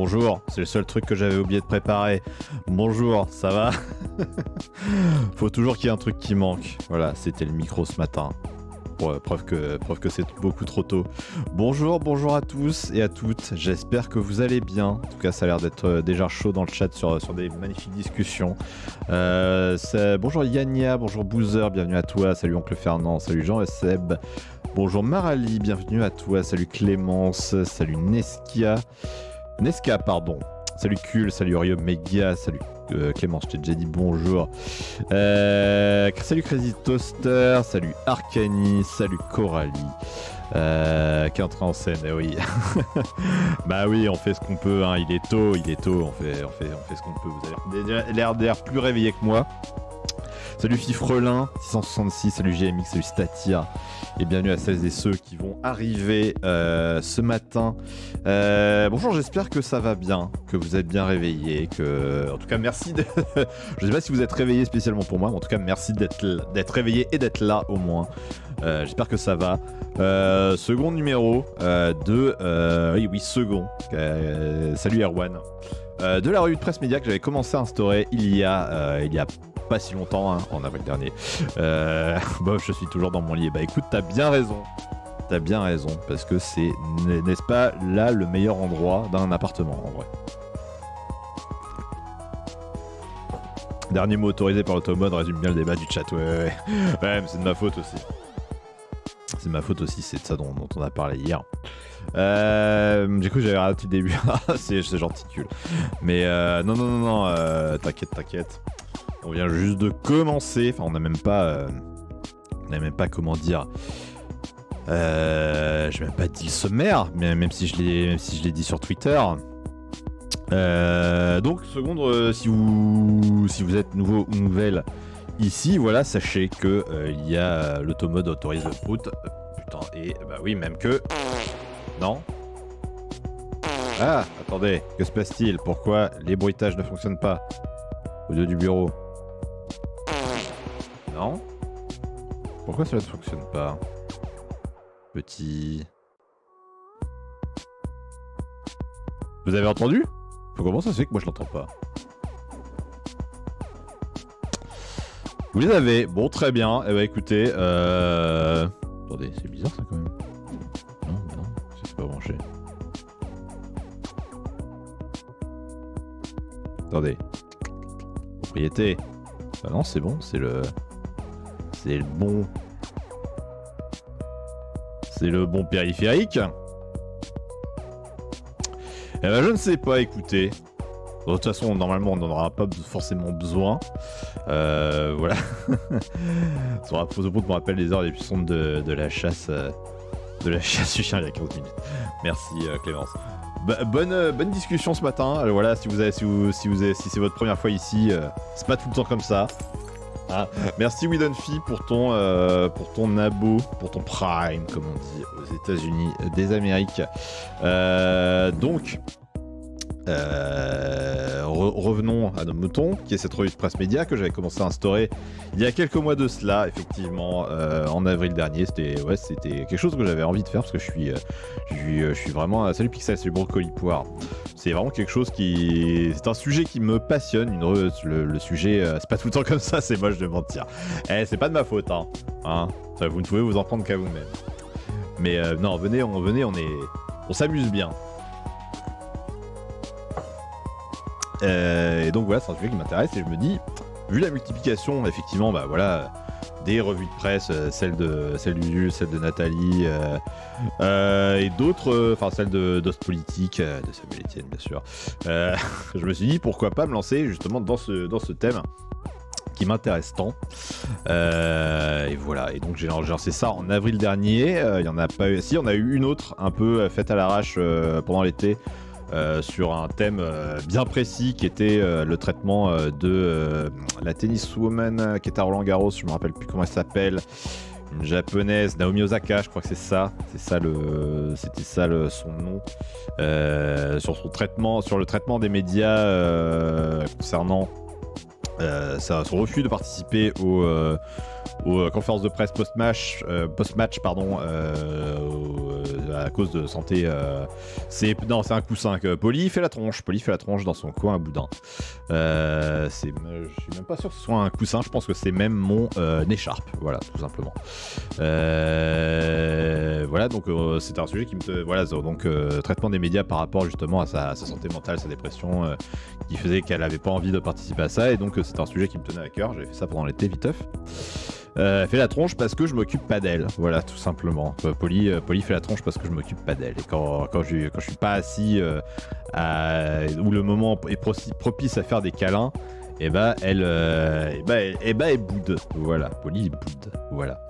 Bonjour, c'est le seul truc que j'avais oublié de préparer. Bonjour, ça va Faut toujours qu'il y ait un truc qui manque. Voilà, c'était le micro ce matin. Euh, preuve que, preuve que c'est beaucoup trop tôt. Bonjour, bonjour à tous et à toutes. J'espère que vous allez bien. En tout cas, ça a l'air d'être euh, déjà chaud dans le chat sur, sur des magnifiques discussions. Euh, bonjour Yania, bonjour Boozer, bienvenue à toi. Salut Oncle Fernand, salut Jean et Seb. Bonjour Marali, bienvenue à toi. Salut Clémence, salut Neskia. Nesca, pardon. Salut Cul, salut Orium Megia, salut euh, Clément, je t'ai déjà dit bonjour. Euh, salut Crazy Toaster, salut Arcani, salut Coralie. Euh, en scène, eh oui. bah oui, on fait ce qu'on peut, hein. il est tôt, il est tôt, on fait, on fait, on fait ce qu'on peut. Vous avez l'air plus réveillé que moi. Salut Fifrelin, 666, salut GMX, salut Statia. Et bienvenue à celles et ceux qui vont arriver euh, ce matin. Euh, bonjour, j'espère que ça va bien, que vous êtes bien réveillés, que... En tout cas, merci de... Je sais pas si vous êtes réveillés spécialement pour moi, mais en tout cas, merci d'être réveillé et d'être là au moins. Euh, j'espère que ça va. second numéro de. oui, oui, second. salut Erwan. de la revue de presse média que j'avais commencé à instaurer il y a, il y a pas si longtemps, hein, en avril dernier. Euh, Bof, je suis toujours dans mon lit. bah écoute, t'as bien raison. T'as bien raison, parce que c'est, n'est-ce pas, là le meilleur endroit d'un appartement, en vrai. Dernier mot autorisé par l'automode résume bien le débat du chat. Ouais, ouais, ouais. mais c'est de ma faute aussi. C'est de ma faute aussi, c'est de ça dont, on a parlé hier. du euh, coup, j'avais raté le début. Ah, c'est gentil, Mais euh, non, non, non, non, euh, t'inquiète, t'inquiète. On vient juste de commencer. Enfin, on n'a même pas. Euh, on n'a même pas comment dire. Euh, j'ai même pas dit le sommaire, mais même si je l'ai, si dit sur Twitter. Euh, donc, seconde, euh, si vous, si vous êtes nouveau ou nouvelle ici, voilà, sachez que il y a l'automode autorise le route Putain, et bah oui, même que. Non Ah, attendez, que se passe-t-il Pourquoi les bruitages ne fonctionnent pas au lieu du bureau. Pourquoi ça ne fonctionne pas Petit. Vous avez entendu Comment ça se fait que moi je l'entends pas Vous les avez Bon, très bien. Eh bah écoutez, euh... Attendez, c'est bizarre ça quand même. Non, non, c'est pas branché. Attendez. Propriété. Ah non, c'est bon, c'est le c'est le bon. C'est le bon périphérique. Eh ben, je ne sais pas, écoutez. De toute façon, normalement, on n'en aura pas forcément besoin. Euh, voilà. ça rappel pause me rappelle les heures les plus de, la chasse. Euh, de la chasse du chien il y a 15 minutes. Merci euh, Clémence. bonne, euh, bonne discussion ce matin. voilà, si vous avez, si vous, si avez, si c'est votre première fois ici, c'est pas tout le temps comme ça. Ah, merci Widonfi pour ton euh, pour ton abo, pour ton prime, comme on dit aux États-Unis des Amériques. Euh, donc, euh, revenons à nos moutons, qui est cette revue de presse média que j'avais commencé à instaurer il y a quelques mois de cela, effectivement, euh, en avril dernier. C'était ouais, c'était quelque chose que j'avais envie de faire parce que je suis, euh, je, suis vraiment salut Pixel, salut Brocoli Poire. C'est vraiment quelque chose qui, c'est un sujet qui me passionne. Une le, sujet, c'est pas tout le temps comme ça, c'est moche de mentir. Eh, c'est pas de ma faute, hein. hein? vous ne pouvez vous en prendre qu'à vous-même. Mais non, venez, on on est, on s'amuse bien. Euh, et donc voilà, c'est un sujet qui m'intéresse et je me dis, vu la multiplication, effectivement, bah voilà, des revues de presse, euh, celle de celle du celle de Nathalie euh, et d'autres, enfin celle de de Samuel Etienne bien sûr. je me suis dit pourquoi pas me lancer justement dans ce dans ce thème qui m'intéresse tant. et voilà. Et donc j'ai lancé ça en avril dernier. Il y en a pas eu. Si, on a eu une autre un peu faite à l'arrache pendant l'été. Euh, sur un thème euh, bien précis qui était euh, le traitement de la tenniswoman qui est à Roland Garros, je me rappelle plus comment elle s'appelle, une japonaise, Naomi Osaka, je crois que c'est ça, c'est ça le, c'était ça le, son nom, sur son traitement, sur le traitement des médias concernant son refus de participer au aux euh, conférences de presse post-match, euh, post-match pardon, euh, à cause de santé. c'est non, c'est un coussin que Poli fait la tronche. Poli fait la tronche dans son coin à boudin. je suis même pas sûr que ce soit un coussin. Je pense que c'est même mon écharpe. Voilà, tout simplement. voilà, donc c'est un sujet qui me voilà donc traitement des médias par rapport justement à sa, santé mentale, sa dépression, qui faisait qu'elle avait pas envie de participer à ça. Et donc c'est un sujet qui me tenait à cœur. J'avais fait ça pendant l'été, viteuf. Euh, fait la tronche parce que je m'occupe pas d'elle. Voilà, tout simplement. Euh, euh, Polly, fait la tronche parce que je m'occupe pas d'elle. Et quand, quand, je, quand suis pas assis, où le moment est propice à faire des câlins, et eh bah ben, elle, et et eh ben, eh ben, boude. Voilà, Polly boude. Voilà.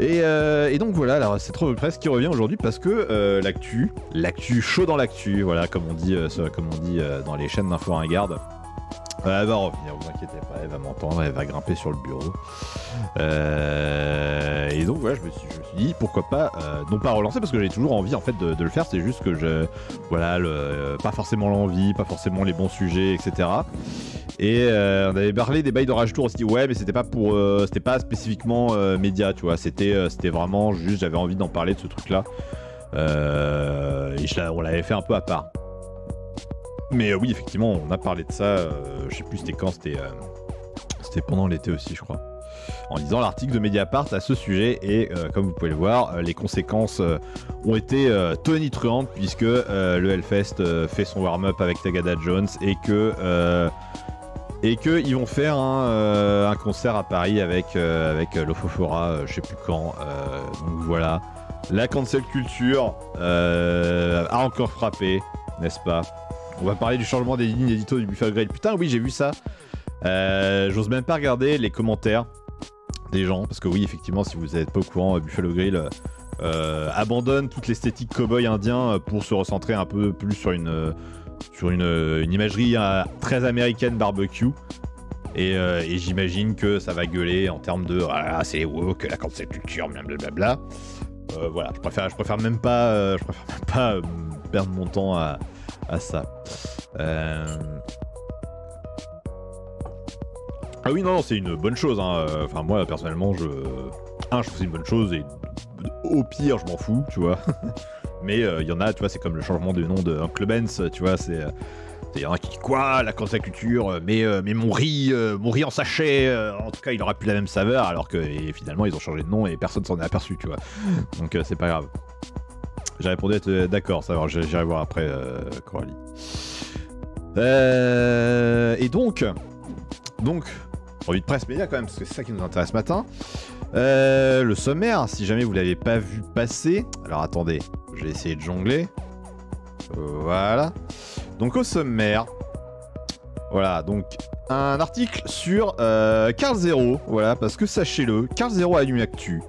Et, donc voilà, alors c'est trop presque qui revient aujourd'hui parce que l'actu, l'actu chaud dans l'actu, voilà, comme on dit, comme on dit dans les chaînes d'info à garde. Elle va revenir, vous inquiétez pas, elle va m'entendre, elle va grimper sur le bureau. Euh, et donc voilà, je me suis, dit pourquoi pas, euh, non pas relancer parce que j'ai toujours envie en fait de, le faire, c'est juste que je, voilà, euh, pas forcément l'envie, pas forcément les bons sujets, etc. Et on avait parlé des bails de rage tour, on s'est dit ouais mais c'était pas pour, c'était pas spécifiquement média, tu vois, c'était, c'était vraiment juste j'avais envie d'en parler de ce truc là. et on l'avait fait un peu à part. Mais euh, oui, effectivement, on a parlé de ça. Euh, je sais plus c'était quand, c'était euh, c'était pendant l'été aussi, je crois. En lisant l'article de Mediapart à ce sujet, et comme vous pouvez le voir, les conséquences ont été tonitruantes puisque le Hellfest fait son warm-up avec Tagada Jones et que et que ils vont faire un, concert à Paris avec avec l'Ofofora, Je je sais plus quand. donc voilà, la cancel culture a encore frappé, n'est-ce pas on va parler du changement des lignes édito du Buffalo Grill. Putain, oui, j'ai vu ça. Euh, j'ose même pas regarder les commentaires des gens, parce que oui, effectivement, si vous n'êtes pas au courant, euh, Buffalo Grill euh, abandonne toute l'esthétique cowboy indien pour se recentrer un peu plus sur une, sur une, imagerie très américaine barbecue. Et, j'imagine que ça va gueuler en termes de ah, c'est woke, la cancel culture, blablabla. voilà, je préfère, je préfère même pas, je préfère même pas perdre mon temps à, ah ça. Euh, ah oui, non, c'est une bonne chose. Hein. Enfin, moi, personnellement, je. Un, je trouve c'est une bonne chose, et au pire, je m'en fous, tu vois. Mais euh, il y en a, tu vois, c'est comme le changement de nom de Uncle tu vois, c'est. Euh, il y en a qui quoi, la culture, mais, mais mon riz, mon riz en sachet, en tout cas il aura plus la même saveur, alors que finalement ils ont changé de nom et personne s'en est aperçu, tu vois. Donc c'est pas grave. J'ai répondu être d'accord, ça j'irai voir après euh, Coralie. Euh, et donc, donc, envie de presse média quand même, parce que c'est ça qui nous intéresse ce matin. Euh, le sommaire, si jamais vous l'avez pas vu passer, alors attendez, je vais essayer de jongler. Voilà. Donc au sommaire, voilà, donc un article sur Carl Zero, voilà, parce que sachez-le, Carl Zero a une actu.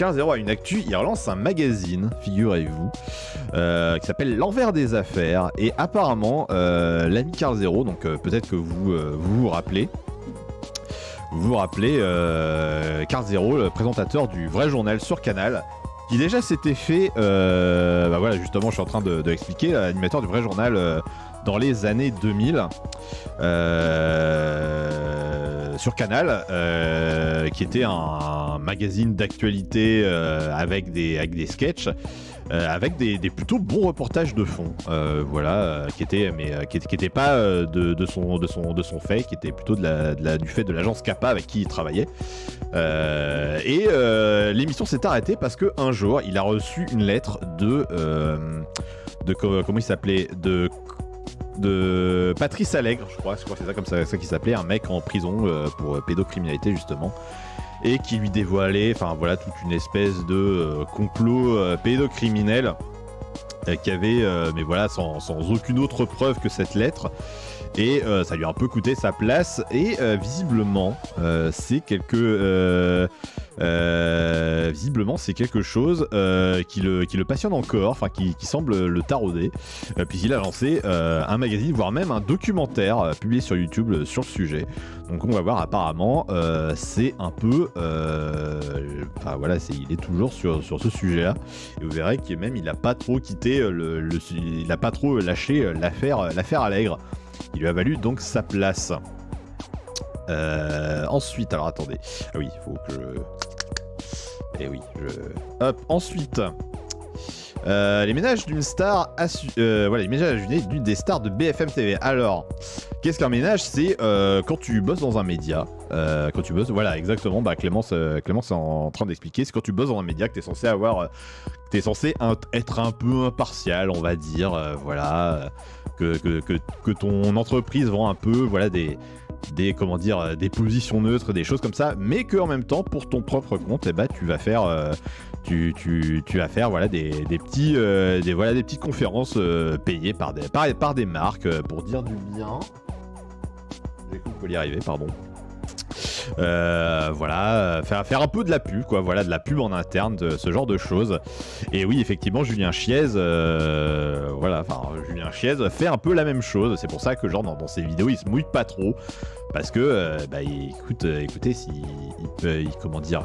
15-0 à une actu, il relance un magazine, figurez-vous, euh, qui s'appelle L'envers des affaires. Et apparemment, euh, l'ami 15-0, donc euh, peut-être que vous, vous, rappelez, vous vous rappelez euh, le présentateur du vrai journal sur Canal, qui déjà s'était fait, bah voilà, justement, je suis en train de, de l'expliquer, l'animateur du vrai journal dans les années 2000 euh, sur Canal, euh, qui était un, magazine d'actualité euh, avec, des, des sketchs. avec des, plutôt bons reportages de fond, voilà, qui était mais qui, pas de, son de son de son fait, qui était plutôt de du fait de l'agence Kappa avec qui il travaillait. et l'émission s'est arrêtée parce que un jour, il a reçu une lettre de de comment il s'appelait de de Patrice Allègre, je crois, je crois que c'est ça comme ça, qui s'appelait, un mec en prison euh, pour euh, pédocriminalité justement, et qui lui dévoilait, enfin voilà, toute une espèce de euh, complot pédocriminel qui avait, mais voilà, sans, sans, aucune autre preuve que cette lettre. Et euh, ça lui a un peu coûté sa place. Et euh, visiblement, euh, c'est quelque. visiblement, c'est quelque chose qui le, passionne encore, enfin qui, semble le tarauder, puisqu'il a lancé un magazine, voire même un documentaire publié sur YouTube sur le sujet. Donc on va voir, apparemment, c'est un peu... enfin voilà, il est toujours sur, ce sujet-là. Et vous verrez qu'il même il a pas trop quitté, le, il a pas trop lâché l'affaire l'affaire Allègre. Il lui a valu donc sa place. Euh, ensuite, alors attendez. Ah oui, il faut que je. Eh oui, je. Hop, ensuite. Euh, les ménages d'une star euh, voilà les ménages d'une des stars de BFM TV. Alors, qu'est-ce qu'un ménage C'est quand tu bosses dans un média. quand tu bosses, voilà exactement. Bah Clémence, Clémence est en train d'expliquer. C'est quand tu bosses dans un média que t'es censé avoir, t'es censé être un peu impartial, on va dire. voilà que, ton entreprise vend un peu voilà, des, des, comment dire, des positions neutres, des choses comme ça, mais que en même temps, pour ton propre compte, eh ben, tu vas faire. Euh, tu, tu, tu, vas faire voilà des, des petits euh, des voilà des petites conférences euh, payées par des par, des marques pour dire du bien. J'ai cru qu'on y arriver, pardon. Euh, voilà, euh, faire, faire un peu de la pub, quoi, voilà, de la pub en interne, de ce genre de choses. Et oui, effectivement, Julien Chiez, euh, voilà, enfin, Julien Chiez fait un peu la même chose. C'est pour ça que, genre, dans, ses vidéos, il se mouille pas trop. Parce que, bah, écoute, écoutez, si, il, il, comment dire.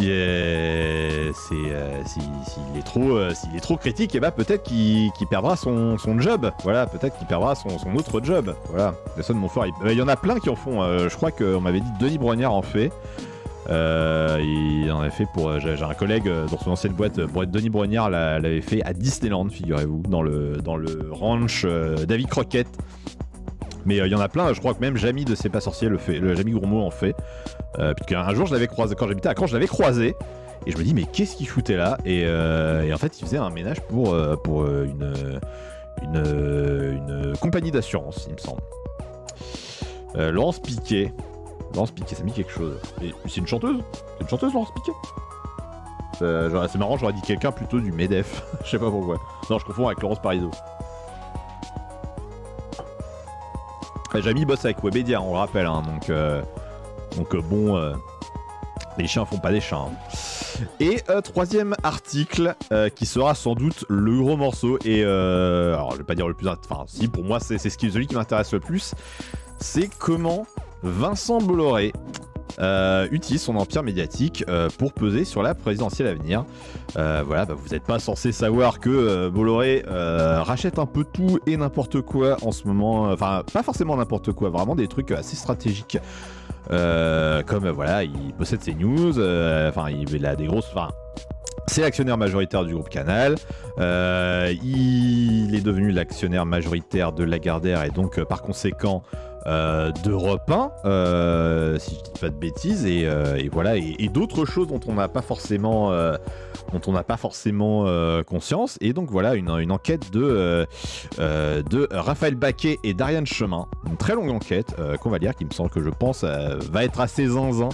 Euh, euh, s'il est trop s'il est trop critique et eh ben, peut-être qu'il perdra son, son, job voilà peut-être qu'il perdra son, autre job voilà il, il, y en a plein qui en font euh, je crois qu'on m'avait dit Denis Brognard en fait euh, il en a fait pour j'ai un collègue dans son ancienne boîte Denis Brognard l'avait fait à Disneyland figurez-vous dans le dans le ranch David Crockett mais euh, il y en a plein, je crois que même Jamie de C'est pas sorcier le fait, le Jamy Gourmaud en fait. Euh, Puisqu'un jour je l'avais croisé, quand j'habitais à Caen, je l'avais croisé. Et je me dis, mais qu'est-ce qu'il foutait là et, euh, en fait, il faisait un ménage pour, pour une, une, compagnie d'assurance, il me semble. Laurence Piquet. Laurence Piquet, ça me dit quelque chose. C'est une chanteuse C'est une chanteuse, Laurence Piquet C'est marrant, j'aurais dit quelqu'un plutôt du MEDEF. Je sais pas pourquoi. Non, je confonds avec Laurence Parisot. Jamy bosse avec Webedia, on le rappelle, hein, donc, euh, donc euh, bon, euh, les chiens font pas des chiens. Hein. Et troisième article qui sera sans doute le gros morceau, et alors je vais pas dire le plus, enfin si pour moi c'est ce celui qui m'intéresse le plus, c'est comment Vincent Bolloré euh, utilise son empire médiatique euh, pour peser sur la présidentielle à venir. Euh, voilà, bah, vous n'êtes pas censé savoir que Bolloré rachète un peu tout et n'importe quoi en ce moment. Enfin, pas forcément n'importe quoi, vraiment des trucs assez stratégiques. comme voilà, il possède ses news, enfin il a des grosses, enfin c'est l'actionnaire majoritaire du groupe Canal. il est devenu l'actionnaire majoritaire de Lagardère et donc par conséquent euh, d'Europe 1, euh, si je ne dis pas de bêtises, et, euh, voilà, et, d'autres choses dont on n'a pas forcément, dont on n'a pas forcément conscience. Et donc voilà, une, enquête de, de Raphaël Baquet et d'Ariane Chemin, une très longue enquête qu'on va lire, qui me semble que je pense va être assez zinzin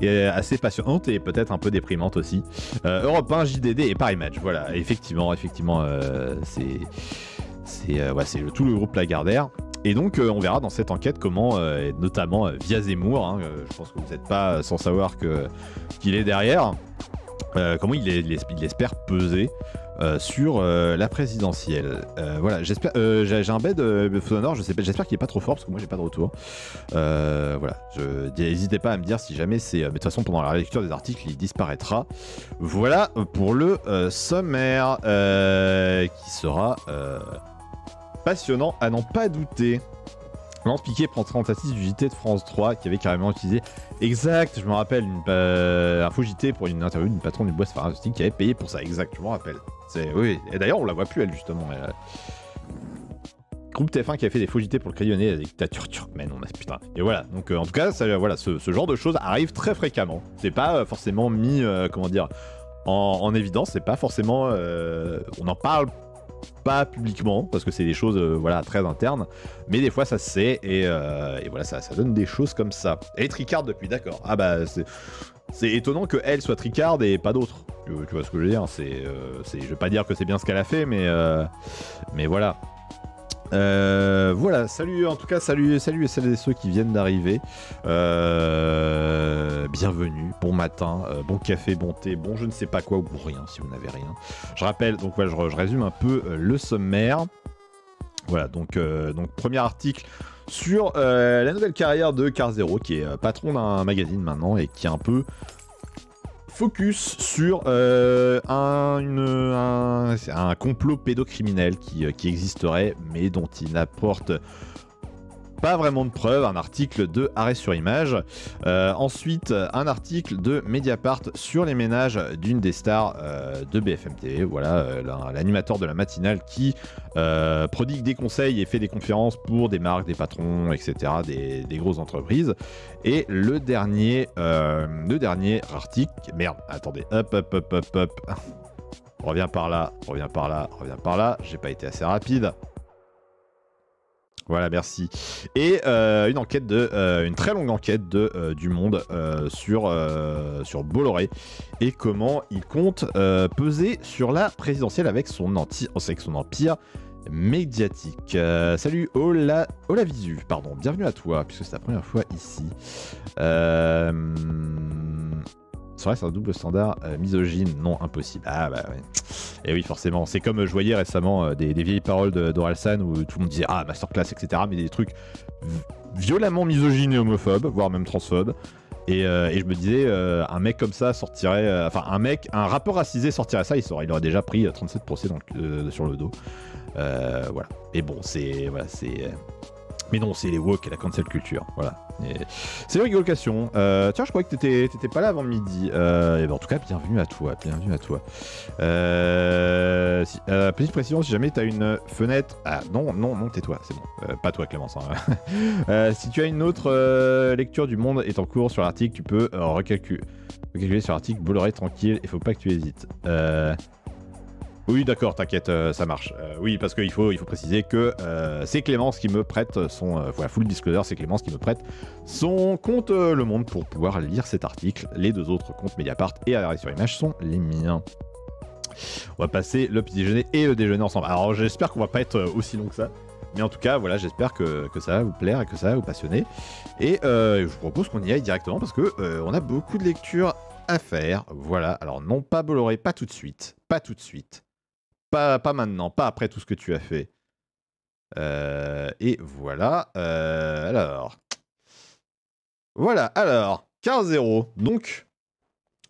et assez passionnante et peut-être un peu déprimante aussi. Europe 1, JDD et Paris Match, voilà, effectivement, effectivement, c'est c'est euh, tout le groupe Lagardère. Et donc, euh, on verra dans cette enquête comment, euh, notamment via Zemmour, hein, je pense que vous n'êtes pas sans savoir qu'il est derrière, comment il, espère peser sur la présidentielle. voilà, j'espère. j'ai un bed sonore, je sais pas. J'espère qu'il est pas trop fort parce que moi j'ai pas de retour. voilà, n'hésitez pas à me dire si jamais c'est. mais de toute façon, pendant la lecture des articles, il disparaîtra. Voilà pour le sommaire qui sera passionnant à n'en pas douter. Lance Piquet prend 36 du JT de France 3 qui avait carrément utilisé exact, je me rappelle, une, un faux JT pour une interview d'une patron du bois pharmaceutique qui avait payé pour ça, exact, je me rappelle. C'est oui, et d'ailleurs on la voit plus elle justement. Euh, groupe TF1 qui a fait des faux JT pour le crayonner la dictature turkmène, on a putain. Et voilà, donc euh, en tout cas, ça, voilà, ce, genre de choses arrive très fréquemment. C'est pas euh, forcément mis, comment dire, en, en évidence, c'est pas forcément. on en parle pas publiquement, parce que c'est des choses euh, voilà, très internes, mais des fois ça se sait, et, euh, voilà, ça, donne des choses comme ça. Et tricarde depuis, d'accord. Ah bah, c'est, c'est étonnant que elle soit tricarde et pas d'autres. Tu, vois ce que je veux dire euh, c'est, Je vais pas dire que c'est bien ce qu'elle a fait, mais, mais voilà. Euh, voilà, salut en tout cas, salut, salut et celles et ceux qui viennent d'arriver. Euh, bienvenue, bon matin, euh, bon café, bon thé, bon je ne sais pas quoi ou rien si vous n'avez rien. Je rappelle, donc voilà, je, résume un peu le sommaire. Voilà, donc, donc premier article sur la nouvelle carrière de Carzero, qui est patron d'un magazine maintenant et qui est un peu focus sur euh, un, complot pédocriminel qui, euh, qui existerait, mais dont il n'apporte pas vraiment de preuves, un article de Arrêt sur Image. Euh, ensuite, un article de Mediapart sur les ménages d'une des stars euh, de BFM TV. Voilà, euh, l'animateur de la matinale qui prodigue des conseils et fait des conférences pour des marques, des patrons, etc., des, grosses entreprises. Et le dernier, le dernier article, merde, attendez, hop, hop, hop, hop, hop. Reviens par là, reviens par là, reviens par là. J'ai pas été assez rapide. Voilà, merci. Et euh, une enquête de, euh, une très longue enquête de euh, du Monde sur sur Bolloré et comment il compte peser sur la présidentielle avec son anti, son empire médiatique. salut Ola, Visu, pardon, bienvenue à toi puisque c'est ta première fois ici. Euh ça c'est un double standard euh, misogyne, non impossible. Ah bah oui. Et oui, forcément. C'est comme euh, je voyais récemment euh, des, vieilles paroles d'Oralsan où tout le monde disait Ah, masterclass, etc. Mais des trucs violemment misogynes et homophobes, voire même transphobes. Et, je me disais, un mec comme ça sortirait. Enfin, un mec, un rappeur racisé sortirait ça, il, il aurait déjà pris 37% procès sur le dos. voilà. Et bon, c'est. Voilà, c'est mais non, c'est les woke et la cancel culture. Voilà. C'est une Euh, tiens, je croyais que t'étais, pas là avant midi. Euh, et ben, en tout cas, bienvenue à toi. Bienvenue à toi. Euh, euh, petite précision, si jamais t'as une fenêtre. Ah non, non, non, tais-toi, c'est bon. Euh, pas toi, Clémence. Hein. si tu as une autre lecture du monde est en cours sur l'article, tu peux recalculer. sur l'article, Bolloré tranquille, il faut pas que tu hésites. Oui, d'accord, t'inquiète, euh, ça marche. Euh, oui, parce qu'il faut, il faut préciser que euh, c'est Clémence qui me prête son. voilà, full disclosure, c'est Clémence qui me prête son compte Le Monde pour pouvoir lire cet article. Les deux autres comptes Mediapart et Arrêt sur Image sont les miens. On va passer le petit déjeuner et le déjeuner ensemble. Alors, j'espère qu'on va pas être aussi long que ça. Mais en tout cas, voilà, j'espère que, ça va vous plaire et que ça va vous passionner. Et je vous propose qu'on y aille directement parce que on a beaucoup de lectures à faire. Voilà, alors non, pas Bolloré, pas tout de suite, pas tout de suite pas, maintenant, pas après tout ce que tu as fait. Euh, et voilà. Euh, alors. Voilà, alors, 15 0 Donc,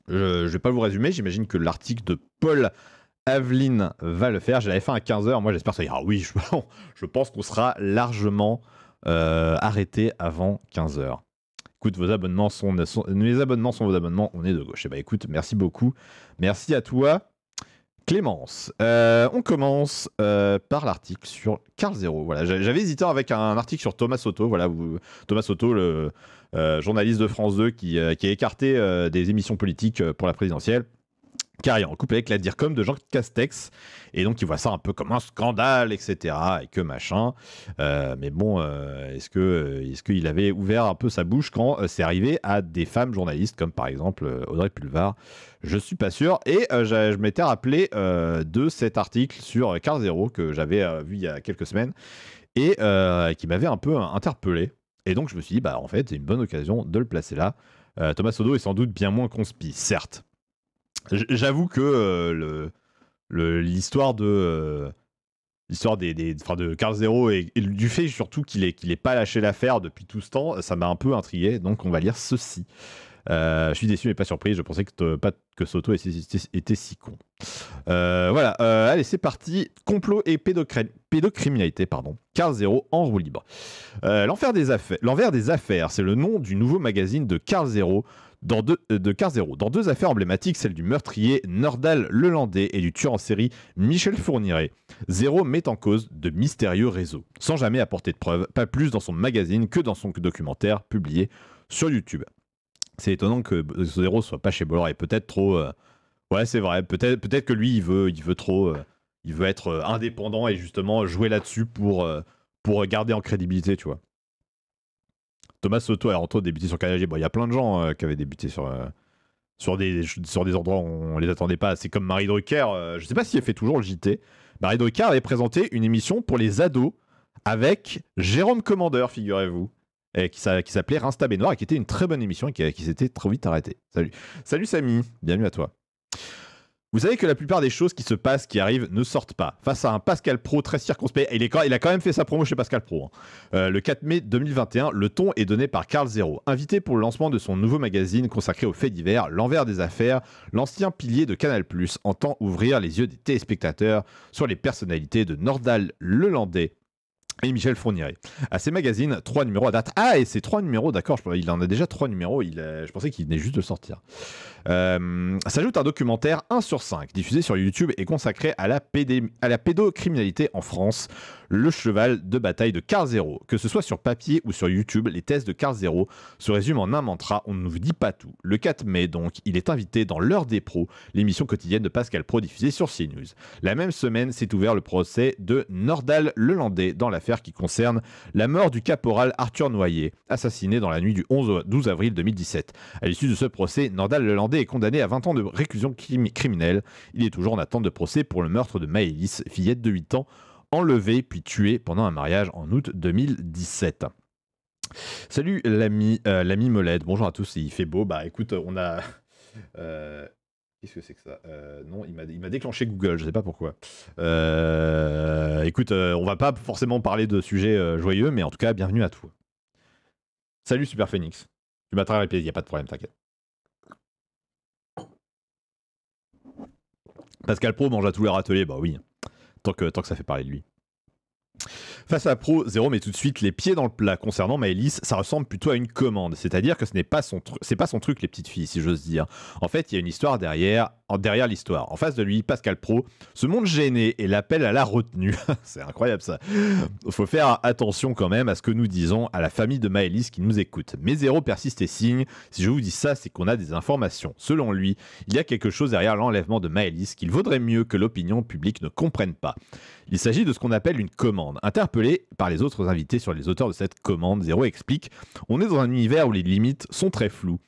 je ne vais pas vous résumer, j'imagine que l'article de Paul Aveline va le faire. J'avais fait à 15h, moi j'espère que ça ira. Ah oui, je, pense qu'on sera largement euh, arrêté avant 15h. Écoute, vos abonnements sont, abonnements sont vos abonnements, on est de gauche. Et eh bah ben, écoute, merci beaucoup. Merci à toi. Clémence, euh, on commence euh, par l'article sur Carl Zero. Voilà, j'avais hésité avec un article sur Thomas Soto. Voilà, Thomas Soto, le euh, journaliste de France 2, qui, qui est écarté des émissions politiques pour la présidentielle car il est en couple avec la DIRCOM de Jean Castex. Et donc, il voit ça un peu comme un scandale, etc. Et que machin. Euh, mais bon, euh, est-ce que euh, est qu'il avait ouvert un peu sa bouche quand c'est arrivé à des femmes journalistes, comme par exemple Audrey Pulvar Je suis pas sûr. Et je, m'étais rappelé de cet article sur Car que j'avais vu il y a quelques semaines et qui m'avait un peu interpellé. Et donc, je me suis dit, bah, en fait, c'est une bonne occasion de le placer là. Thomas Sodo est sans doute bien moins conspi, certes J'avoue que euh, le l'histoire de euh, des, de Carl Zero et, du fait surtout qu'il n'ait qu'il pas lâché l'affaire depuis tout ce temps, ça m'a un peu intrigué. Donc on va lire ceci. Euh, je suis déçu mais pas surpris. Je pensais que, pas, que Soto était, si con. voilà, allez, c'est parti. Complot et pédocriminalité, pardon. Carl Zero en roue libre. L'enfer des affaires, l'envers des affaires, c'est le nom du nouveau magazine de Carl Zero, dans deux, euh, Dans deux affaires emblématiques, celle du meurtrier Nordal Lelandais et du tueur en série Michel Fourniret, Zéro met en cause de mystérieux réseaux, sans jamais apporter de preuves, pas plus dans son magazine que dans son documentaire publié sur YouTube. C'est étonnant que Zéro soit pas chez Bollor et peut-être trop. Euh, ouais, c'est vrai. Peut-être que lui, il veut, il veut trop. Euh, il veut être indépendant et justement jouer là-dessus pour, pour garder en crédibilité, tu vois. Thomas Soto, a Antoine débuté sur Canal bon, il y a plein de gens euh, qui avaient débuté sur, euh, sur, des, sur des endroits où on les attendait pas. C'est comme Marie Drucker, je euh, je sais pas si elle fait toujours le JT. Marie Drucker avait présenté une émission pour les ados avec Jérôme Commandeur, figurez-vous. qui, s'appelait Rinsta Noir et qui était une très bonne émission et qui, qui s'était trop vite arrêtée. Salut. Salut Samy, bienvenue à toi. Vous savez que la plupart des choses qui se passent, qui arrivent, ne sortent pas. Face à un Pascal Pro très circonspect, il, il a quand même fait sa promo chez Pascal Pro. Hein. Euh, le 4 mai 2021, le ton est donné par Carl Zero. Invité pour le lancement de son nouveau magazine consacré aux faits divers, L'envers des affaires, l'ancien pilier de Canal entend ouvrir les yeux des téléspectateurs sur les personnalités de Nordal Lelandais et Michel Fourniret. À ces magazines, trois numéros à date. Ah, et ces trois numéros, d'accord, il en a déjà trois numéros, il, euh, je pensais qu'il venait juste de sortir. Euh, s'ajoute un documentaire 1 sur 5, diffusé sur YouTube et consacré à à la pédocriminalité en France le cheval de bataille de Car Que ce soit sur papier ou sur YouTube, les tests de carzero se résument en un mantra, on ne vous dit pas tout. Le 4 mai donc, il est invité dans l'heure des pros, l'émission quotidienne de Pascal Pro diffusée sur CNews. La même semaine s'est ouvert le procès de Nordal Lelandais dans l'affaire qui concerne la mort du caporal Arthur Noyer, assassiné dans la nuit du 11 au 12 avril 2017. À l'issue de ce procès, Nordal Lelandais est condamné à 20 ans de réclusion criminelle. Il est toujours en attente de procès pour le meurtre de Maëlys, fillette de 8 ans, enlevé puis tué pendant un mariage en août 2017. Salut l'ami euh, l'ami Molette, bonjour à tous, il fait beau, bah écoute, on a... Euh, qu'est-ce que c'est que ça euh, Non, il m'a déclenché Google, je sais pas pourquoi. écoute, on va pas forcément parler de sujets joyeux, mais en tout cas, bienvenue à tous. Salut Super Phoenix, tu m'as les pieds, il n'y a pas de problème, t'inquiète. Pascal Pro mange à tous les râteliers, bah oui tant que, ça fait parler de lui. Face à Pro, Zero met tout de suite les pieds dans le plat. Concernant Maëlys, ça ressemble plutôt à une commande, c'est-à-dire que ce n'est pas c'est pas son truc les petites filles, si j'ose dire. En fait, il y a une histoire derrière derrière l'histoire. En face de lui, Pascal Pro se montre gêné et l'appelle à la retenue. c'est incroyable ça. Faut faire attention quand même à ce que nous disons à la famille de Maëlys qui nous écoute. Mais Zéro persiste et signe. Si je vous dis ça, c'est qu'on a des informations. Selon lui, il y a quelque chose derrière l'enlèvement de Maëlys qu'il vaudrait mieux que l'opinion publique ne comprenne pas. Il s'agit de ce qu'on appelle une commande. Interpellé par les autres invités sur les auteurs de cette commande, Zéro explique On est dans un univers où les limites sont très floues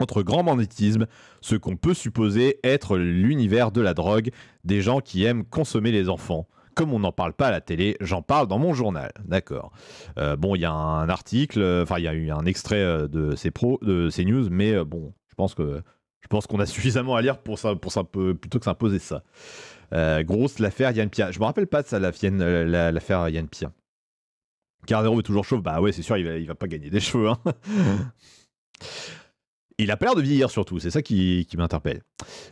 entre grand banditisme, ce qu'on peut supposer être l'univers de la drogue, des gens qui aiment consommer les enfants. Comme on n'en parle pas à la télé, j'en parle dans mon journal. D'accord. Euh, bon, il y a un article, euh, enfin, il y a eu un extrait euh, de ces, pro, de ces news, mais bon, je pense que je pense qu'on a suffisamment à lire pour, ça, pour ça, plutôt que s'imposer ça. grosse, l'affaire Yann Pia. Je me rappelle pas de ça, l'affaire Yann Pia. Carnero est toujours chauve. Bah ouais, c'est sûr, il va, il va pas gagner des cheveux. Hein. Il a pas l'air de vieillir surtout, c'est ça qui, m'interpelle.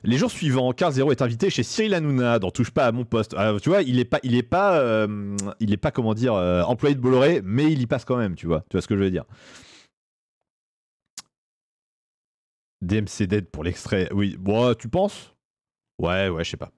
Les jours suivants, Carl est invité chez Cyril Hanouna dans Touche pas à mon poste. Euh, tu vois, il est pas, il est pas, euh, il est pas comment dire, euh, employé de Bolloré, mais il y passe quand même, tu vois. Tu vois ce que je veux dire. DMC Dead pour l'extrait. Oui, bon, tu penses Ouais, ouais, je sais pas.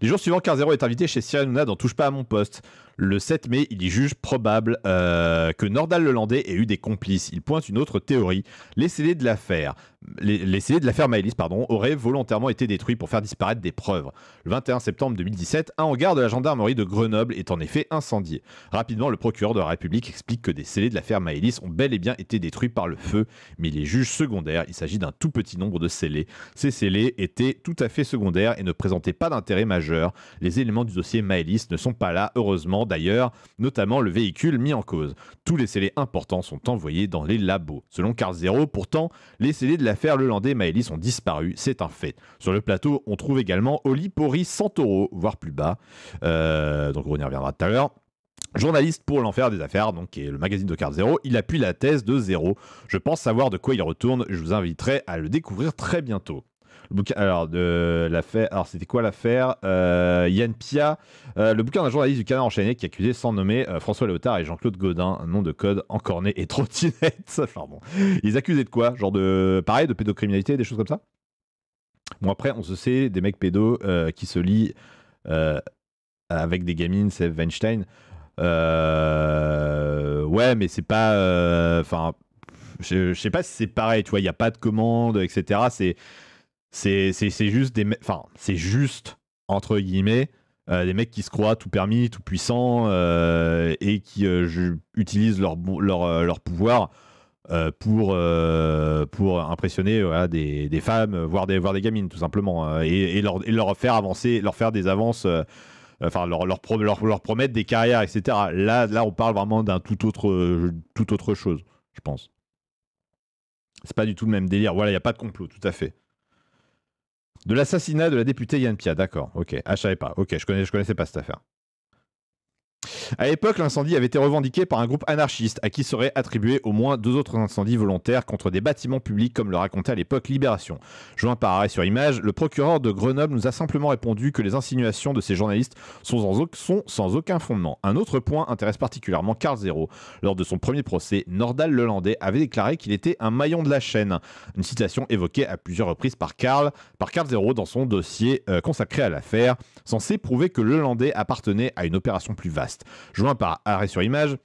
Les jours suivants, Zero est invité chez Cyril Hanouna dans Touche pas à mon poste. Le 7 mai, il y juge probable euh, que Nordal Lelandais ait eu des complices. Il pointe une autre théorie. Les scellés de l'affaire, les, de Maëlys, pardon, auraient volontairement été détruits pour faire disparaître des preuves. Le 21 septembre 2017, un hangar de la gendarmerie de Grenoble est en effet incendié. Rapidement, le procureur de la République explique que des scellés de l'affaire Maëlys ont bel et bien été détruits par le feu, mais les juges secondaires, il s'agit d'un tout petit nombre de scellés. Ces scellés étaient tout à fait secondaires et ne présentaient pas d'intérêt majeur. Les éléments du dossier Maëlys ne sont pas là, heureusement, d'ailleurs, notamment le véhicule mis en cause. Tous les scellés importants sont envoyés dans les labos. Selon Cart Zero, pourtant, les scellés de l'affaire Landais Maëlys sont disparus. c'est un fait. Sur le plateau, on trouve également Olipori Santoro, voire plus bas. Euh, donc on y reviendra tout à l'heure. Journaliste pour l'enfer des affaires, donc qui est le magazine de Cart Zero, il appuie la thèse de Zéro. Je pense savoir de quoi il retourne, je vous inviterai à le découvrir très bientôt bouquin, alors, de l'affaire, alors c'était quoi l'affaire euh, Yann Pia, euh, le bouquin d'un journaliste du Canard enchaîné qui accusait sans nommer euh, François Léotard et Jean-Claude Godin, nom de code encorné et trottinette. enfin bon, ils accusaient de quoi Genre de, pareil, de pédocriminalité, des choses comme ça Bon, après, on se sait des mecs pédos qui se lient avec des gamines, c'est Weinstein. ouais, mais c'est pas. Enfin je, sais pas si c'est pareil, tu vois, il n'y a pas de commande, etc. C'est, c'est juste des c'est juste, entre guillemets, euh, des mecs qui se croient tout permis, tout puissant euh, et qui euh, utilisent leur, leur, pouvoir pour, pour impressionner des, femmes, voire des, des gamines, tout simplement, et, leur, faire avancer, leur faire des avances. Enfin, leur, leur, promettre des carrières, etc. Là, là on parle vraiment d'un tout autre, tout autre chose, je pense. C'est pas du tout le même délire. Voilà, il n'y a pas de complot, tout à fait. De l'assassinat de la députée Yann Pia, d'accord. Ok. Ah, je savais pas. Ok, je, connais, je connaissais pas cette affaire. À l'époque, l'incendie avait été revendiqué par un groupe anarchiste à qui seraient attribués au moins deux autres incendies volontaires contre des bâtiments publics, comme le racontait à l'époque Libération. Joint par arrêt sur image, le procureur de Grenoble nous a simplement répondu que les insinuations de ces journalistes sont sans, aucun fondement. Un autre point intéresse particulièrement Carl Zero. Lors de son premier procès, Nordal Lelandais avait déclaré qu'il était un maillon de la chaîne. Une citation évoquée à plusieurs reprises par Carl, par Carl Zero dans son dossier euh, consacré à l'affaire, censé prouver que Lelandais appartenait à une opération plus vaste. Joint par Arrêt sur Image,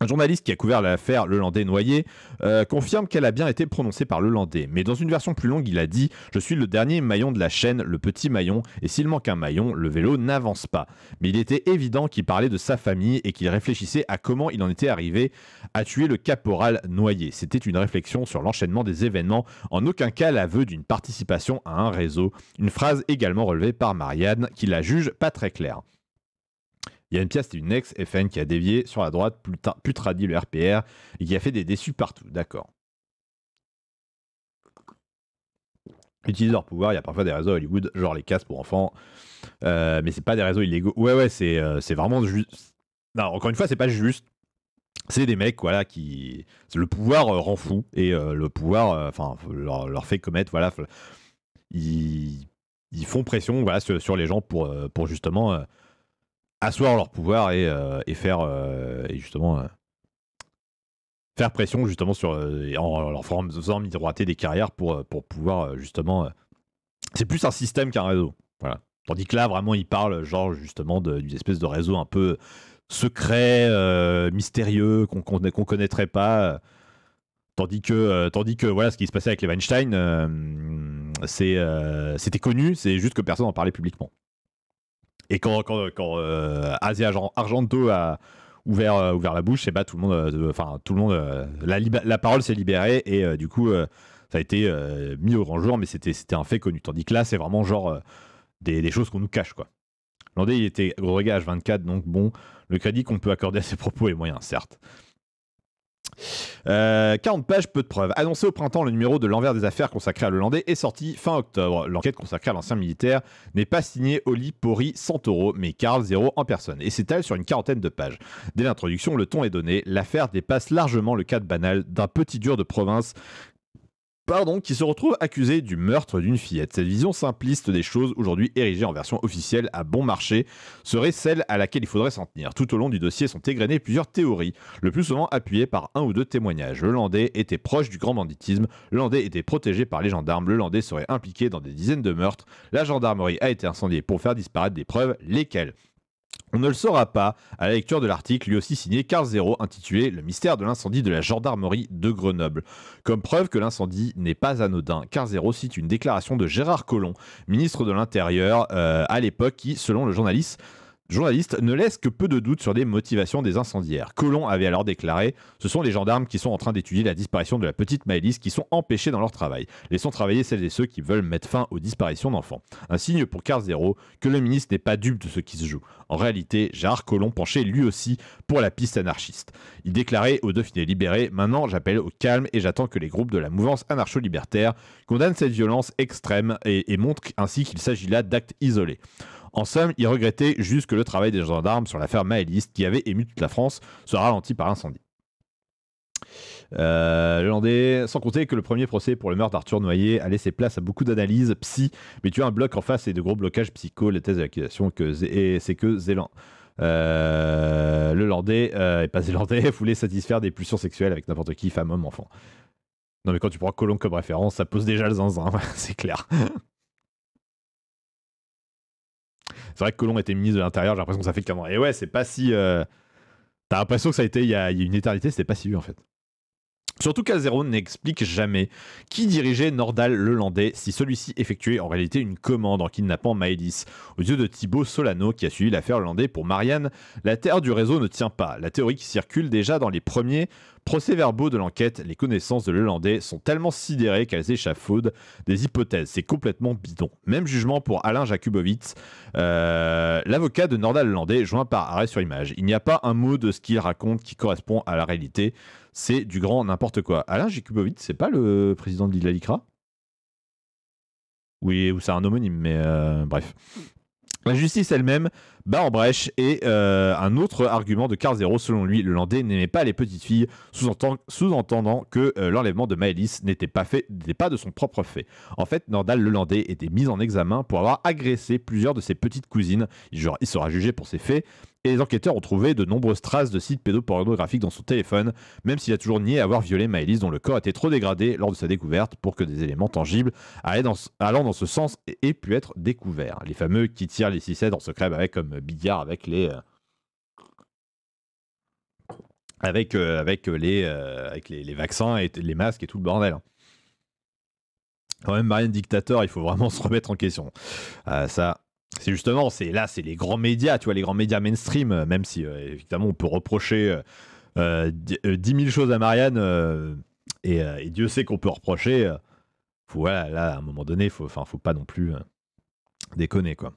un journaliste qui a couvert l'affaire Lelandais noyé euh, confirme qu'elle a bien été prononcée par landais mais dans une version plus longue, il a dit Je suis le dernier maillon de la chaîne, le petit maillon, et s'il manque un maillon, le vélo n'avance pas. Mais il était évident qu'il parlait de sa famille et qu'il réfléchissait à comment il en était arrivé à tuer le caporal noyé. C'était une réflexion sur l'enchaînement des événements, en aucun cas l'aveu d'une participation à un réseau. Une phrase également relevée par Marianne, qui la juge pas très claire. Il y a une pièce, c'est une ex-FN qui a dévié sur la droite, putain le RPR, et qui a fait des déçus partout, d'accord. utilisent leur pouvoir. Il y a parfois des réseaux Hollywood, genre les casse pour enfants, euh, mais c'est pas des réseaux illégaux. Ouais, ouais, c'est euh, c'est vraiment juste. Non, encore une fois, c'est pas juste. C'est des mecs, voilà, qui le pouvoir euh, rend fou et euh, le pouvoir, enfin, leur, fait commettre, voilà, ils, ils font pression, voilà, sur, sur les gens pour, pour justement asseoir leur pouvoir et, euh, faire euh, et justement euh, faire pression justement sur en, leur faisant miroiter des carrières pour, pour pouvoir justement c'est plus un système qu'un réseau voilà tandis que là vraiment ils parlent genre justement d'une espèce de réseau un peu secret mystérieux qu'on ne connaîtrait pas tandis que tandis que voilà ce qui se passait avec les Weinstein c'est c'était connu c'est juste que personne n'en parlait publiquement et quand, quand, euh, Asia Argento a ouvert, euh, ouvert la bouche, bah, tout le monde, euh, enfin tout le monde, la, parole s'est libérée et du coup ça a été mis au grand jour, mais c'était un fait connu. Tandis que là, c'est vraiment genre des, choses qu'on nous cache quoi. Landé, il était au h 24 donc bon, le crédit qu'on peut accorder à ses propos est moyen, certes. 40 euh, pages, peu de preuves. Annoncé au printemps, le numéro de l'envers des affaires consacré à l'Hollandais est sorti fin octobre. L'enquête consacrée à l'ancien militaire n'est pas signée Oli Pori Santoro, mais Carl Zero en personne, et s'étale sur une quarantaine de pages. Dès l'introduction, le ton est donné. L'affaire dépasse largement le cadre banal d'un petit dur de province pardon, qui se retrouve accusé du meurtre d'une fillette. Cette vision simpliste des choses, aujourd'hui érigée en version officielle à bon marché, serait celle à laquelle il faudrait s'en tenir. Tout au long du dossier sont égrenées plusieurs théories, le plus souvent appuyées par un ou deux témoignages. Le Landais était proche du grand banditisme, le Landais était protégé par les gendarmes, le Landais serait impliqué dans des dizaines de meurtres, la gendarmerie a été incendiée pour faire disparaître des preuves, lesquelles on ne le saura pas à la lecture de l'article, lui aussi signé Carl intitulé Le mystère de l'incendie de la gendarmerie de Grenoble. Comme preuve que l'incendie n'est pas anodin, Carl Zero cite une déclaration de Gérard Collomb, ministre de l'Intérieur euh, à l'époque, qui, selon le journaliste, journaliste ne laisse que peu de doutes sur les motivations des incendiaires. Colomb avait alors déclaré Ce sont les gendarmes qui sont en train d'étudier la disparition de la petite Maëlys qui sont empêchés dans leur travail. Laissons travailler celles et ceux qui veulent mettre fin aux disparitions d'enfants. Un signe pour zéro que le ministre n'est pas dupe de ce qui se joue. En réalité, Gérard Colomb penchait lui aussi pour la piste anarchiste. Il déclarait au Dauphiné libéré Maintenant, j'appelle au calme et j'attends que les groupes de la mouvance anarcho-libertaire condamnent cette violence extrême et montrent ainsi qu'il s'agit là d'actes isolés. En somme, il regrettait juste que le travail des gendarmes sur l'affaire Maëliste, qui avait ému toute la France, soit ralenti par incendie. Euh, le Landais, sans compter que le premier procès pour le meurtre d'Arthur Noyer a laissé place à beaucoup d'analyses psy, mais tu as un bloc en face et de gros blocages psycho. La thèse de l'accusation, c'est que Zéland. Euh, le Landais, euh, et pas Zélandais, voulait satisfaire des pulsions sexuelles avec n'importe qui, femme, homme, enfant. Non, mais quand tu prends Colomb comme référence, ça pose déjà le zinzin, c'est clair. C'est vrai que Colomb était ministre de l'Intérieur, j'ai l'impression que ça fait qu'un an. Et ouais, c'est pas si. Euh, t'as l'impression que ça a été il y a, il une éternité, c'était pas si vieux en fait. Surtout qu'Azero n'explique jamais qui dirigeait Nordal le si celui-ci effectuait en réalité une commande en kidnappant Maëlys. Aux yeux de Thibaut Solano, qui a suivi l'affaire Landais pour Marianne, la terre du réseau ne tient pas. La théorie qui circule déjà dans les premiers procès-verbaux de l'enquête, les connaissances de Lelandais sont tellement sidérées qu'elles échafaudent des hypothèses. C'est complètement bidon. Même jugement pour Alain Jakubowicz, euh, l'avocat de Nordal Lelandais, joint par arrêt sur image. Il n'y a pas un mot de ce qu'il raconte qui correspond à la réalité c'est du grand n'importe quoi. Alain Jakubowicz, c'est pas le président de l'ICRA Oui, ou c'est un homonyme, mais euh, bref. La justice elle-même bat en brèche et euh, un autre argument de Zero selon lui, le Landais n'aimait pas les petites filles, sous-entendant que euh, l'enlèvement de Maëlys n'était pas fait, pas de son propre fait. En fait, Nordal le Landais était mis en examen pour avoir agressé plusieurs de ses petites cousines. Il, sera jugé pour ses faits, et les enquêteurs ont trouvé de nombreuses traces de sites pédopornographiques dans son téléphone, même s'il a toujours nié avoir violé Maëlys dont le corps a été trop dégradé lors de sa découverte pour que des éléments tangibles allant dans ce sens aient pu être découverts. Les fameux qui tirent les sucettes en secret, avec bah comme Billard avec les... Euh, avec, euh, avec, les, euh, avec les, vaccins et les masques et tout le bordel. Hein. Quand même, Marianne Dictateur, il faut vraiment se remettre en question. ça, c'est justement, c'est là, c'est les grands médias, tu vois, les grands médias mainstream, euh, même si euh, évidemment on peut reprocher euh, dix 10 choses à Marianne, et, Dieu sait qu'on peut reprocher. voilà, là, à un moment donné, faut, faut pas non plus déconner, quoi.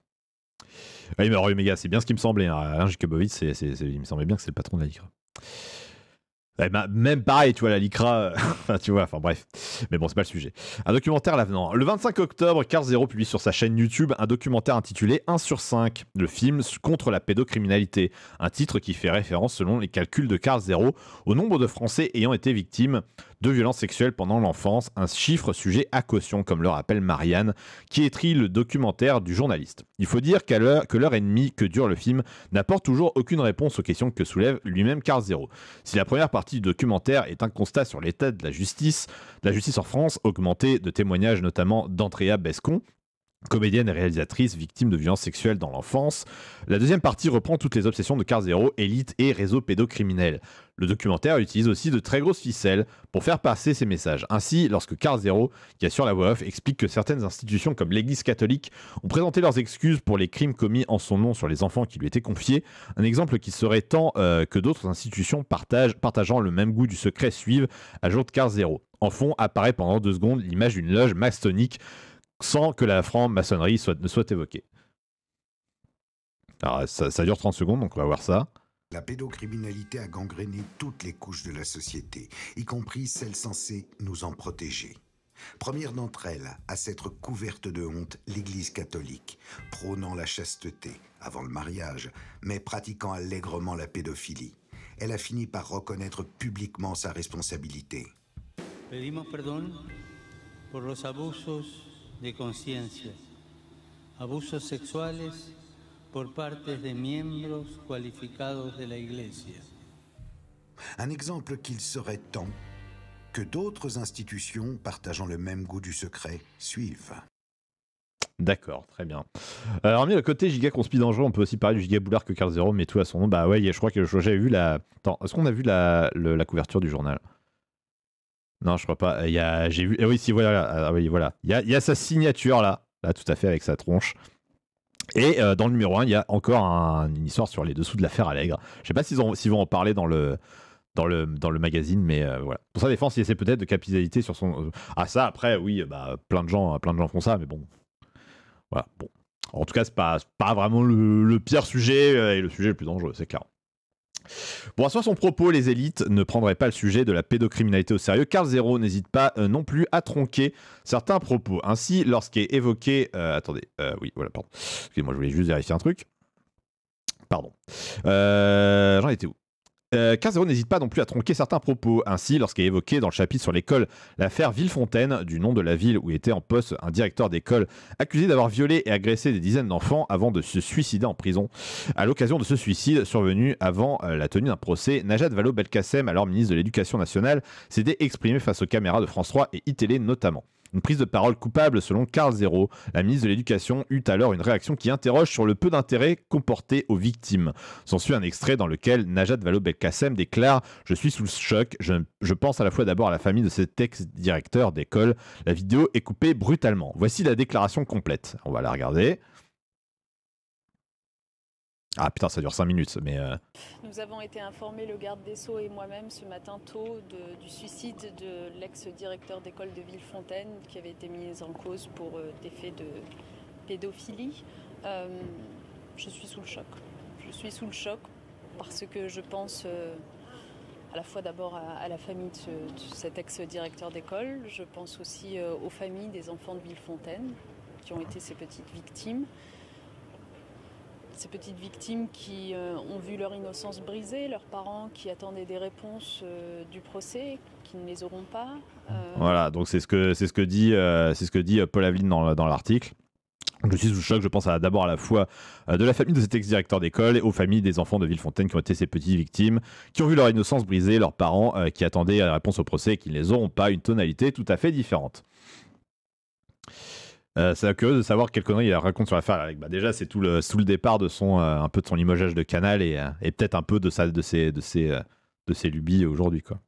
Oui, mais Roy Omega, c'est bien ce qui me semblait. Hein. c'est, il me semblait bien que c'est le patron de la Ligue. Même pareil, tu vois, la Lycra. Euh, enfin, tu vois, enfin bref. Mais bon, c'est pas le sujet. Un documentaire l'avenant. Le 25 octobre, Carl Zero publie sur sa chaîne YouTube un documentaire intitulé 1 sur 5, le film contre la pédocriminalité. Un titre qui fait référence, selon les calculs de Carl Zero, au nombre de Français ayant été victimes de violences sexuelles pendant l'enfance, un chiffre sujet à caution, comme le rappelle Marianne, qui écrit le documentaire du journaliste. Il faut dire qu'à l'heure, que l'heure et demie que dure le film n'apporte toujours aucune réponse aux questions que soulève lui-même Carl Zero. Si la première partie du documentaire est un constat sur l'état de la justice, la justice en France, augmentée de témoignages notamment d'Andrea Bescon, comédienne et réalisatrice victime de violences sexuelles dans l'enfance. La deuxième partie reprend toutes les obsessions de Car Zero, élite et réseau pédocriminel. Le documentaire utilise aussi de très grosses ficelles pour faire passer ses messages. Ainsi, lorsque Car Zero, qui assure la voix off, explique que certaines institutions comme l'Église catholique ont présenté leurs excuses pour les crimes commis en son nom sur les enfants qui lui étaient confiés, un exemple qui serait tant euh, que d'autres institutions partageant le même goût du secret suivent, de Car Zero. En fond apparaît pendant deux secondes l'image d'une loge mastonique sans que la franc-maçonnerie soit, ne soit évoquée. Alors, ça, dure 30 secondes, donc on va voir ça. La pédocriminalité a gangréné toutes les couches de la société, y compris celles censées nous en protéger. Première d'entre elles à s'être couverte de honte, l'Église catholique, prônant la chasteté avant le mariage, mais pratiquant allègrement la pédophilie. Elle a fini par reconnaître publiquement sa responsabilité. perdón por los abusos de conciencia, abusos sexuales por parte de miembros de la Un exemple qu'il serait temps que d'autres institutions partageant le même goût du secret suivent. D'accord, très bien. Alors, euh, mis le côté giga conspi dangereux, on peut aussi parler du giga boulard que Carl Zero met tout à son nom. Bah ouais, je crois que j'avais vu la. Attends, est-ce qu'on a vu la couverture du journal non, je crois pas. Euh, il y a, j'ai vu. Eh oui, si voilà, euh, oui, voilà. Il y a, sa signature là, là tout à fait avec sa tronche. Et euh, dans le numéro 1, il y a encore une histoire sur les dessous de l'affaire Allègre. Je sais pas s'ils, ont, s'ils vont en parler dans le, dans le, dans le magazine, mais voilà. Pour sa défense, il essaie peut-être de capitaliser sur son. Ah, ça, après, oui, bah, plein, de gens, plein de gens font ça, mais bon. Voilà, bon. En tout cas, c'est pas, pas vraiment le, pire sujet et le sujet le plus dangereux, c'est clair. Bon, à son propos, les élites ne prendraient pas le sujet de la pédocriminalité au sérieux, car Zero n'hésite pas euh, non plus à tronquer certains propos. Ainsi, lorsqu'est évoqué... Euh, attendez, euh, oui, voilà, pardon. Excusez-moi, je voulais juste vérifier un truc. Pardon. J'en étais où 15 euh, n'hésite pas non plus à tronquer certains propos. Ainsi, est évoqué dans le chapitre sur l'école l'affaire Villefontaine, du nom de la ville où était en poste un directeur d'école accusé d'avoir violé et agressé des dizaines d'enfants avant de se suicider en prison. À l'occasion de ce suicide survenu avant euh, la tenue d'un procès, Najat Valo belkacem alors ministre de l'Éducation nationale, s'était exprimé face aux caméras de France 3 et ITélé e notamment. Une prise de parole coupable selon Carl Zero. La ministre de l'Éducation eut alors une réaction qui interroge sur le peu d'intérêt comporté aux victimes. S'ensuit un extrait dans lequel Najat Vallaud-Belkacem déclare Je suis sous le choc, je, je pense à la fois d'abord à la famille de cet ex-directeur d'école. La vidéo est coupée brutalement. Voici la déclaration complète. On va la regarder. Ah putain, ça dure 5 minutes, mais... Euh. Nous avons été informés, le garde des Sceaux et moi-même, ce matin tôt, du suicide de l'ex-directeur d'école de Villefontaine, qui avait été mis en cause pour euh, des faits de pédophilie. Euh, je suis sous le choc. Je suis sous le choc parce que je pense à la fois d'abord à, la famille de, de cet ex-directeur d'école, je pense aussi aux familles des enfants de Villefontaine, qui ont été ces petites victimes ces petites victimes qui euh, ont vu leur innocence brisée, leurs parents qui attendaient des réponses euh, du procès, qui ne les auront pas. Euh. Voilà, donc c'est ce que c'est ce que dit c'est ce que dit Paul Aveline dans, l'article. Je suis sous choc, je pense d'abord à la fois de la famille de cet ex-directeur d'école et aux familles des enfants de Villefontaine qui ont été ces petites victimes, qui ont vu leur innocence brisée, leurs parents qui attendaient la réponse au procès qui ne les auront pas, une tonalité tout à fait différente. Euh, c'est curieux de savoir quelle connerie il raconte sur l'affaire. Avec, bah, déjà, c'est tout le, le départ de son, euh, un peu de son limogeage de canal et, euh, peut-être un peu de, de, ses, de, ses, de ses lubies aujourd'hui. quoi.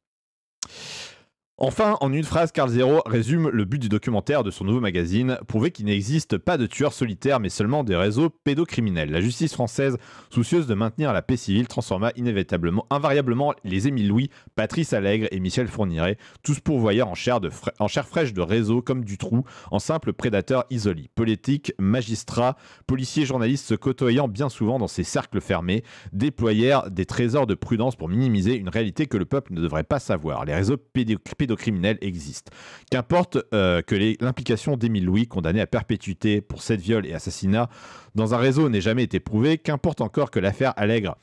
Enfin, en une phrase, Carl Zero résume le but du documentaire de son nouveau magazine, prouver qu'il n'existe pas de tueurs solitaires mais seulement des réseaux pédocriminels. La justice française, soucieuse de maintenir la paix civile, transforma inévitablement, invariablement les Émile Louis, Patrice Allègre et Michel Fourniret, tous pourvoyeurs en chair, en chair fraîche de réseaux comme du trou, en simples prédateurs isolés. Politiques, magistrats, policiers, journalistes se côtoyant bien souvent dans ces cercles fermés, déployèrent des trésors de prudence pour minimiser une réalité que le peuple ne devrait pas savoir. Les réseaux pédocriminels criminels existent. Qu'importe euh, que l'implication d'Émile Louis, condamné à perpétuité pour sept viols et assassinats dans un réseau, n'ait jamais été prouvée, qu'importe encore que l'affaire allègre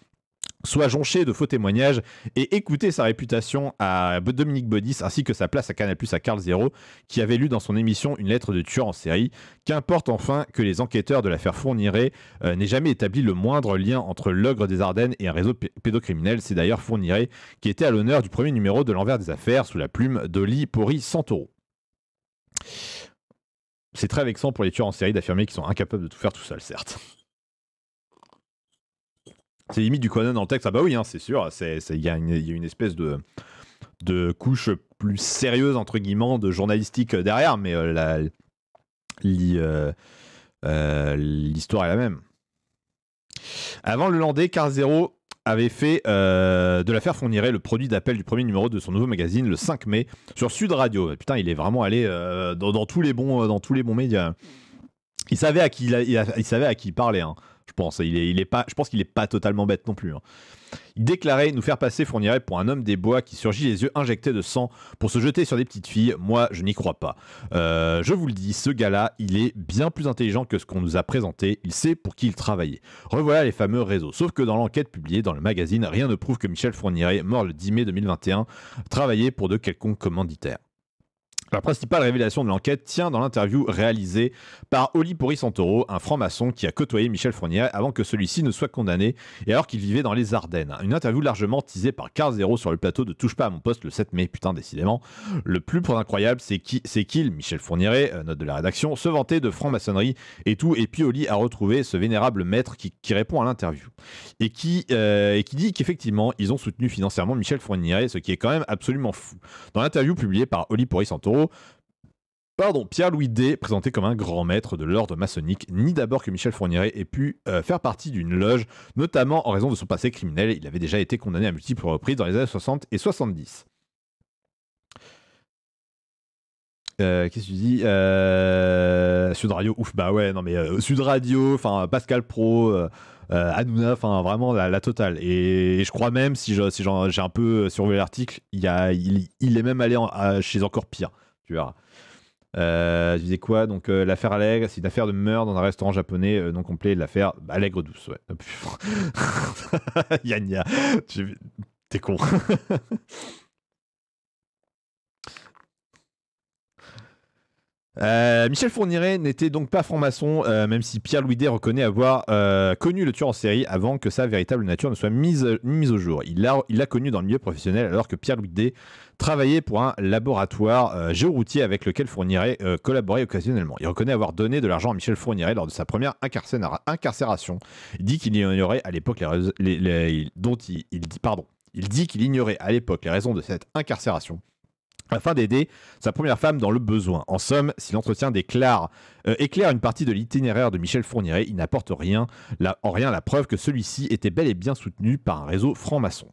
soit jonché de faux témoignages et écouter sa réputation à Dominique Bodis ainsi que sa place à Canal à Carl Zero qui avait lu dans son émission une lettre de tueur en série. Qu'importe enfin que les enquêteurs de l'affaire Fourniret euh, n'aient jamais établi le moindre lien entre l'ogre des Ardennes et un réseau pédocriminel. C'est d'ailleurs Fourniret qui était à l'honneur du premier numéro de l'envers des affaires sous la plume d'Oli Pori Santoro. C'est très vexant pour les tueurs en série d'affirmer qu'ils sont incapables de tout faire tout seul, certes. C'est limite du dans le texte. Ah bah oui, hein, c'est sûr. Il y, a une espèce de, de couche plus sérieuse, entre guillemets, de journalistique euh, derrière, mais euh, euh, l'histoire est la même. Avant le Landais, Car avait fait euh, de l'affaire fournirait le produit d'appel du premier numéro de son nouveau magazine le 5 mai sur Sud Radio. Putain, il est vraiment allé dans, tous les bons, dans tous les bons médias. Il savait à qui il, il savait à qui il parlait. Hein. Je pense. Il est, pas, je pense qu'il n'est pas totalement bête non plus. Hein. Il déclarait Nous faire passer Fourniret pour un homme des bois qui surgit les yeux injectés de sang pour se jeter sur des petites filles. Moi, je n'y crois pas. Euh, je vous le dis, ce gars-là, il est bien plus intelligent que ce qu'on nous a présenté. Il sait pour qui il travaillait. Revoilà les fameux réseaux. Sauf que dans l'enquête publiée dans le magazine, rien ne prouve que Michel Fourniret, mort le 10 mai 2021, travaillait pour de quelconques commanditaires. La principale révélation de l'enquête tient dans l'interview réalisée par Oli poris Santoro, un franc-maçon qui a côtoyé Michel Fournier avant que celui-ci ne soit condamné et alors qu'il vivait dans les Ardennes. Une interview largement teasée par Carzero sur le plateau de Touche pas à mon poste le 7 mai, putain décidément. Le plus incroyable, c'est qu'il, Michel Fourniret, euh, note de la rédaction, se vantait de franc-maçonnerie et tout, et puis Oli a retrouvé ce vénérable maître qui, répond à l'interview et qui, euh, et qui dit qu'effectivement, ils ont soutenu financièrement Michel Fourniret, ce qui est quand même absolument fou. Dans l'interview publiée par Oli Pori Santoro, Pardon, Pierre-Louis D, présenté comme un grand maître de l'ordre maçonnique, ni d'abord que Michel Fourniret ait pu euh, faire partie d'une loge, notamment en raison de son passé criminel. Il avait déjà été condamné à multiples reprises dans les années 60 et 70. Euh, qu'est-ce que tu dis euh, Sud Radio, ouf, bah ouais, non mais Sud Radio, enfin Pascal Pro, Hanouna, enfin vraiment la, totale. Et, je crois même, si, j'ai un peu surveillé l'article, il, est même allé chez encore pire. Euh, je disais quoi Donc euh, l'affaire Allègre, c'est une affaire de meurtre dans un restaurant japonais euh, non complet. L'affaire Allègre douce, ouais. t'es con. Michel Fourniret n'était donc pas franc-maçon, même si Pierre D reconnaît avoir connu le tueur en série avant que sa véritable nature ne soit mise, au jour. Il l'a connu dans le milieu professionnel alors que Pierre D Travailler pour un laboratoire euh, géoroutier avec lequel Fourniret euh, collaborait occasionnellement. Il reconnaît avoir donné de l'argent à Michel Fourniret lors de sa première incarcération. Il dit qu'il ignorait à l'époque les, raisons, dont il, Il dit qu'il ignorait à l'époque de cette incarcération afin d'aider sa première femme dans le besoin. En somme, si l'entretien euh, éclaire une partie de l'itinéraire de Michel Fourniret, il n'apporte rien, en rien la preuve que celui-ci était bel et bien soutenu par un réseau franc-maçon.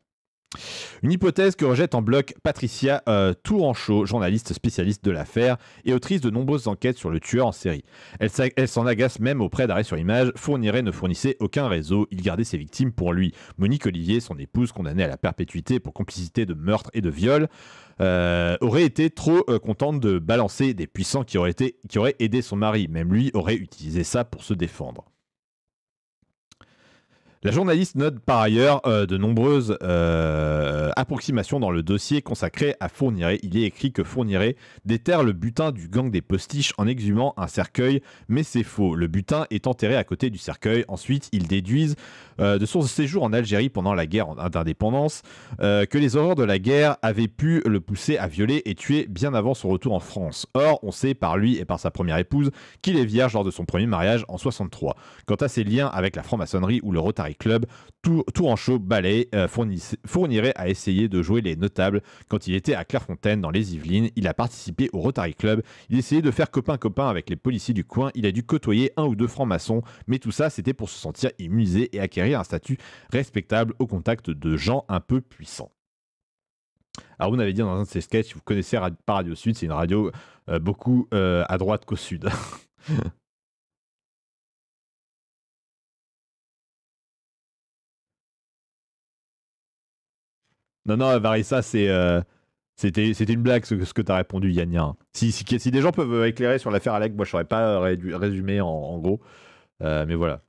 Une hypothèse que rejette en bloc Patricia euh, Touranchot, journaliste spécialiste de l'affaire et autrice de nombreuses enquêtes sur le tueur en série. Elle, s'en agace même auprès d'arrêt sur image. fournirait ne fournissait aucun réseau, il gardait ses victimes pour lui. Monique Olivier, son épouse condamnée à la perpétuité pour complicité de meurtre et de viol, euh, aurait été trop euh, contente de balancer des puissants qui qui auraient aidé son mari. Même lui aurait utilisé ça pour se défendre. La journaliste note par ailleurs euh, de nombreuses euh, approximations dans le dossier consacré à Fourniret. Il est écrit que Fourniret déterre le butin du gang des postiches en exhumant un cercueil, mais c'est faux. Le butin est enterré à côté du cercueil. Ensuite, ils déduisent euh, de son séjour en Algérie pendant la guerre d'indépendance que les horreurs de la guerre avaient pu le pousser à violer et tuer bien avant son retour en France. Or, on sait par lui et par sa première épouse qu'il est vierge lors de son premier mariage en 63. Quant à ses liens avec la franc-maçonnerie ou le retard Club, tout, en chaud, ballet euh, fournirait à essayer de jouer les notables. Quand il était à Clairefontaine dans les Yvelines, il a participé au Rotary Club, il essayait de faire copain-copain avec les policiers du coin, il a dû côtoyer un ou deux francs-maçons, mais tout ça c'était pour se sentir immunisé et acquérir un statut respectable au contact de gens un peu puissants. Alors, vous avez dit dans un de ces sketchs, vous connaissez pas Radio Sud, c'est une radio euh, beaucoup euh, à droite qu'au sud. Non, non, Varissa, c'est. Euh, c'était, une blague ce, que tu as répondu, Yann. Si, des gens peuvent euh, éclairer sur l'affaire Alec, moi je saurais pas euh, résumé en, en gros. mais voilà.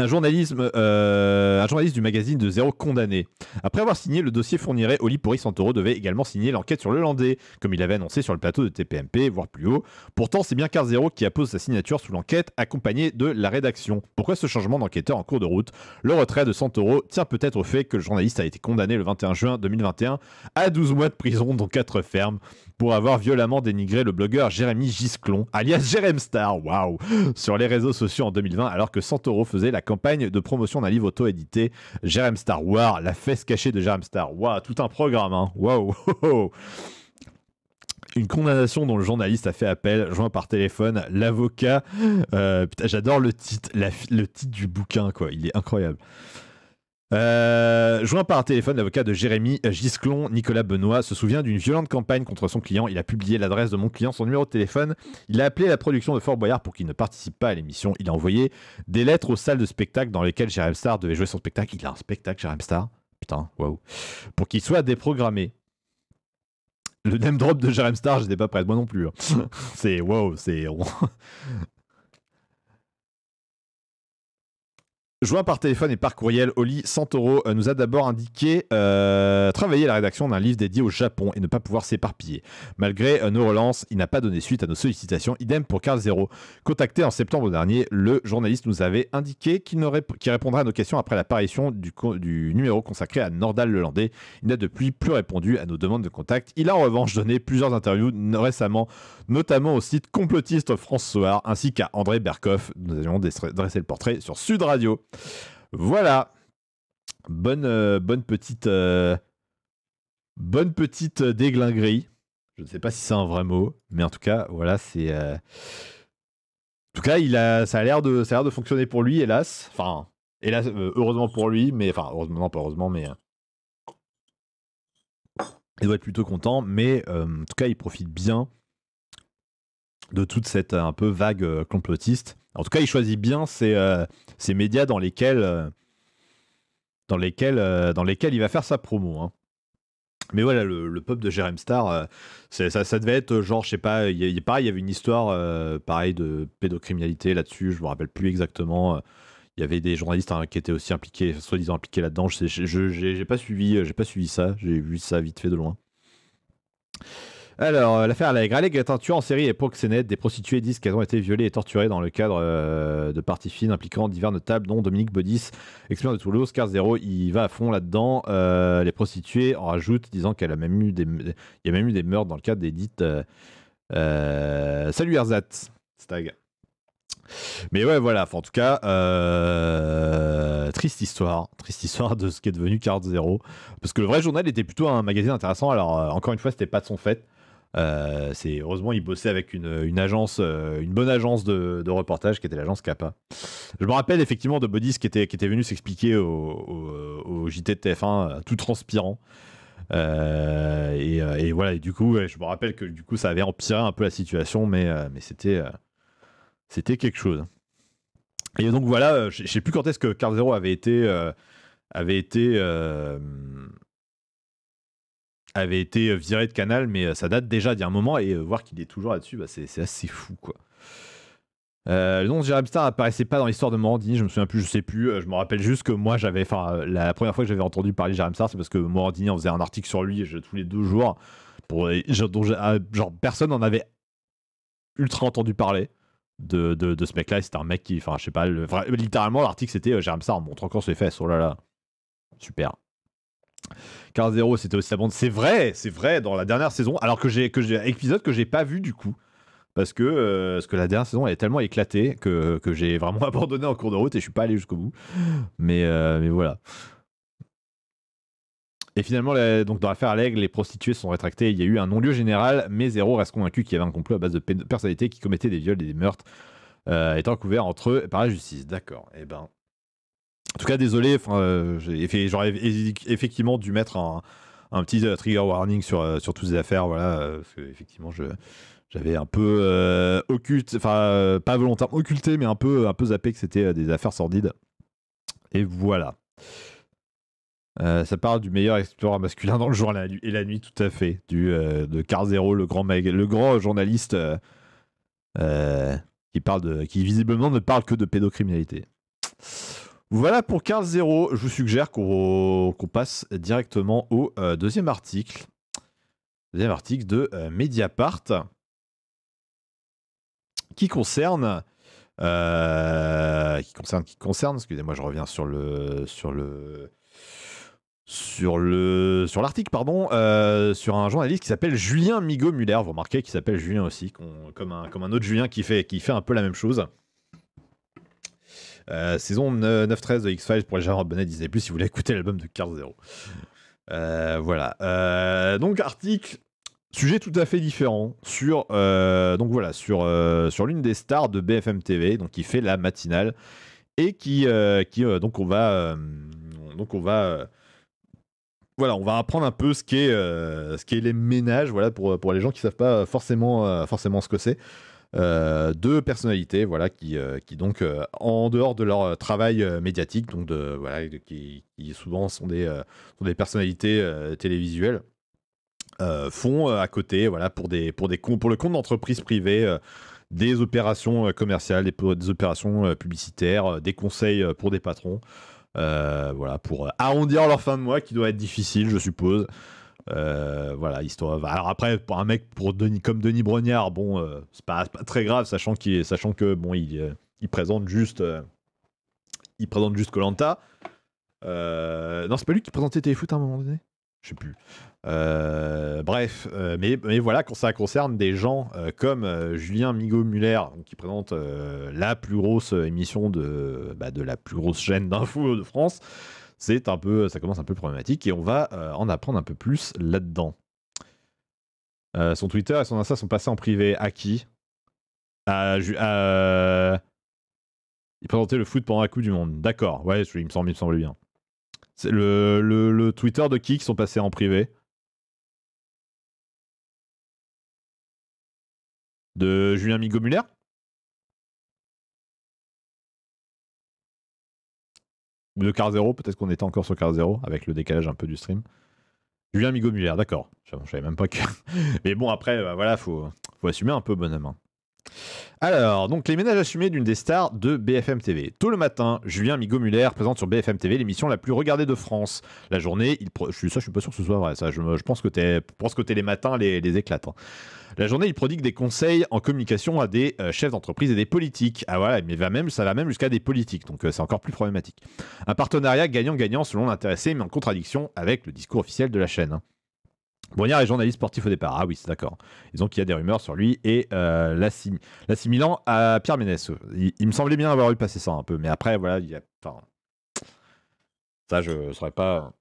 Euh, un, journaliste du magazine de Zéro condamné. Après avoir signé le dossier fournirait, Oli Pourri Santoro devait également signer l'enquête sur le Landais, comme il avait annoncé sur le plateau de TPMP, voire plus haut. Pourtant, c'est bien Car qui appose sa signature sous l'enquête, accompagnée de la rédaction. Pourquoi ce changement d'enquêteur en cours de route Le retrait de Santoro tient peut-être au fait que le journaliste a été condamné le 21 juin 2021 à 12 mois de prison, dont 4 fermes, pour avoir violemment dénigré le blogueur Jérémy Gisclon, alias Jérém Star, waouh, sur les réseaux sociaux en 2020, alors que Santoro faisait la campagne de promotion d'un livre auto-édité, Jérém Star, War, la fesse cachée de Jérém Star, waouh, tout un programme, hein, waouh. Une condamnation dont le journaliste a fait appel, joint par téléphone, l'avocat. Euh, putain, j'adore le titre, le titre du bouquin, quoi. Il est incroyable. Euh, joint par téléphone, l'avocat de Jérémy Gisclon, Nicolas Benoît, se souvient d'une violente campagne contre son client. Il a publié l'adresse de mon client, son numéro de téléphone. Il a appelé la production de Fort Boyard pour qu'il ne participe pas à l'émission. Il a envoyé des lettres aux salles de spectacle dans lesquelles Jérém Star devait jouer son spectacle. Il a un spectacle, Jérém Star. Putain, waouh. Pour qu'il soit déprogrammé. Le name drop de Jérém Star, je n'étais pas prêt moi non plus. Hein. c'est wow, c'est. Joint par téléphone et par courriel, Oli Santoro euh, nous a d'abord indiqué travailler euh, travailler la rédaction d'un livre dédié au Japon et ne pas pouvoir s'éparpiller. Malgré euh, nos relances, il n'a pas donné suite à nos sollicitations. Idem pour Carl Zero. Contacté en septembre dernier, le journaliste nous avait indiqué qu'il répondrait à nos questions après l'apparition du, numéro consacré à Nordal Lelandais. Il n'a depuis plus répondu à nos demandes de contact. Il a en revanche donné plusieurs interviews récemment, notamment au site complotiste France Soir ainsi qu'à André Berkoff. Nous avions dressé le portrait sur Sud Radio. Voilà. Bonne, euh, bonne petite. Euh, bonne petite déglinguerie. Je ne sais pas si c'est un vrai mot, mais en tout cas, voilà, c'est. Euh, en tout cas, il a, ça a l'air de, de fonctionner pour lui, hélas. Enfin, hélas, heureusement pour lui, mais enfin, heureusement, pas heureusement, mais il doit être plutôt content. Mais en tout cas, il profite bien de toute cette un peu vague complotiste en tout cas, il choisit bien ces euh, médias dans lesquels, euh, dans, lesquels, euh, dans lesquels il va faire sa promo. Hein. Mais voilà, le, le, de Jerem Star, ça, devait être genre, je sais pas, pareil, il y avait une histoire pareil de pédocriminalité là-dessus, je me rappelle plus exactement. Il y avait des journalistes hein, qui étaient aussi impliqués, soi-disant impliqués là-dedans. Je n'ai pas, suivi, pas suivi ça, j'ai vu ça vite fait de loin. Alors, euh, l'affaire la qui est un tueur en série époque Des prostituées disent qu'elles ont été violées et torturées dans le cadre euh, de parties fines impliquant divers notables, dont Dominique Bodis, expert de Toulouse. Car Zero, il va à fond là-dedans. Euh, les prostituées en rajoutent, disant qu'il a même eu des, y a même eu des meurtres dans le cadre des dites. salut Erzat, Stag. Mais ouais, voilà. en tout cas, triste histoire. Triste histoire de ce qui est devenu Card Zero. Parce que le vrai journal était plutôt un magazine intéressant. Alors, encore une fois, c'était pas de son fait. Euh, c'est heureusement il bossait avec une, agence, euh, une bonne agence de, reportage qui était l'agence Kappa. Je me rappelle effectivement de Bodis qui était, qui était venu s'expliquer au, au, 1 euh, tout transpirant. et, voilà, du coup, je me rappelle que du coup ça avait empiré un peu la situation, mais, c'était, c'était quelque chose. Et donc voilà, je sais plus quand est-ce que Card avait été, avait été avait été euh, viré de Canal, mais euh, ça date déjà d'un moment, et euh, voir qu'il est toujours là-dessus, bah, c'est assez fou, quoi. le nom de Star apparaissait pas dans l'histoire de Morandini, je me souviens plus, je sais plus. Je me rappelle juste que moi j'avais, enfin, la première fois que j'avais entendu parler de Jeremy Star, c'est parce que Morandini en faisait un article sur lui tous les deux jours. Pour, ah, genre, personne n'en avait ultra entendu parler de, de, ce mec-là. C'était un mec qui, enfin, je sais pas, littéralement l'article c'était euh, Star montre encore ses fesses, oh là là. Super. Car Zéro c'était aussi la bande. C'est vrai, c'est vrai, dans la dernière saison, alors que j'ai que j'ai épisode que j'ai pas vu du coup. Parce que, euh, parce que la dernière saison elle est tellement éclatée que, que j'ai vraiment abandonné en cours de route et je suis pas allé jusqu'au bout. Mais, euh, mais voilà. Et finalement, donc dans l'affaire Allègre, les prostituées sont rétractées. Il y a eu un non-lieu général, mais Zéro reste convaincu qu'il y avait un complot à base de personnalités qui commettaient des viols et des meurtres, euh, étant couvert entre eux par la justice. D'accord. Eh ben, en tout cas, désolé, euh, j'aurais effectivement dû mettre un, petit euh, trigger warning sur, euh, sur toutes ces affaires, voilà, parce que effectivement, j'avais un peu Occulté occulte, enfin pas volontairement occulté, mais un peu, un peu zappé que c'était des affaires sordides. Et voilà. ça parle du meilleur explorateur masculin dans le jour et la nuit, tout à fait. Du, de Carzero, le grand, le grand journaliste qui, parle de, qui visiblement ne parle que de pédocriminalité. Voilà pour Carl 0. Je vous suggère qu'on passe directement au euh, deuxième article. Deuxième article de euh, Mediapart qui concerne. Euh, qui concerne, qui concerne, excusez-moi, je reviens sur le, sur le, sur le, sur l'article, pardon, sur un journaliste qui s'appelle Julien Migaud Muller. Vous remarquez qu'il s'appelle Julien aussi, comme un, comme un autre Julien qui fait, qui fait un peu la même chose. Euh, saison 9-13 de X-Files pour les gens abonnés disait Plus si vous voulez écouter l'album de Card Zero. Euh, voilà. Euh, donc article, sujet tout à fait différent sur donc voilà sur sur l'une des stars de BFM TV donc qui fait la matinale et qui qui donc on va donc on va voilà, on va apprendre un peu ce qu'est qui est les ménages, voilà, pour, pour les gens qui ne savent pas forcément, forcément ce que c'est. Euh, deux personnalités voilà, qui, euh, qui donc, euh, en dehors de leur travail médiatique, donc de, voilà, qui, qui, souvent sont des, sont des personnalités télévisuelles, font à côté, voilà, pour, des, pour, des, pour le compte d'entreprise privées, des opérations commerciales, des, des opérations publicitaires, des conseils pour des patrons, voilà, pour arrondir leur fin de mois qui doit être difficile, je suppose. Euh, voilà, histoire. Alors après, pour un mec pour Denis, comme Denis Brognard, bon, euh, c'est pas, très grave, sachant, qu'il, sachant que bon, il, euh, présente juste, il présente juste Colanta. non, c'est pas lui qui présentait Téléfoot à un moment donné. Je sais plus. bref, mais, mais, voilà, quand ça concerne des gens comme Julien Migo muller qui présente la plus grosse émission de, bah, de la plus grosse chaîne d'infos de France, c'est un peu, ça commence un peu problématique et on va euh, en apprendre un peu plus là-dedans. Euh, son Twitter et son Insta sont passés en privé à qui à, euh, Il présentait le foot pendant un coup du Monde. D'accord, ouais, il me semble, bien. C'est le, Twitter de qui qui sont passés en privé De Julien Migomulaire de quart zéro, peut-être qu'on était encore sur quart zéro, avec le décalage un peu du stream. Julien Migo Muller, d'accord. Je savais même pas que. Mais bon, après, bah, voilà, faut, faut assumer un peu, bonhomme. Hein. Alors, donc les ménages assumés d'une des stars de BFM TV. Tôt le matin, Julien Migo Muller présente sur BFM TV l'émission la plus regardée de France. La journée, je suis je suis pas sûr que ce soit vrai. Ça, je, pense que t'es, pense que es les matins les, les hein. La journée, il prodigue des conseils en communication à des euh, chefs d'entreprise et des politiques. Ah voilà, mais va même, ça va même jusqu'à des politiques, donc euh, c'est encore plus problématique. Un partenariat gagnant-gagnant selon l'intéressé, mais en contradiction avec le discours officiel de la chaîne. Hein. Bonnard est journaliste sportif au départ. Ah oui, c'est d'accord. Disons qu'il y a des rumeurs sur lui et euh, l'assimilant à Pierre Ménès. Il, me semblait bien avoir eu passé ça un peu, mais après, voilà, il y a. Enfin, ça, je ne serais pas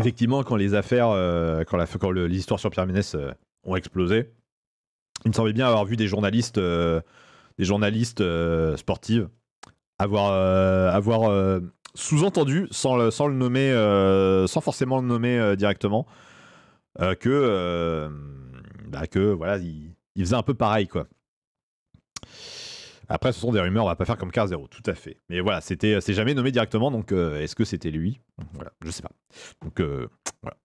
effectivement, quand les affaires, euh, quand, la, les histoires sur Pierre Ménès euh, ont explosé, il me semblait bien avoir vu des journalistes, euh, des journalistes sportives avoir, avoir sous-entendu, sans le, nommer, sans forcément le nommer directement, que, bah que voilà, il faisait un peu pareil, quoi. Après, ce sont des rumeurs, on va pas faire comme Carzero, tout à fait. Mais voilà, c'était, euh, c'est jamais nommé directement, donc euh, est-ce que c'était lui Voilà, je sais pas. Donc euh, voilà.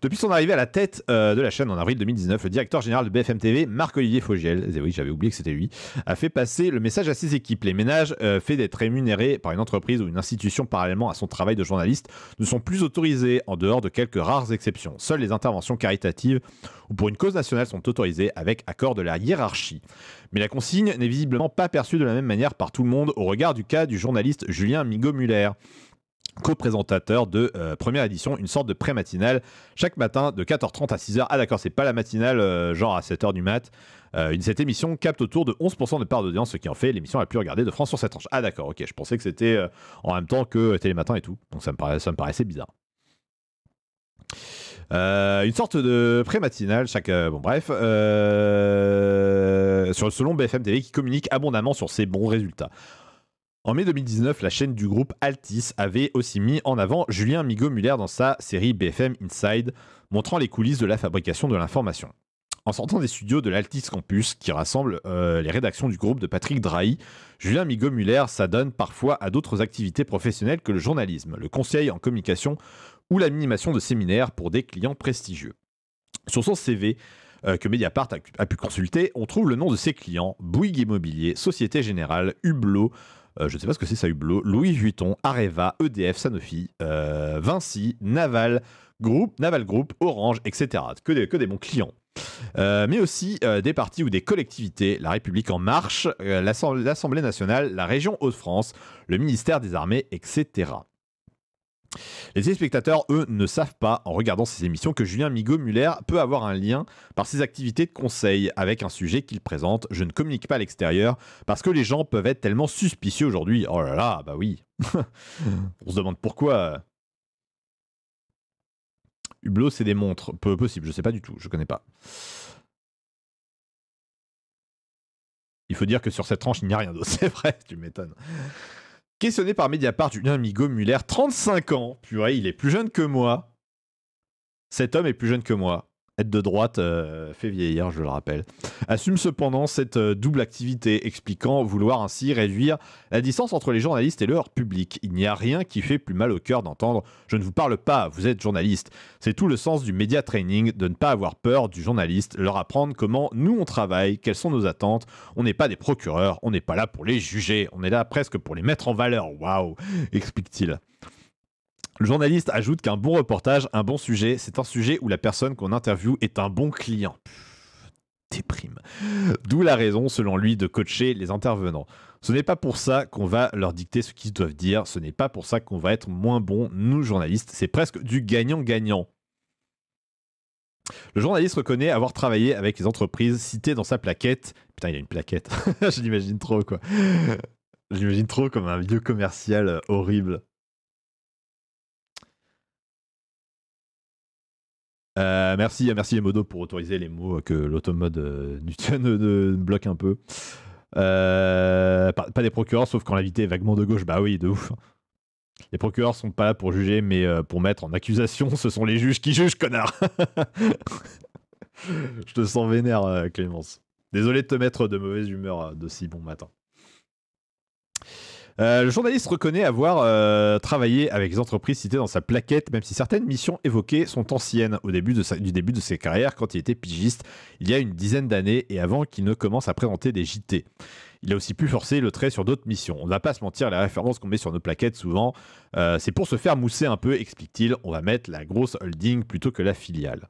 Depuis son arrivée à la tête euh, de la chaîne en avril 2019, le directeur général de BFM TV, Marc-Olivier Fogiel, oui, j'avais oublié que c'était lui, a fait passer le message à ses équipes. Les ménages euh, faits d'être rémunérés par une entreprise ou une institution parallèlement à son travail de journaliste ne sont plus autorisés, en dehors de quelques rares exceptions. Seules les interventions caritatives ou pour une cause nationale sont autorisées avec accord de la hiérarchie. Mais la consigne n'est visiblement pas perçue de la même manière par tout le monde au regard du cas du journaliste Julien Migaud-Muller co-présentateur de euh, première édition, une sorte de pré-matinale chaque matin de 4 h 30 à 6h. Ah d'accord, c'est pas la matinale euh, genre à 7h du mat. Euh, cette émission capte autour de 11% de part d'audience, ce qui en fait l'émission la plus regardée de France sur cette tranche. Ah d'accord, ok, je pensais que c'était en même temps que Télématin et tout, donc ça me, paraissait, ça me paraissait bizarre. une sorte de pré-matinale, chaque. bon, bref. sur le selon BFM TV qui communique abondamment sur ses bons résultats. En mai 2019, la chaîne du groupe Altis avait aussi mis en avant Julien Migo muller dans sa série BFM Inside, montrant les coulisses de la fabrication de l'information. En sortant des studios de l'Altis Campus, qui rassemble euh, les rédactions du groupe de Patrick Drahi, Julien Migo muller s'adonne parfois à d'autres activités professionnelles que le journalisme, le conseil en communication ou la minimation de séminaires pour des clients prestigieux. Sur son CV, euh, que Mediapart a, pu consulter, on trouve le nom de ses clients Bouygues Immobilier, Société Générale, Hublot, euh, je ne sais pas ce que c'est, ça Hublot, Louis Vuitton, Areva, EDF, Sanofi, euh, Vinci, Naval Group, Naval Group, Orange, etc. Que des, que des bons clients. Euh, mais aussi des partis ou des collectivités, la République en marche, l'Assemblée nationale, la région Hauts-de-France, le ministère des Armées, etc. Les téléspectateurs, eux, ne savent pas, en regardant ces émissions, que Julien Migaud-Muller peut avoir un lien par ses activités de conseil avec un sujet qu'il présente. Je ne communique pas à l'extérieur parce que les gens peuvent être tellement suspicieux aujourd'hui. Oh là là, bah oui. On se demande pourquoi. Hublot, c'est des montres. Peu possible, je sais pas du tout, je connais pas. Il faut dire que sur cette tranche, il n'y a rien d'autre, c'est vrai, tu m'étonnes. Questionné par Mediapart, du amigo Muller, 35 ans. Purée, il est plus jeune que moi. Cet homme est plus jeune que moi être de droite euh, fait vieillir, je le rappelle, assume cependant cette euh, double activité, expliquant vouloir ainsi réduire la distance entre les journalistes et leur public. Il n'y a rien qui fait plus mal au cœur d'entendre ⁇ Je ne vous parle pas, vous êtes journaliste ⁇ C'est tout le sens du média training, de ne pas avoir peur du journaliste, leur apprendre comment nous on travaille, quelles sont nos attentes. On n'est pas des procureurs, on n'est pas là pour les juger, on est là presque pour les mettre en valeur. Waouh, explique-t-il. Le journaliste ajoute qu'un bon reportage, un bon sujet, c'est un sujet où la personne qu'on interviewe est un bon client. déprime. D'où la raison, selon lui, de coacher les intervenants. Ce n'est pas pour ça qu'on va leur dicter ce qu'ils doivent dire, ce n'est pas pour ça qu'on va être moins bons, nous journalistes, c'est presque du gagnant-gagnant. Le journaliste reconnaît avoir travaillé avec les entreprises citées dans sa plaquette. Putain, il a une plaquette. Je l'imagine trop, quoi. Je l'imagine trop comme un lieu commercial euh, horrible. Euh, merci, merci modos pour autoriser les mots que l'automode Newton euh, bloque un peu. Euh, pas, pas, des procureurs, sauf quand l'invité est vaguement de gauche. Bah oui, de ouf. Les procureurs sont pas là pour juger, mais pour mettre en accusation. Ce sont les juges qui jugent, connard. Je te sens vénère, Clémence. Désolé de te mettre de mauvaise humeur de si bon matin. Euh, le journaliste reconnaît avoir euh, travaillé avec les entreprises citées dans sa plaquette, même si certaines missions évoquées sont anciennes au début de sa, du début de ses carrières quand il était pigiste il y a une dizaine d'années et avant qu'il ne commence à présenter des JT. Il a aussi pu forcer le trait sur d'autres missions. On ne va pas se mentir, les références qu'on met sur nos plaquettes souvent, euh, c'est pour se faire mousser un peu, explique-t-il. On va mettre la grosse holding plutôt que la filiale.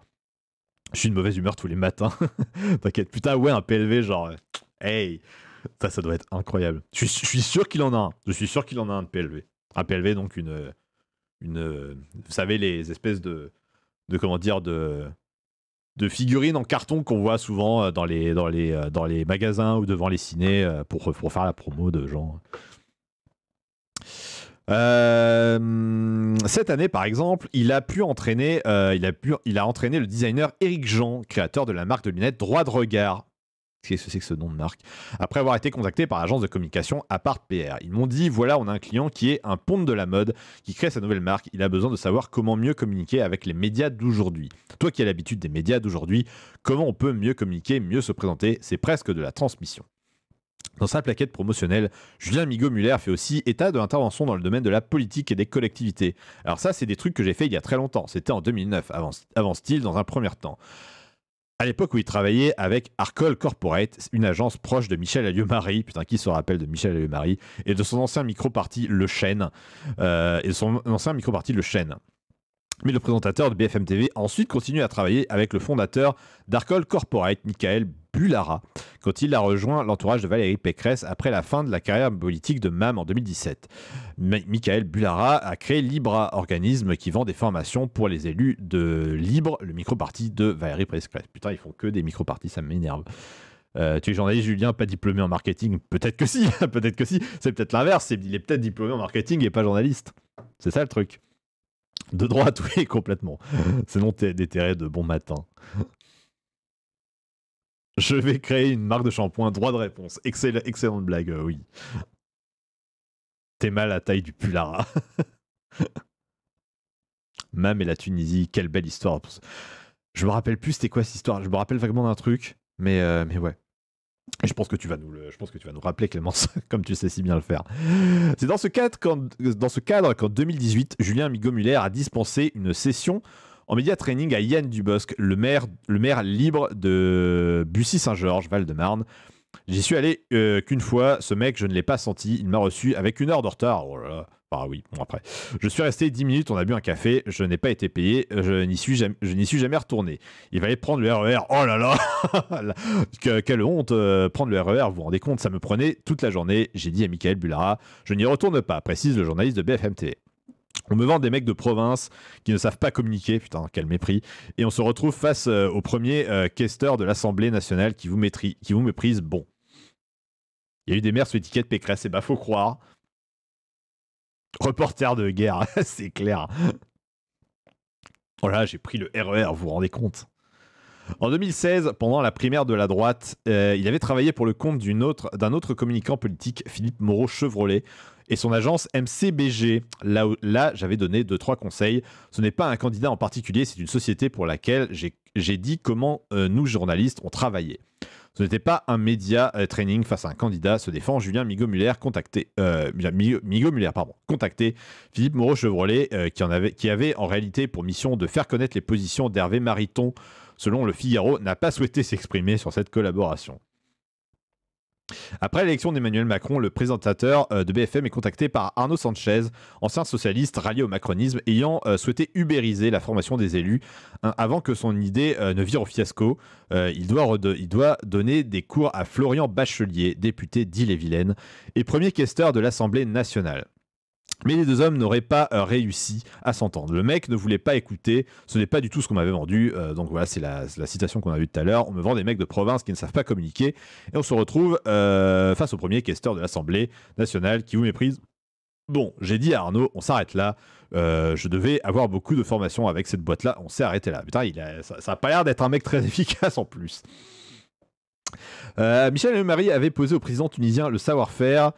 Je suis de mauvaise humeur tous les matins. T'inquiète, putain, ouais, un PLV genre, hey, Ça, ça doit être incroyable. Je suis, sûr qu'il en a un. Je suis sûr qu'il en a un de PLV. Un PLV, donc une. une vous savez, les espèces de. de comment dire de, de figurines en carton qu'on voit souvent euh, dans les, dans, les, euh, dans les magasins ou devant les cinés euh, pour, pour faire la promo de gens. cette année, par exemple, il a pu entraîner, il, a pu, il a entraîné le designer Eric Jean, créateur de la marque de lunettes Droit de Regard, Qu'est-ce que c'est que ce nom de marque Après avoir été contacté par l'agence de communication à part PR, ils m'ont dit voilà, on a un client qui est un ponte de la mode, qui crée sa nouvelle marque. Il a besoin de savoir comment mieux communiquer avec les médias d'aujourd'hui. Toi qui as l'habitude des médias d'aujourd'hui, comment on peut mieux communiquer, mieux se présenter C'est presque de la transmission. Dans sa plaquette promotionnelle, Julien Migaud Muller fait aussi état de l'intervention dans le domaine de la politique et des collectivités. Alors ça, c'est des trucs que j'ai fait il y a très longtemps, c'était en 2009, avance-t-il dans un premier temps à l'époque où il travaillait avec Arcol Corporate, une agence proche de Michel Alliomarie, marie putain qui se rappelle de Michel Alliomarie, marie et de son ancien micro-parti Le Chêne, euh, et de son ancien micro-parti Le Chêne. Mais le présentateur de BFM TV ensuite continue à travailler avec le fondateur d'Arcol Corporate, Michael Bulara, quand il a rejoint l'entourage de Valérie Pécresse après la fin de la carrière politique de MAM en 2017. Michael Bulara a créé Libra, organisme qui vend des formations pour les élus de Libre, le micro-parti de Valérie Pécresse. Putain, ils font que des micro-partis, ça m'énerve. Euh, tu es journaliste, Julien, pas diplômé en marketing Peut-être que si, peut-être que si. C'est peut-être l'inverse, il est peut-être diplômé en marketing et pas journaliste. C'est ça le truc. De droite, oui, complètement. C'est t'es déterré de bon matin. Je vais créer une marque de shampoing, droit de réponse. excellente blague, euh, oui. T'es mal à taille du Pulara. Mam et la Tunisie, quelle belle histoire. Je me rappelle plus c'était quoi cette histoire. Je me rappelle vaguement d'un truc, mais, euh, mais ouais je pense que tu vas nous je pense que tu vas nous rappeler Clémence, comme tu sais si bien le faire. C'est dans ce cadre qu'en, dans ce cadre 2018, Julien Migaud-Muller a dispensé une session en média training à Yann Dubosc, le maire libre de Bussy-Saint-Georges, Val-de-Marne, J'y suis allé euh, qu'une fois, ce mec, je ne l'ai pas senti, il m'a reçu avec une heure de retard. Oh là oui, bon après. Je suis resté 10 minutes, on a bu un café, je n'ai pas été payé, je n'y suis jamais, retourné. Il va aller prendre le RER. E oh là là Quelle honte euh, Prendre le RER, e vous vous rendez compte, ça me prenait toute la journée. J'ai dit à Michael Bulara, je n'y retourne pas, précise le journaliste de BFMT. On me vend des mecs de province qui ne savent pas communiquer, putain, quel mépris. Et on se retrouve face euh, au premier euh, de l'Assemblée nationale qui vous, qui vous méprise. Bon. Il y a eu des maires sous étiquette Pécresse, et eh bah ben, faut croire. Reporter de guerre, c'est clair. Oh là, j'ai pris le RER, e vous vous rendez compte en 2016, pendant la primaire de la droite, euh, il avait travaillé pour le compte d'un autre, autre communicant politique, Philippe Moreau Chevrolet, et son agence MCBG. Là, j'avais donné deux, trois conseils. Ce n'est pas un candidat en particulier, c'est une société pour laquelle j'ai dit comment euh, nous, journalistes, on travaillait. Ce n'était pas un média euh, training face à un candidat, se défend Julien Migot-Muller contacté, euh, -Muller, pardon, contacté Philippe Moreau-Chevrolet, euh, qui avait en réalité pour mission de faire connaître les positions d'Hervé Mariton, selon le Figaro, n'a pas souhaité s'exprimer sur cette collaboration. Après l'élection d'Emmanuel Macron, le présentateur euh, de BFM est contacté par Arnaud Sanchez, ancien socialiste rallié au macronisme, ayant euh, souhaité ubériser la formation des élus hein, avant que son idée euh, ne vire au fiasco. il, doit donner des cours à Florian Bachelier, député d'Ille-et-Vilaine et premier questeur de l'Assemblée nationale. Mais les deux hommes n'auraient pas euh, réussi à s'entendre. Le mec ne voulait pas écouter, ce n'est pas du tout ce qu'on m'avait vendu. Euh, donc voilà, c'est la, citation qu'on a vue tout à l'heure. On me vend des mecs de province qui ne savent pas communiquer. Et on se retrouve euh, face au premier questeur de l'Assemblée nationale qui vous méprise. Bon, j'ai dit à Arnaud, on s'arrête là. je devais avoir beaucoup de formation avec cette boîte-là. On s'est arrêté là. Putain, il a, ça n'a pas l'air d'être un mec très efficace en plus. Michel Marie avaient posé au président tunisien le savoir-faire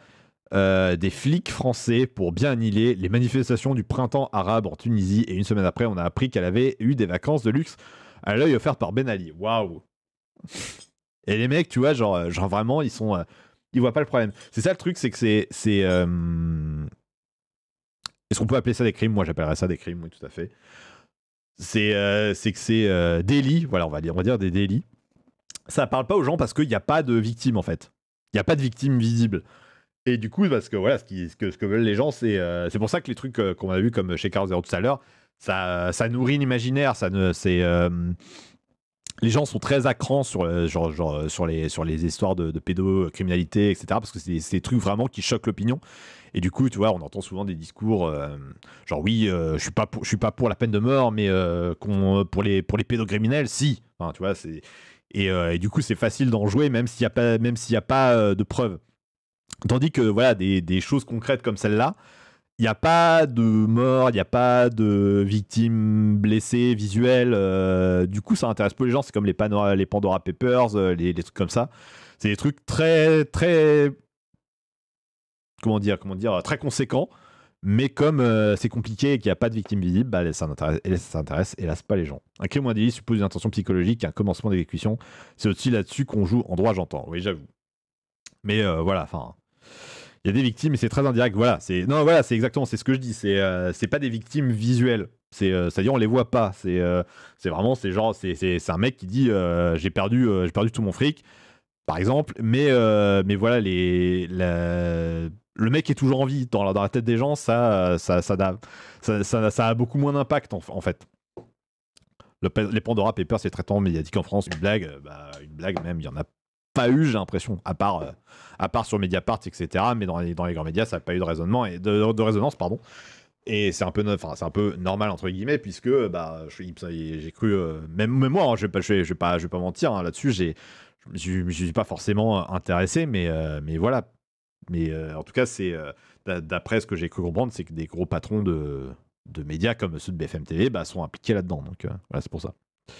euh, des flics français pour bien annihiler les manifestations du printemps arabe en Tunisie. Et une semaine après, on a appris qu'elle avait eu des vacances de luxe à l'œil offert par Ben Ali. Waouh Et les mecs, tu vois, genre, euh, genre vraiment, ils sont... Euh, ils voient pas le problème. C'est ça le truc, c'est que c'est... c'est Est-ce qu'on peut appeler ça des crimes Moi, j'appellerais ça des crimes, oui, tout à fait. C'est c'est que c'est délits voilà, on va dire, on va dire des délits ça parle pas aux gens parce qu'il n'y a pas de victimes en fait. Il n'y a pas de victimes visibles et du coup, parce que voilà, ce, ce, que, ce que, veulent les gens, c'est euh, c'est pour ça que les trucs euh, qu'on a vu comme chez Carl Zero tout à l'heure, ça, ça nourrit l'imaginaire. Ça c'est euh, les gens sont très accrans sur, genre, genre, sur, les, sur les histoires de, de pédocriminalité, etc. Parce que c'est des trucs vraiment qui choquent l'opinion. Et du coup, tu vois, on entend souvent des discours genre oui, je suis pas je suis pas pour la peine de mort, mais qu'on pour les pour les pédocriminels, si. tu vois, c'est et, du coup, c'est facile d'en jouer, même s'il n'y a pas même s'il a pas de preuves. Tandis que voilà, des, choses concrètes comme celle-là, il n'y a pas de mort, il n'y a pas de victimes blessées visuelles. Euh, du coup, ça intéresse pas les gens. C'est comme les, les Pandora Papers, euh, les, trucs comme ça. C'est des trucs très, très. Comment dire, comment dire Très conséquents. Mais comme euh, c'est compliqué et qu'il n'y a pas de victimes visibles, bah, ça n'intéresse hélas pas les gens. Un crime ou un délit suppose une intention psychologique, un commencement d'exécution. C'est aussi là-dessus qu'on joue en droit, j'entends. Oui, j'avoue. Mais euh, voilà, enfin, il y a des victimes et c'est très indirect. Voilà, c'est non, voilà, c'est exactement, c'est ce que je dis. C'est euh, c'est pas des victimes visuelles. C'est à euh, dire on les voit pas. C'est c'est vraiment c'est genre c'est un mec qui dit j'ai perdu j'ai perdu tout mon fric par exemple. Mais mais voilà les le mec est toujours en vie dans la, tête des gens. Ça ça ça, ça, a beaucoup moins d'impact en, fait. Le, les Pandora Papers, c'est très a dit en France, une blague, bah, une blague même, il y en a pas eu, j'ai l'impression, à part, euh, à part sur Mediapart, etc. Mais dans les, dans les grands médias, ça n'a pas eu de raisonnement et de, de résonance, pardon. Et c'est un peu, enfin, c'est un peu normal entre guillemets puisque bah, j'ai cru, euh, même, même, moi, hein, je vais pas, je vais, pas, je vais pas mentir hein, là-dessus, j'ai, je ne suis pas forcément intéressé, mais, euh, mais voilà. Mais en tout cas, c'est d'après ce que j'ai cru comprendre, c'est que des gros patrons de, de médias comme ceux de BFM TV bah, sont impliqués là-dedans. Donc voilà, c'est pour ça. En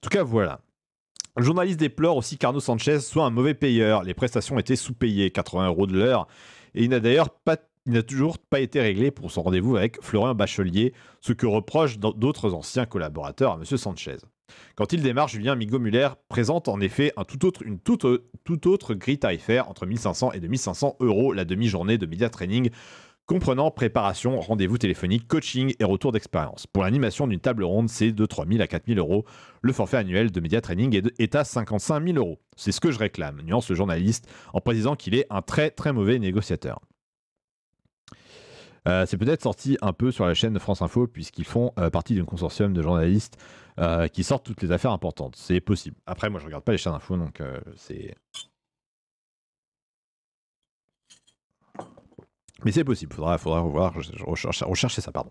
tout cas, voilà. Le journaliste déplore aussi qu'Arnaud Sanchez soit un mauvais payeur. Les prestations étaient sous-payées, 80 euros de l'heure. Et il n'a d'ailleurs pas toujours pas été réglé pour son rendez-vous avec Florian Bachelier, ce que reprochent d'autres anciens collaborateurs à M. Sanchez. Quand il démarre, Julien Migaud-Muller présente en effet un tout autre, une toute, autre grille tarifaire entre 1500 et 2500 euros la demi-journée de media training comprenant préparation, rendez-vous téléphonique, coaching et retour d'expérience. Pour l'animation d'une table ronde, c'est de 3 000 à 4 000 euros. Le forfait annuel de Media Training est, à 55 000 euros. C'est ce que je réclame, nuance le journaliste, en précisant qu'il est un très très mauvais négociateur. Euh, c'est peut-être sorti un peu sur la chaîne de France Info, puisqu'ils font euh, partie d'un consortium de journalistes euh, qui sortent toutes les affaires importantes. C'est possible. Après, moi, je ne regarde pas les chaînes d'info, donc c'est Mais c'est possible, faudra, faudra revoir, rechercher, ça, pardon.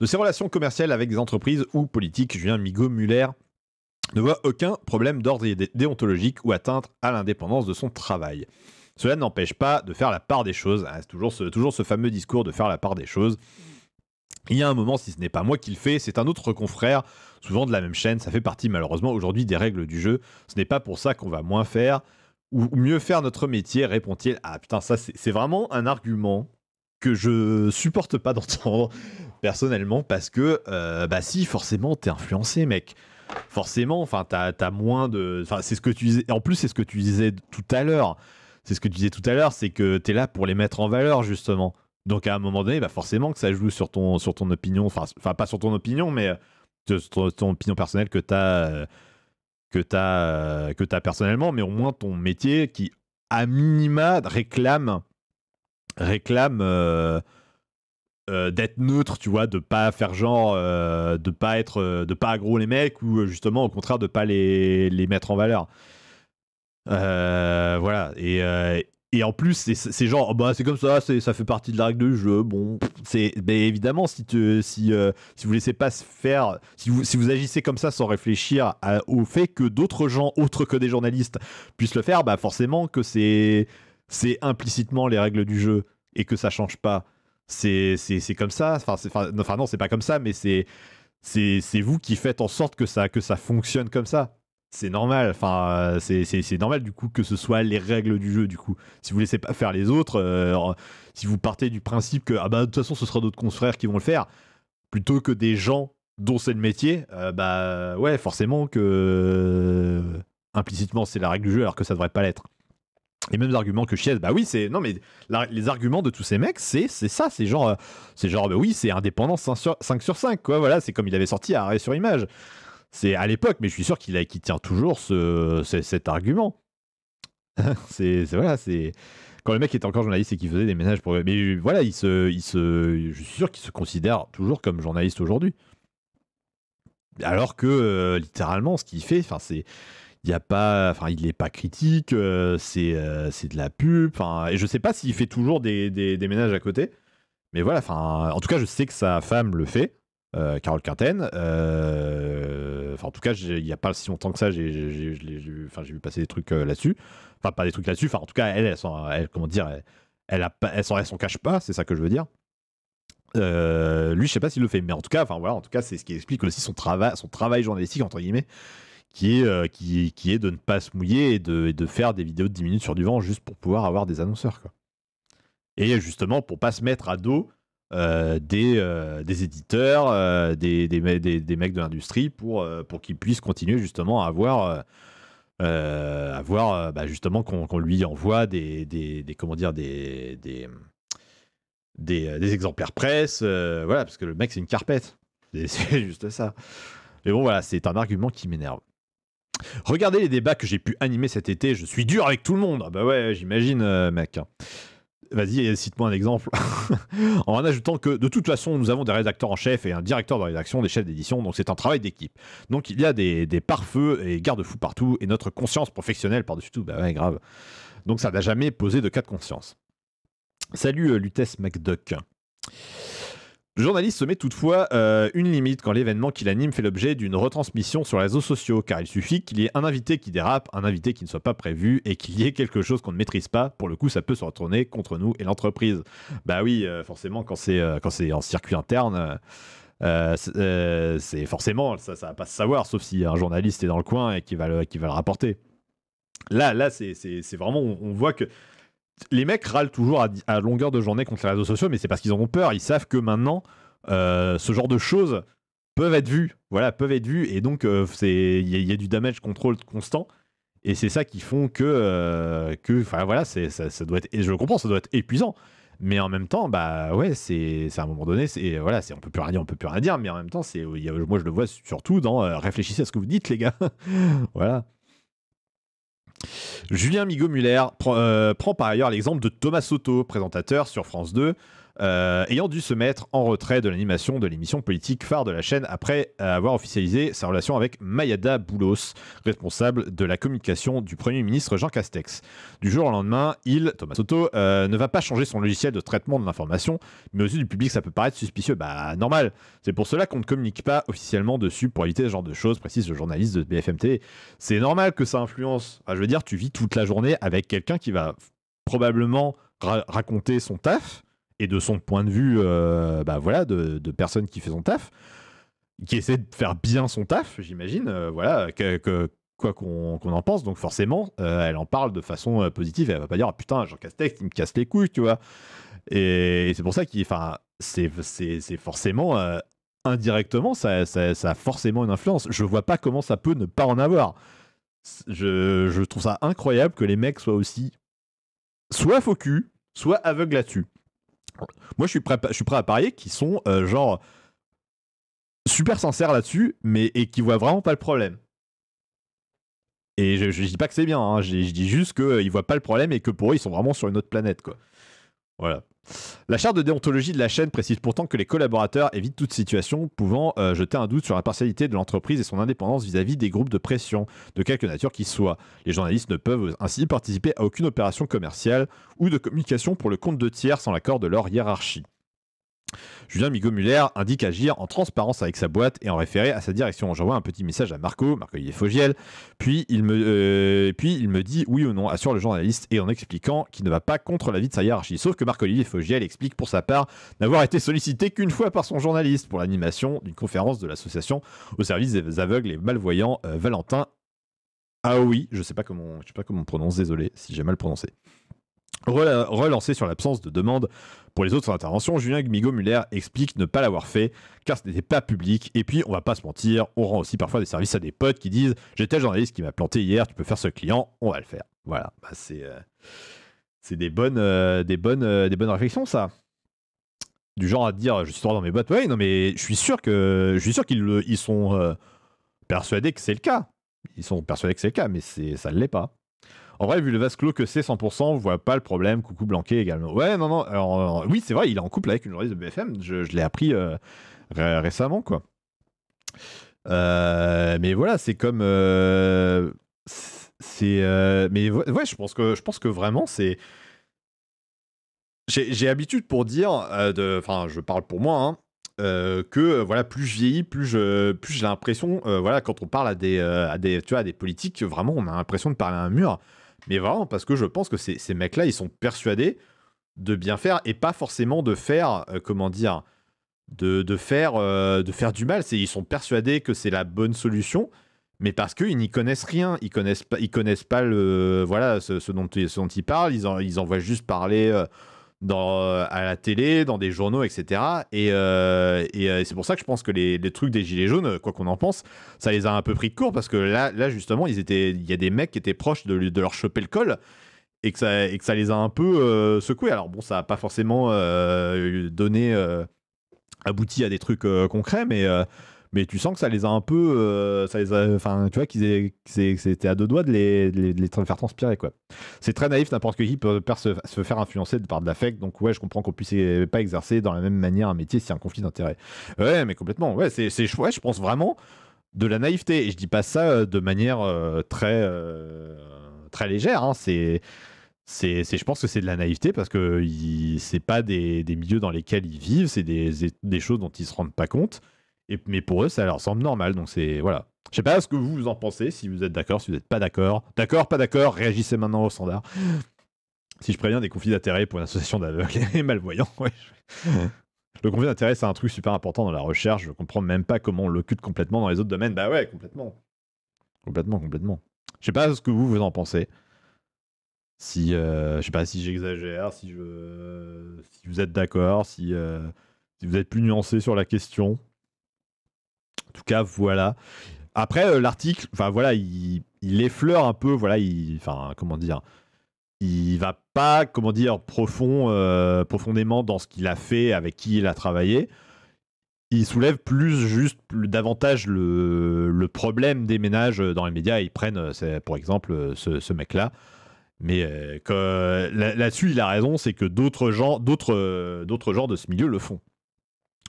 De ses relations commerciales avec des entreprises ou politiques, Julien Migaud-Muller ne voit aucun problème d'ordre déontologique ou atteinte à l'indépendance de son travail. Cela n'empêche pas de faire la part des choses. Hein, c'est toujours toujours ce fameux discours de faire la part des choses. Il y a un moment, si ce n'est pas moi qui le fais, c'est un autre confrère, souvent de la même chaîne. Ça fait partie malheureusement aujourd'hui des règles du jeu. Ce n'est pas pour ça qu'on va moins faire ou mieux faire notre métier, répond-il. Ah putain, ça c'est vraiment un argument que je supporte pas d'entendre personnellement parce que euh, bah si forcément t'es influencé mec forcément enfin t'as as moins de enfin c'est ce que tu disais en plus c'est ce que tu disais tout à l'heure c'est ce que tu disais tout à l'heure c'est que t'es là pour les mettre en valeur justement donc à un moment donné bah forcément que ça joue sur ton sur ton opinion enfin pas sur ton opinion mais euh, sur ton, opinion personnelle que t'as as euh, que tu as, euh, que as personnellement, mais au moins ton métier qui, à minima, réclame, réclame euh, euh, d'être neutre, tu vois, de pas faire genre, de pas être, de pas aggro les mecs ou justement au contraire de pas les, les mettre en valeur. voilà, et, et en plus, c'est genre, bah c'est comme ça, ça fait partie de la règle du jeu. Bon, c'est évidemment, si, te, si, euh, si vous laissez pas se faire, si vous, si vous agissez comme ça sans réfléchir au fait que d'autres gens, autres que des journalistes, puissent le faire, bah forcément que c'est implicitement les règles du jeu et que ça change pas. C'est comme ça, enfin, enfin non, c'est pas comme ça, mais c'est vous qui faites en sorte que ça, que ça fonctionne comme ça c'est normal. Enfin, euh, c'est normal du coup que ce soit les règles du jeu. Du coup, si vous laissez pas faire les autres, euh, si vous partez du principe que ah bah, de toute façon ce sera d'autres confrères qui vont le faire, plutôt que des gens dont c'est le métier, euh, bah ouais, forcément que implicitement c'est la règle du jeu alors que ça devrait pas l'être. Les mêmes arguments que Chies, bah oui, c'est non mais les arguments de tous ces mecs, c'est ça, c'est genre c'est genre bah oui, c'est indépendance 5 sur, 5 sur 5 quoi, voilà, c'est comme il avait sorti à arrêt sur image. C'est à l'époque, mais je suis sûr qu'il qu'il tient toujours ce, cet argument. c'est voilà, c'est quand le mec était encore journaliste et qu'il faisait des ménages pour. Mais voilà, il se, il se, je suis sûr qu'il se considère toujours comme journaliste aujourd'hui. Alors que euh, littéralement, ce qu'il fait, enfin, c'est, il y a pas, enfin, il n'est pas critique, euh, euh, c'est, de la pub. Et je sais pas s'il fait toujours des, des, des, ménages à côté, mais voilà, enfin, en tout cas, je sais que sa femme le fait euh, Carole Quinten. Euh, enfin, en tout cas, il n'y a pas si longtemps que ça, j'ai vu passer des trucs euh, là-dessus. Enfin, pas des trucs là-dessus. Enfin, en tout cas, elle, elle comment dire, elle, s'en cache pas, c'est ça que je veux dire. lui, je sais pas s'il le fait, mais en tout cas, enfin voilà, en tout cas, c'est ce qui explique aussi son travail, son travail journalistique entre guillemets, qui est de ne pas se mouiller et de, faire des vidéos de 10 minutes sur du vent juste pour pouvoir avoir des annonceurs Et justement pour pas se mettre à dos euh, euh, des, éditeurs, euh, des, mecs de l'industrie pour, pour qu'ils puissent continuer justement à avoir, avoir bah, justement qu'on lui envoie des, des, des- comment dire, des, des, exemplaires presse, voilà, parce que le mec c'est une carpette. C'est- juste ça. Mais bon, voilà, c'est un argument qui m'énerve. Regardez les débats que j'ai pu animer cet été, je suis dur avec tout le monde. Ah bah ouais, j'imagine, mec. Hein. Vas-y, cite-moi un exemple. en ajoutant que de toute façon, nous avons des rédacteurs en chef et un directeur de rédaction, des chefs d'édition, donc c'est un travail d'équipe. Donc il y a des, des pare-feux et garde-fous partout, et notre conscience professionnelle par-dessus tout, bah ouais, grave. Donc ça n'a jamais posé de cas de conscience. Salut euh, Lutesse McDuck. Le journaliste se met toutefois euh, une limite quand l'événement qu'il anime fait l'objet d'une retransmission sur les réseaux sociaux, car il suffit qu'il y ait un invité qui dérape, un invité qui ne soit pas prévu, et qu'il y ait quelque chose qu'on ne maîtrise pas. Pour le coup, ça peut se retourner contre nous et l'entreprise. Bah oui, euh, forcément, euh, quand c'est en circuit interne. c'est forcément, ça, ne va pas se savoir, sauf si un journaliste est dans le coin et qui va le, qui va le rapporter. Là, là, c'est vraiment, on voit que les mecs râlent toujours à, longueur de journée contre les réseaux sociaux, mais c'est parce qu'ils en ont peur. Ils savent que maintenant, euh, ce genre de choses peuvent être vues. Voilà, peuvent être vues. Et donc, euh, il y, a du damage control constant. Et c'est ça qui font que. Euh, que enfin, voilà, ça, ça, doit être. Et je comprends, ça doit être épuisant. Mais en même temps, bah ouais, c'est à un moment donné, c'est voilà, on peut plus rien dire, on peut plus rien dire. Mais en même temps, c'est moi je le vois surtout dans réfléchissez à ce que vous dites, les gars. voilà. Julien Migaud-Muller euh, prend par ailleurs l'exemple de Thomas Soto, présentateur sur France 2, euh, ayant dû se mettre en retrait de l'animation de l'émission politique phare de la chaîne après avoir officialisé sa relation avec Mayada Boulos, responsable de la communication du Premier ministre Jean Castex. Du jour au lendemain, il, Thomas Soto, euh, ne va pas changer son logiciel de traitement de l'information, mais aux yeux du public, ça peut paraître suspicieux. Bah, normal. C'est pour cela qu'on ne communique pas officiellement dessus pour éviter ce genre de choses, précise le journaliste de BfmT C'est normal que ça influence. Ah, je veux dire, tu vis toute la journée avec quelqu'un qui va probablement raconter son taf et de son point de vue, euh, bah voilà, de, personne qui fait son taf, qui essaie de faire bien son taf, j'imagine, euh, voilà, que, quoi qu'on en pense. Donc forcément, euh, elle en parle de façon positive. elle va pas dire ah, putain Jean Castex, il me casse les couilles, tu vois. Et, c'est pour ça qu'il, enfin, c'est forcément indirectement, ça, ça, ça, a forcément une influence. Je vois pas comment ça peut ne pas en avoir. Je, je trouve ça incroyable que les mecs soient aussi soit faux cul, soit aveugles là-dessus. Moi, je suis prêt, je suis prêt à parier qu'ils sont euh, genre super sincères là-dessus, mais et qui voient vraiment pas le problème. Et je, dis pas que c'est bien, hein, je, dis juste qu'ils euh, voient pas le problème et que pour eux, ils sont vraiment sur une autre planète, quoi. Voilà. La charte de déontologie de la chaîne précise pourtant que les collaborateurs évitent toute situation pouvant euh, jeter un doute sur la partialité de l'entreprise et son indépendance vis à -vis des groupes de pression, de quelque nature qu'ils soient. Les journalistes ne peuvent ainsi participer à aucune opération commerciale ou de communication pour le compte de tiers sans l'accord de leur hiérarchie. Julien Migaud Muller indique agir en transparence avec sa boîte et en référer à sa direction. J'envoie un petit message à Marco, Marco-Olivier Fogiel, puis il, me, euh, puis il me dit oui ou non, assure le journaliste, et en expliquant qu'il ne va pas contre l'avis de sa hiérarchie. Sauf que Marco-Olivier Fogiel explique pour sa part n'avoir été sollicité qu'une fois par son journaliste pour l'animation d'une conférence de l'association au service des aveugles et malvoyants euh, Valentin Ah oui Je ne sais, pas comment, je sais pas comment on prononce, désolé si j'ai mal prononcé. Relancé sur l'absence de demande pour les autres interventions, Julien Gmigo-Muller explique ne pas l'avoir fait car ce n'était pas public. Et puis, on va pas se mentir, on rend aussi parfois des services à des potes qui disent J'étais journaliste qui m'a planté hier, tu peux faire ce client, on va le faire. Voilà, bah, euh, c'est des, bonnes, euh, des, bonnes, euh, des bonnes réflexions, ça. Du genre à dire Je suis dans mes bottes, ouais, non, mais je suis sûr qu'ils ils sont persuadés que c'est le cas. Ils sont persuadés que c'est le cas, mais ça ne l'est pas. En vrai, vu le vase clos que c'est 100%, on voit pas le problème. Coucou Blanqué, également. Ouais, non, non. Alors, euh, oui, c'est vrai, il est en couple avec une journaliste de BFM. Je, je l'ai appris euh, récemment, quoi. Euh, mais voilà, c'est comme. c'est. mais ouais, je pense que, je pense que vraiment, c'est. J'ai habitude pour dire, enfin, je parle pour moi, hein, que voilà plus je vieillis, plus je, plus j'ai l'impression voilà quand on parle à des, à des tu vois à des politiques vraiment on a l'impression de parler à un mur mais vraiment parce que je pense que ces, mecs-là, ils sont persuadés de bien faire et pas forcément de faire, euh, comment dire, de, faire, euh, de faire du mal. Ils sont persuadés que c'est la bonne solution, mais parce qu'ils n'y connaissent rien. Ils connaissent pas, ils connaissent pas le, voilà, ce, dont, ils parlent. Ils en, ils voient juste parler. Euh, dans, euh, à la télé, dans des journaux, etc. Et, euh, euh, c'est pour ça que je pense que les, trucs des Gilets jaunes, quoi qu'on en pense, ça les a un peu pris de court parce que là, là justement, il y a des mecs qui étaient proches de, de leur choper le col. Et que, ça, et que ça les a un peu secoués. Alors bon, ça n'a pas forcément donné, abouti à des trucs concrets, mais mais tu sens que ça les a un peu. Euh, ça les Enfin, tu vois, qu'ils c'était à deux doigts de les, de les, faire transpirer, quoi. C'est très naïf, n'importe qui peut, se, faire influencer par de l'affect. Donc, ouais, je comprends qu'on puisse pas exercer dans la même manière un métier si y a un conflit d'intérêts. Ouais, mais complètement. Ouais, c'est chouette, je pense vraiment de la naïveté. Et je dis pas ça euh, de manière euh, très, très légère. Hein. C'est. C'est, je pense que c'est de la naïveté parce que c'est pas des, milieux dans lesquels ils vivent, c'est des, des, choses dont ils se rendent pas compte mais pour eux, ça leur semble normal. Donc c'est voilà. Je sais pas ce que vous, en pensez, si vous êtes d'accord, si vous n'êtes pas d'accord. D'accord, pas d'accord, réagissez maintenant au standard. Si je préviens des conflits d'intérêts pour une association d'aveugles et malvoyants, Le conflit d'intérêt, c'est un truc super important dans la recherche. Je comprends même pas comment on l'occupe complètement dans les autres domaines. Bah ouais, complètement. Complètement, complètement. Je sais pas ce que vous, vous en pensez. Si, euh, je sais pas si j'exagère, si, je, si vous êtes d'accord, si, euh, si vous êtes plus nuancé sur la question tout cas, voilà. Après, euh, l'article, enfin voilà, il, effleure un peu, voilà, il, enfin comment dire, il va pas, comment dire, profond, euh, profondément dans ce qu'il a fait, avec qui il a travaillé. Il soulève plus, juste, plus, davantage le, problème des ménages dans les médias. Ils prennent, euh, pour exemple, ce, mec-là. Mais là-dessus, il a raison, c'est que d'autres gens, d'autres, d'autres de ce milieu le font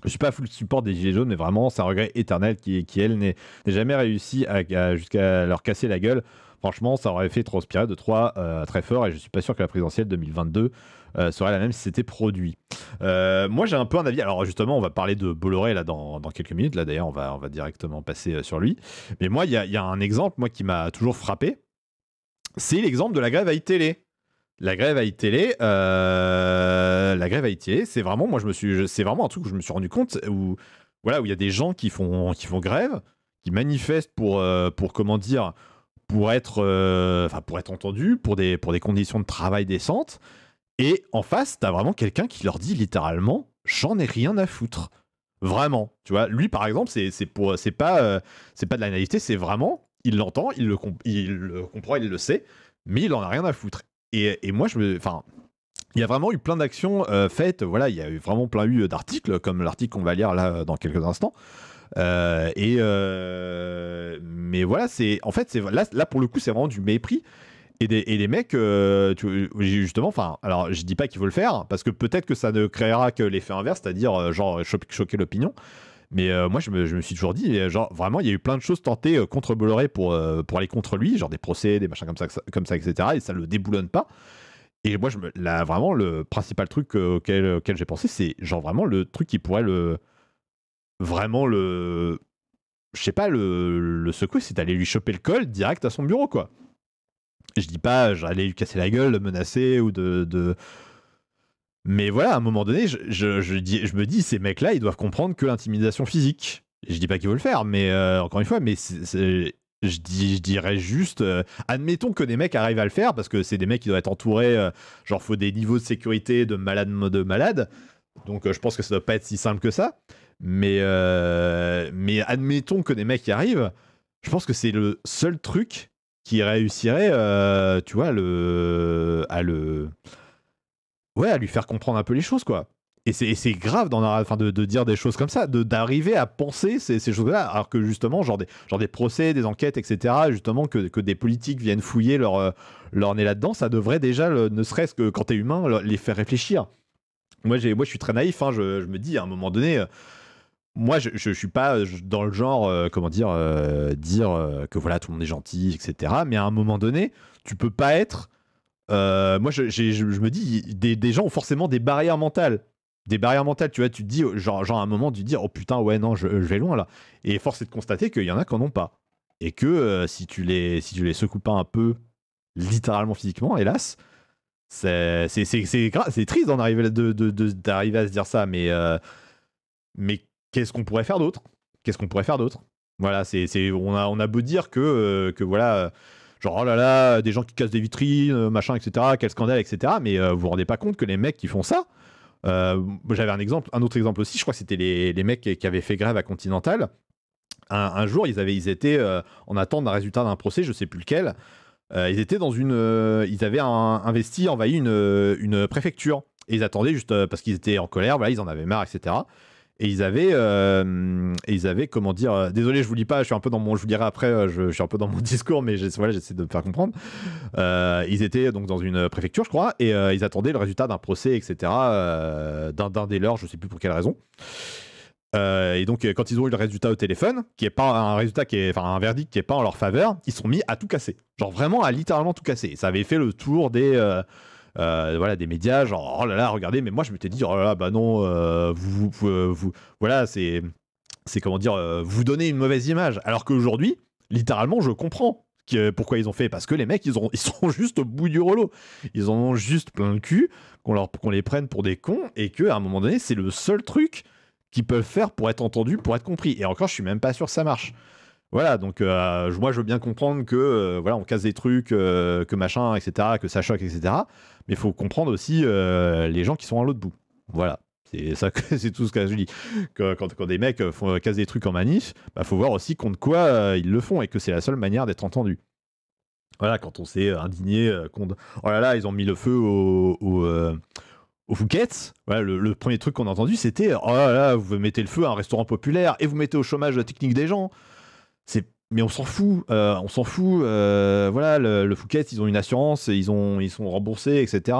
je suis pas full support des Gilets jaunes, mais vraiment, c'est un regret éternel qui, qui elle, n'est jamais réussi à, jusqu'à leur casser la gueule. Franchement, ça aurait fait transpirer de trois euh, très fort, et je suis pas sûr que la présidentielle 2022 euh, serait la même si c'était produit. Euh, moi, j'ai un peu un avis. Alors, justement, on va parler de Bolloré là dans, dans quelques minutes. Là, d'ailleurs, on va, on va directement passer sur lui. Mais moi, il y a, un exemple moi qui m'a toujours frappé. C'est l'exemple de la grève à télé la grève à ITélé, euh, la grève à c'est vraiment, moi je me suis, c'est vraiment un truc où je me suis rendu compte où, voilà, où il y a des gens qui font, qui font grève, qui manifestent pour, euh, pour comment dire, pour être, euh, pour être entendus, pour des, pour des conditions de travail décentes. Et en face, t'as vraiment quelqu'un qui leur dit littéralement, j'en ai rien à foutre, vraiment. Tu vois, lui par exemple, c'est, c'est pour, c'est pas, c'est pas de naïveté c'est vraiment, il l'entend, il le, il comprend, il le sait mais il en a rien à foutre. Et, moi, je me. Enfin. Il y a vraiment eu plein d'actions euh, faites. Voilà, il y a eu vraiment plein eu d'articles, comme l'article qu'on va lire là dans quelques instants. Euh, et euh, mais voilà, c'est en fait, c'est là, pour le coup, c'est vraiment du mépris. Et des, et des mecs, justement, enfin, alors je dis pas qu'il faut le faire, parce que peut-être que ça ne créera que l'effet inverse, c'est-à-dire, genre, choquer l'opinion. Mais euh, moi, je me, suis toujours dit, euh, genre, vraiment, il y a eu plein de choses tentées euh, contre Bolloré pour, pour aller contre lui, genre des procès, des machins comme ça, comme ça, etc. Et ça le déboulonne pas. Et moi, je me, là, vraiment, le principal truc auquel, j'ai pensé, c'est genre vraiment le truc qui pourrait le. Vraiment le. Je sais pas, le, le secouer, c'est d'aller lui choper le col direct à son bureau, quoi. Je dis pas, j'allais lui casser la gueule, le menacer ou de, de mais voilà, à un moment donné, je, me dis, ces mecs-là, ils doivent comprendre que l'intimidation physique. Je dis pas qu'ils veulent le faire, mais euh, encore une fois, mais je, dirais juste, euh, admettons que des mecs arrivent à le faire, parce que c'est des mecs qui doivent être entourés, euh, genre faut des niveaux de sécurité de malade, de malade. Donc je pense que ça doit pas être si simple que ça. Mais, admettons que des mecs y arrivent, je pense que c'est le seul truc qui réussirait, tu vois, à le ouais, à lui faire comprendre un peu les choses, quoi. Et c'est grave enfin de, de, dire des choses comme ça, d'arriver à penser ces, ces choses-là, alors que justement, genre des, genre des procès, des enquêtes, etc., justement, que, que des politiques viennent fouiller leur, euh, leur nez là-dedans, ça devrait déjà, ne serait-ce que quand t'es humain, les faire réfléchir. Moi, moi, je suis très naïf, hein, je, me dis à un moment donné, euh, moi, je, je, suis pas dans le genre, euh, comment dire, dire que voilà, tout le monde est gentil, etc. Mais à un moment donné, tu peux pas être euh, moi, je, me dis, des, gens ont forcément des barrières mentales. Des barrières mentales, tu vois, tu te dis, genre, à un moment, tu te dis, oh putain, ouais, non, je, vais loin là. Et force est de constater qu'il y en a qui n'en ont pas. Et que euh, si, tu les, si tu les secoues pas un peu, littéralement physiquement, hélas, c'est triste d'en arriver, de, de, à se dire ça, mais, euh, mais qu'est-ce qu'on pourrait faire d'autre Qu'est-ce qu'on pourrait faire d'autre Voilà, c'est on, a, on a beau dire que, que voilà genre oh là là, des gens qui cassent des vitrines, euh, machin, etc. Quel scandale, etc. Mais euh, vous vous rendez pas compte que les mecs qui font ça, euh, j'avais un exemple, un autre exemple aussi. Je crois que c'était les, mecs qui avaient fait grève à Continental. Un, jour, ils avaient, ils étaient en attente d'un résultat d'un procès, je sais plus lequel. ils étaient dans une, ils avaient investi, envahi une, une préfecture. Et ils attendaient juste parce qu'ils étaient en colère, voilà, ils en avaient marre, etc. Et ils avaient, euh, et ils avaient comment dire euh, Désolé, je vous lis pas. Je suis un peu dans mon, je vous dirai après. Euh, je, suis un peu dans mon discours, mais voilà, j'essaie de me faire comprendre. ils étaient donc dans une préfecture, je crois, et ils attendaient le résultat d'un procès, etc. d'un des leurs, je sais plus pour quelle raison. et donc, quand ils ont eu le résultat au téléphone, qui est pas un résultat qui est, enfin un verdict qui est pas en leur faveur, ils sont mis à tout casser. Genre vraiment à littéralement tout casser. Ça avait fait le tour des euh, voilà, des médias, genre, oh là là, regardez, mais moi je m'étais dit, oh là là, bah non, euh, vous, euh, vous, voilà, c'est, c'est comment dire, vous donnez une mauvaise image. Alors qu'aujourd'hui, littéralement, je comprends pourquoi ils ont fait Parce que les mecs, ils, ont, ils sont juste au bout du rouleau. Ils en ont juste plein le cul, qu'on qu'on les prenne pour des cons, et à un moment donné, c'est le seul truc qu'ils peuvent faire pour être entendus, pour être compris. Et encore, je suis même pas sûr que ça marche. Voilà, donc moi, je veux bien comprendre que voilà, on casse des trucs, que machin, etc., que ça choque, etc mais il faut comprendre aussi euh, les gens qui sont à l'autre bout. Voilà. C'est ça, c'est tout ce que je dis. Quand, des mecs euh, font, euh, cassent des trucs en manif, bah, faut voir aussi contre quoi ils le font et que c'est la seule manière d'être entendu. Voilà, quand on s'est indigné contre. Oh là là, ils ont mis le feu au. au, le, premier truc qu'on a entendu, c'était Oh là là, vous mettez le feu à un restaurant populaire et vous mettez au chômage la technique des gens. C'est mais on s'en fout, euh, on s'en fout. Euh, voilà, le, Fouquet, ils ont une assurance, ils, ont, ils sont remboursés, etc.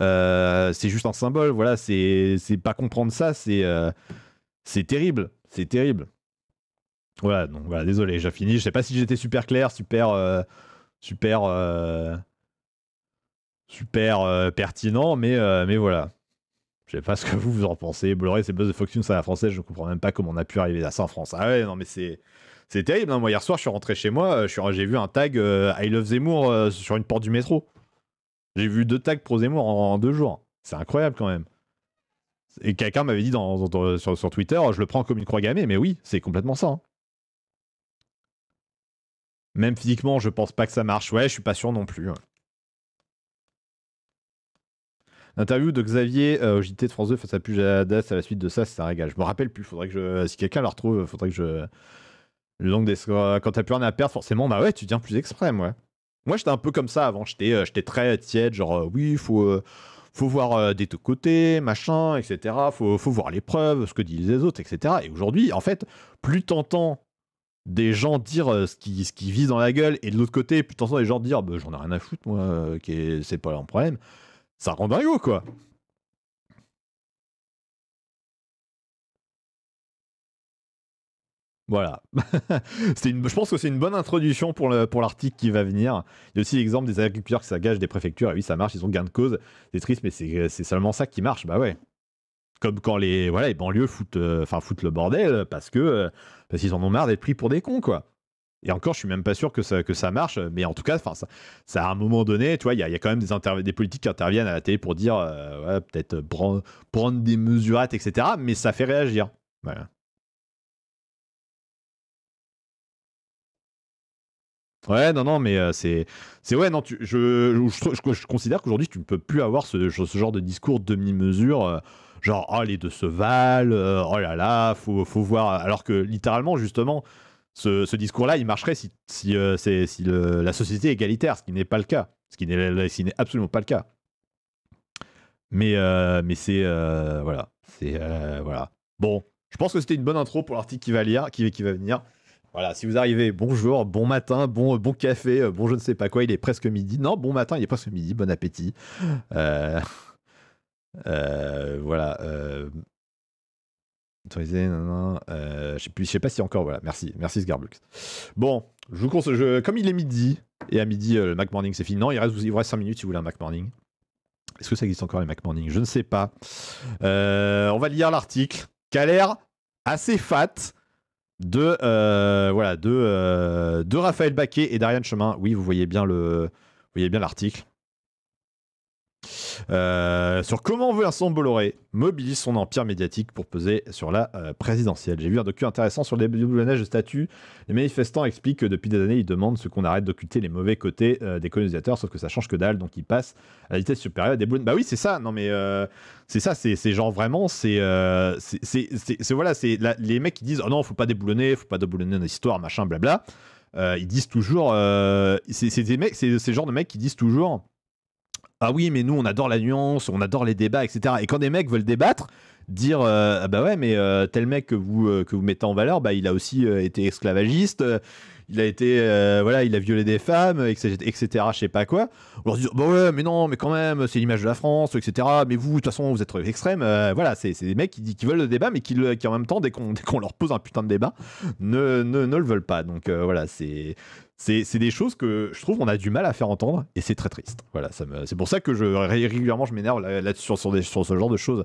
Euh, c'est juste un symbole, voilà, c'est pas comprendre ça, c'est c'est terrible, c'est terrible. Voilà, donc voilà, désolé, j'ai fini. Je sais pas si j'étais super clair, super, super, super pertinent, mais, mais voilà. Je sais pas ce que vous, vous en pensez. Bolloré, c'est Buzz de Fox News à la française, je comprends même pas comment on a pu arriver à ça en France. Ah ouais, non, mais c'est. C'est terrible. Hein. Moi, hier soir, je suis rentré chez moi, euh, j'ai vu un tag euh, I love Zemmour euh, sur une porte du métro. J'ai vu deux tags pro Zemmour en, deux jours. C'est incroyable quand même. Et quelqu'un m'avait dit dans, sur, Twitter, oh, je le prends comme une croix gammée, mais oui, c'est complètement ça. Hein. Même physiquement, je pense pas que ça marche. Ouais, je suis pas sûr non plus. Hein. L'interview de Xavier JT de France 2 face à Pujadas à la suite de ça, c'est un régal. Je me rappelle plus, faudrait que je, si quelqu'un la retrouve, faudrait que je, donc, des, euh, quand t'as plus rien à perdre, forcément, bah ouais, tu deviens plus exprès ouais. Moi, j'étais un peu comme ça avant. J'étais, euh, j'étais très tiède, genre, euh, oui, faut, faut voir des deux côtés, machin, etc. Faut, faut voir les preuves, ce que disent les autres, etc. Et aujourd'hui, en fait, plus t'entends des gens dire ce qui, ce qui vise dans la gueule, et de l'autre côté, plus t'entends des gens dire, bah, j'en ai rien à foutre, moi, c'est pas un problème, ça rend dingue quoi. Voilà. je pense que c'est une bonne introduction pour, pour l'article qui va venir. Il y a aussi l'exemple des agriculteurs qui s'agagent des préfectures. Et ah oui, ça marche, ils ont gain de cause. C'est triste, mais c'est, seulement ça qui marche. Bah ouais. Comme quand les, voilà, les banlieues foutent, euh, le bordel parce, que, euh, parce qu'ils en ont marre d'être pris pour des cons, quoi. Et encore, je suis même pas sûr que ça, marche, mais en tout cas, ça, ça, à un moment donné, tu vois, il y, a quand même des, politiques qui interviennent à la télé pour dire, euh, peut-être prendre, des mesures etc. Mais ça fait réagir. Voilà. Ouais, non, non, mais euh, c'est, c'est ouais, non, je, je, considère qu'aujourd'hui tu ne peux plus avoir ce, genre de discours demi-mesure, euh, genre oh les deux se valent, euh, oh là là, faut, faut voir, alors que littéralement justement, ce, discours-là, il marcherait si, c'est, si la société est égalitaire, ce qui n'est pas le cas, ce qui n'est, absolument pas le cas. Mais, mais c'est voilà, c'est voilà. Bon, je pense que c'était une bonne intro pour l'article qui va qui, qui va venir. Voilà, si vous arrivez, bonjour, bon matin, bon, euh, bon café, euh, bon je ne sais pas quoi, il est presque midi. Non, bon matin, il est presque midi, bon appétit. Euh, voilà. Euh, autorisé, non, non, je sais, sais pas si encore, voilà, merci, merci Sgarbux. Bon, je vous conseille, comme il est midi, et à midi, le Mac Morning c'est fini. Non, il reste, vous reste 5 minutes si vous voulez un Mac Morning. Est-ce que ça existe encore les Mac Morning Je ne sais pas. on va lire l'article qui assez fat de, euh, voilà, de, euh, de Raphaël Baquet et d'Ariane Chemin. Oui, vous voyez bien le, vous voyez bien l'article. Euh, sur comment Vincent Bolloré mobilise son empire médiatique pour peser sur la euh, présidentielle. J'ai vu un docu intéressant sur le déboulonnage de statut. Les manifestants expliquent que depuis des années, ils demandent ce qu'on arrête d'occulter les mauvais côtés euh, des colonisateurs, sauf que ça change que dalle, donc ils passent à la vitesse supérieure des boulons. Bah oui, c'est ça, non mais c'est ça, c'est genre vraiment, c'est. c'est voilà, c'est les mecs qui disent oh non, faut pas déboulonner, faut pas déboulonner notre histoire, machin, blabla. ils disent toujours. c'est des mecs, c'est ces gens de mecs qui disent toujours ah oui, mais nous, on adore la nuance, on adore les débats, etc. Et quand des mecs veulent débattre, dire euh, Ah bah ouais, mais euh, tel mec que vous, euh, que vous mettez en valeur, bah, il a aussi été esclavagiste, il a été, voilà, il a violé des femmes, etc., etc. je sais pas quoi. On leur dit oh, bah ouais, mais non, mais quand même, c'est l'image de la France, etc. Mais vous, de toute façon, vous êtes extrême. voilà, c'est des mecs qui, veulent le débat, mais qui, en même temps, dès qu'on leur pose un putain de débat, ne, ne, ne le veulent pas. Donc voilà, c'est c'est des choses que je trouve on a du mal à faire entendre et c'est très triste. Voilà, c'est pour ça que je, régulièrement je m'énerve là, dessus sur, ce genre de choses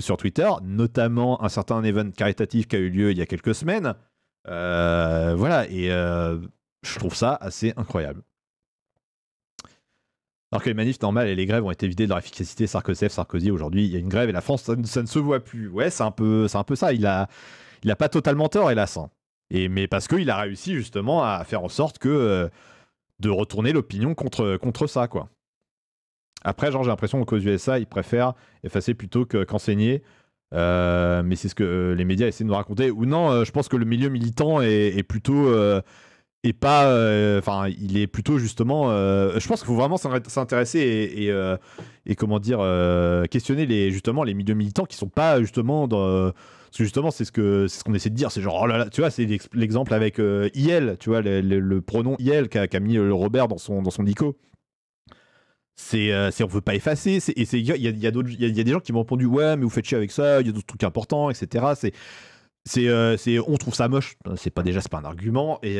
sur Twitter, notamment un certain événement caritatif qui a eu lieu il y a quelques semaines. Euh, voilà, et euh, je trouve ça assez incroyable. Alors que les manifs normales et les grèves ont été vidées de leur efficacité, Sarkozy, Sarkozy, aujourd'hui, il y a une grève et la France, ça, ne se voit plus. Ouais, c'est un, peu, un peu ça. Il a, il a pas totalement tort, hélas. Hein mais parce qu'il a réussi justement à faire en sorte que euh, de retourner l'opinion contre, contre ça, quoi. Après, genre, j'ai l'impression qu'aux USA, ils préfèrent effacer plutôt qu'enseigner. Euh, mais c'est ce que euh, les médias essaient de nous raconter. Ou non, je pense que le milieu militant est, plutôt. Et pas enfin il est plutôt justement je pense qu'il faut vraiment s'intéresser et, et, comment dire questionner les justement les milieux militants qui sont pas justement dans, justement, c'est ce que c'est ce qu'on essaie de dire. C'est genre, oh là là, tu vois, c'est l'exemple avec euh, IEL, IL, tu vois, le, pronom IL qu'a mis le euh, Robert dans son, dans son ICO. Euh, c'est on veut pas effacer. Et il y a, y, a, y, y a, des gens qui m'ont répondu, ouais, mais vous faites chier avec ça, il y a d'autres trucs importants, etc. C'est. C'est, on trouve ça moche, c'est pas déjà c'est pas un argument et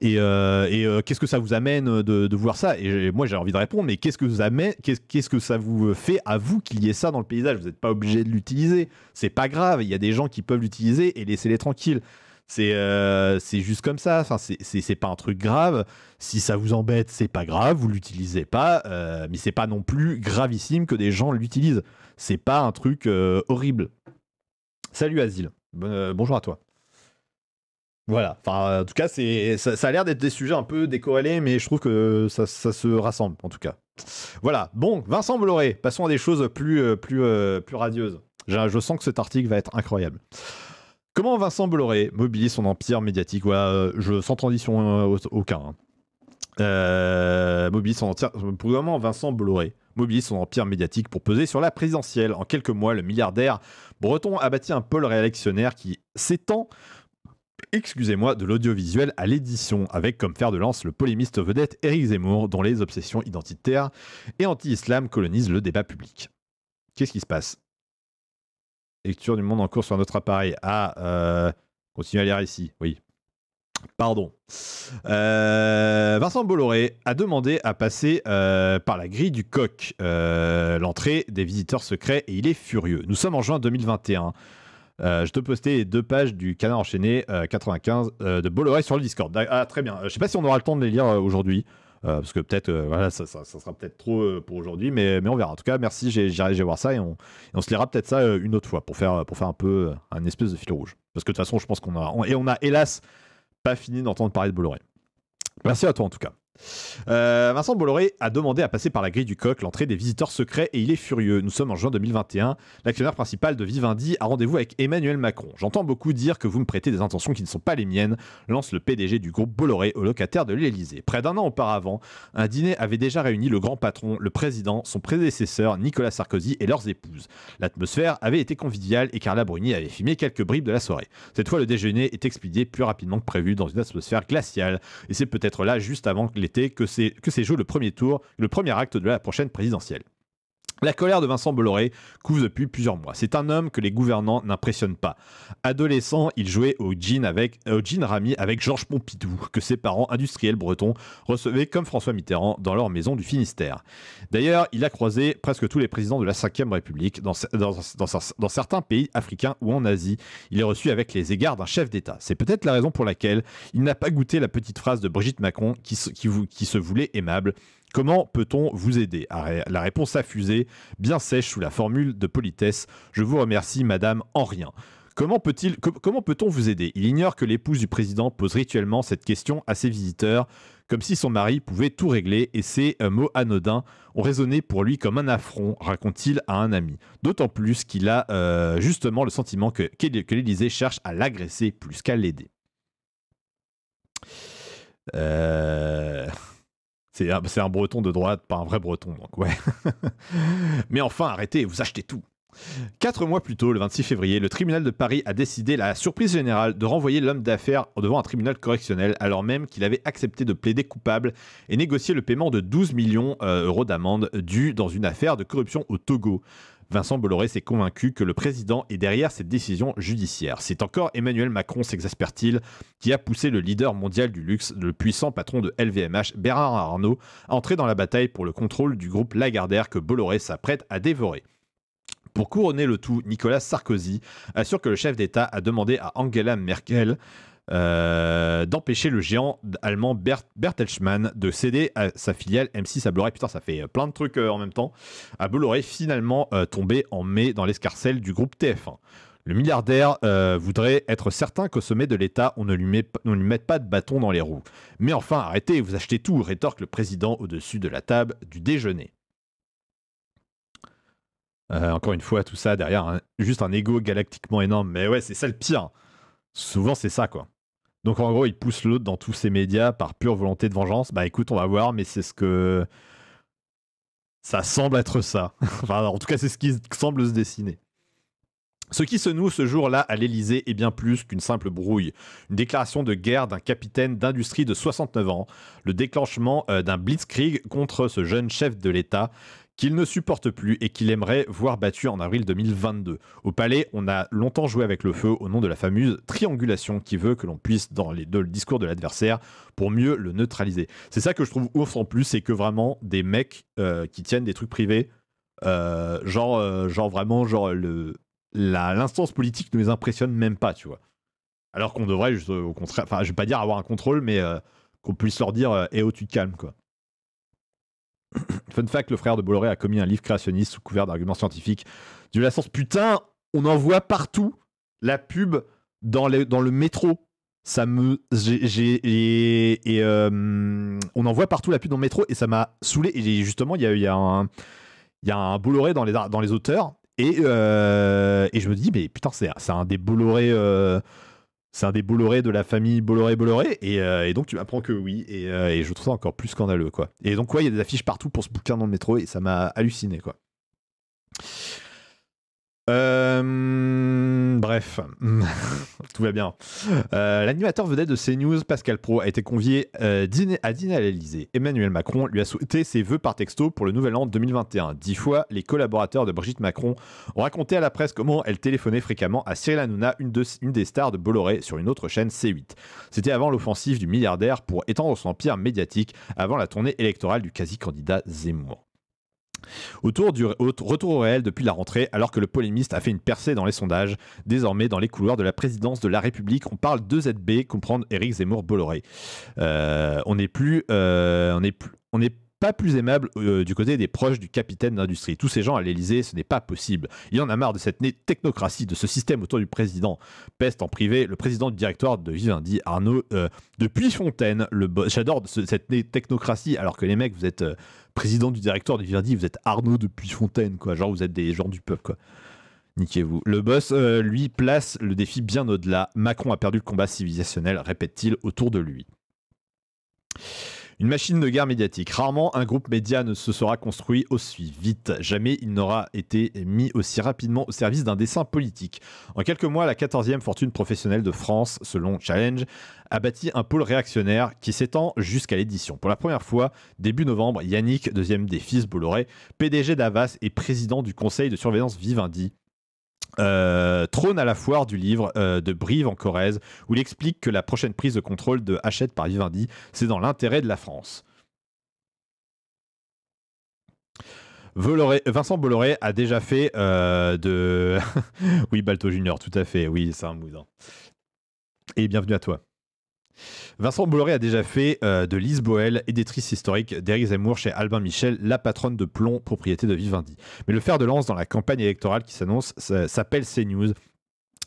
et, euh, euh, qu'est-ce que ça vous amène euh, de, voir ça Et moi, j'ai envie de répondre, mais qu'est-ce que ça vous fait à vous qu'il y ait ça dans le paysage Vous n'êtes pas obligé de l'utiliser. C'est pas grave. Il y a des gens qui peuvent l'utiliser et laisser les tranquilles. C'est juste comme ça. Enfin, c'est pas un truc grave. Si ça vous embête, c'est pas grave. Vous l'utilisez pas. mais c'est pas non plus gravissime que des gens l'utilisent. C'est pas un truc horrible. Salut Asile. bonjour à toi. Voilà. Enfin, en tout cas, c'est ça, a l'air d'être des sujets un peu décorrélés, mais je trouve que ça, se rassemble, en tout cas. Voilà. Bon, Vincent Bolloré, passons à des choses plus, euh, plus, euh, plus radieuses. Je, sens que cet article va être incroyable. Comment Vincent Bolloré mobilise son empire médiatique euh, je, sans transition aucun. Hein. Comment Vincent Bolloré mobilise son empire médiatique pour peser sur la présidentielle. En quelques mois, le milliardaire breton a bâti un pôle réactionnaire qui s'étend excusez-moi, de l'audiovisuel à l'édition, avec comme fer de lance le polémiste vedette Eric Zemmour, dont les obsessions identitaires et anti-islam colonisent le débat public. Qu'est-ce qui se passe Lecture du monde en cours sur notre appareil. Ah, euh, continuez à lire ici, oui. Pardon. Euh, Vincent Bolloré a demandé à passer euh, par la grille du coq, euh, l'entrée des visiteurs secrets, et il est furieux. Nous sommes en juin 2021. Euh, je te postais deux pages du Canard enchaîné 95 euh, euh, de Bolloré sur le Discord. Ah, ah, très bien. Je sais pas si on aura le temps de les lire aujourd'hui. parce que peut-être, voilà, ça, sera peut-être trop pour aujourd'hui, mais, mais on verra. En tout cas, merci, j'irai voir ça et on, on se lira peut-être ça une autre fois pour faire, pour faire un peu un espèce de fil rouge. Parce que de toute façon, je pense qu'on a. et on a hélas pas fini d'entendre parler de Bolloré. Merci à toi en tout cas. Euh, Vincent Bolloré a demandé à passer par la grille du coq l'entrée des visiteurs secrets et il est furieux. Nous sommes en juin 2021. L'actionnaire principal de Vivendi a rendez-vous avec Emmanuel Macron. J'entends beaucoup dire que vous me prêtez des intentions qui ne sont pas les miennes, lance le PDG du groupe Bolloré au locataire de l'Elysée. Près d'un an auparavant, un dîner avait déjà réuni le grand patron, le président, son prédécesseur Nicolas Sarkozy et leurs épouses. L'atmosphère avait été conviviale et Carla Bruni avait filmé quelques bribes de la soirée. Cette fois, le déjeuner est expédié plus rapidement que prévu dans une atmosphère glaciale et c'est peut-être là juste avant que les que c'est que c'est jeux le premier tour, le premier acte de la prochaine présidentielle. La colère de Vincent Bolloré couvre depuis plusieurs mois. C'est un homme que les gouvernants n'impressionnent pas. Adolescent, il jouait au jean, avec, euh, jean Rami avec Georges Pompidou, que ses parents industriels bretons recevaient comme François Mitterrand dans leur maison du Finistère. D'ailleurs, il a croisé presque tous les présidents de la Ve République dans, certains pays africains ou en Asie. Il est reçu avec les égards d'un chef d'État. C'est peut-être la raison pour laquelle il n'a pas goûté la petite phrase de Brigitte Macron qui se voulait aimable. Comment peut-on vous aider La réponse affusée, bien sèche sous la formule de politesse. Je vous remercie, madame, en rien. Comment peut-il, comment peut-on vous aider Il ignore que l'épouse du président pose rituellement cette question à ses visiteurs, comme si son mari pouvait tout régler, et ces mots anodins ont résonné pour lui comme un affront, raconte-t-il à un ami. D'autant plus qu'il a euh, justement le sentiment que, que l'Élysée cherche à l'agresser plus qu'à l'aider. Euh... C'est un, breton de droite, pas un vrai breton, donc ouais. Mais enfin, arrêtez, vous achetez tout. Quatre mois plus tôt, le 26 février, le tribunal de Paris a décidé, la surprise générale, de renvoyer l'homme d'affaires devant un tribunal correctionnel, alors même qu'il avait accepté de plaider coupable et négocier le paiement de 12 millions d'euros euh, d'amende due dans une affaire de corruption au Togo. Vincent Bolloré s'est convaincu que le président est derrière cette décision judiciaire. C'est encore Emmanuel Macron, s'exaspère-t-il, qui a poussé le leader mondial du luxe, le puissant patron de LVMH, Bernard Arnault, à entrer dans la bataille pour le contrôle du groupe Lagardère que Bolloré s'apprête à dévorer. Pour couronner le tout, Nicolas Sarkozy assure que le chef d'État a demandé à Angela Merkel euh, d'empêcher le géant allemand Bertelsmann de céder à sa filiale M6 à Bolloré. Putain, ça fait euh, plein de trucs euh, en même temps. À Bolloré, finalement tombé en mai dans l'escarcelle du groupe TF1. Le milliardaire voudrait être certain qu'au sommet de l'État, on ne lui, met, mette pas de bâton dans les roues. Mais enfin, arrêtez, vous achetez tout, rétorque le président au-dessus de la table du déjeuner. encore une fois, tout ça derrière juste un ego galactiquement énorme. Mais ouais, c'est ça le pire. Souvent, c'est ça, quoi. Donc en gros, il pousse l'autre dans tous ses médias par pure volonté de vengeance. Bah écoute, on va voir, mais c'est ce que. Ça semble être ça. enfin, en tout cas, c'est ce qui semble se dessiner. Ce qui se noue ce jour-là à l'Elysée est bien plus qu'une simple brouille. Une déclaration de guerre d'un capitaine d'industrie de 69 ans, le déclenchement euh, d'un blitzkrieg contre ce jeune chef de l'État, qu'il ne supporte plus et qu'il aimerait voir battu en avril 2022. Au palais, on a longtemps joué avec le feu au nom de la fameuse triangulation qui veut que l'on puisse dans les deux le discours de l'adversaire pour mieux le neutraliser. C'est ça que je trouve ouf en plus, c'est que vraiment des mecs euh, qui tiennent des trucs privés, euh, genre, euh, genre vraiment, genre l'instance politique ne les impressionne même pas, tu vois. Alors qu'on devrait, juste, au contraire, enfin, je vais pas dire avoir un contrôle, mais qu'on puisse leur dire, eh oh, tu te calmes, quoi. Fun fact, le frère de Bolloré a commis un livre créationniste sous couvert d'arguments scientifiques. Du la science, putain, on en voit partout la pub dans, le métro. Ça me. J'ai, euh, on en voit partout la pub dans le métro et ça m'a saoulé. Et justement, il y a, y un. Il y a un Bolloré dans les, dans les auteurs, et, euh, et je me dis, mais putain, c'est, c'est un des Bolloré euh, c'est un des Bolloré de la famille Bolloré-Bolloré. Euh, et, donc, tu m'apprends que oui. Euh, et, je trouve ça encore plus scandaleux, quoi. Et donc, il y a des affiches partout pour ce bouquin dans le métro. Et ça m'a halluciné, quoi. Euh, bref, tout va bien. Euh, l'animateur vedette de CNews, Pascal Pro, a été convié euh, à dîner à l'Elysée. Emmanuel Macron lui a souhaité ses vœux par texto pour le nouvel an 2021. Dix fois, les collaborateurs de Brigitte Macron ont raconté à la presse comment elle téléphonait fréquemment à Cyril Hanouna, une des stars de Bolloré, sur une autre chaîne C8. C'était avant l'offensive du milliardaire pour étendre son empire médiatique, avant la tournée électorale du quasi-candidat Zemmour. Autour du retour au réel depuis la rentrée, alors que le polémiste a fait une percée dans les sondages, désormais dans les couloirs de la présidence de la République, on parle de ZB, comprendre Éric Zemmour-Bolloré. Euh, euh, on n'est plus, on est, on pas plus aimable euh, du côté des proches du capitaine d'industrie. Tous ces gens à l'Elysée, ce n'est pas possible. Il en a marre de cette technocratie, de ce système autour du président. Peste en privé, le président du directoire de Vivendi, Arnaud euh, de Puyfontaine, J'adore cette cette technocratie, alors que les mecs, vous êtes euh, président du directoire de Vivendi, vous êtes Arnaud de Puyfontaine, quoi. Genre, vous êtes des gens du peuple, quoi. Niquez-vous. Le boss, lui, place le défi bien au-delà. Macron a perdu le combat civilisationnel, répète-t-il autour de lui. Une machine de guerre médiatique. Rarement un groupe média ne se sera construit aussi vite. Jamais il n'aura été mis aussi rapidement au service d'un dessin politique. En quelques mois, la 14e fortune professionnelle de France, selon Challenge, a bâti un pôle réactionnaire qui s'étend jusqu'à l'édition. Pour la première fois, début novembre, Yannick, deuxième des fils Bolloré, PDG d'Avas et président du conseil de surveillance Vivendi, euh, trône à la foire du livre euh, de Brive en Corrèze, où il explique que la prochaine prise de contrôle de Hachette par Vivendi, c'est dans l'intérêt de la France. Vincent Bolloré a déjà fait euh, de... oui, Balto Junior, tout à fait, oui, c'est un moudin. Et bienvenue à toi. Vincent Bolloré a déjà fait euh, de Lise Boel, éditrice historique d'Eric Zemmour chez Albin Michel, la patronne de plomb, propriété de Vivendi. Mais le fer de lance dans la campagne électorale qui s'annonce s'appelle CNews.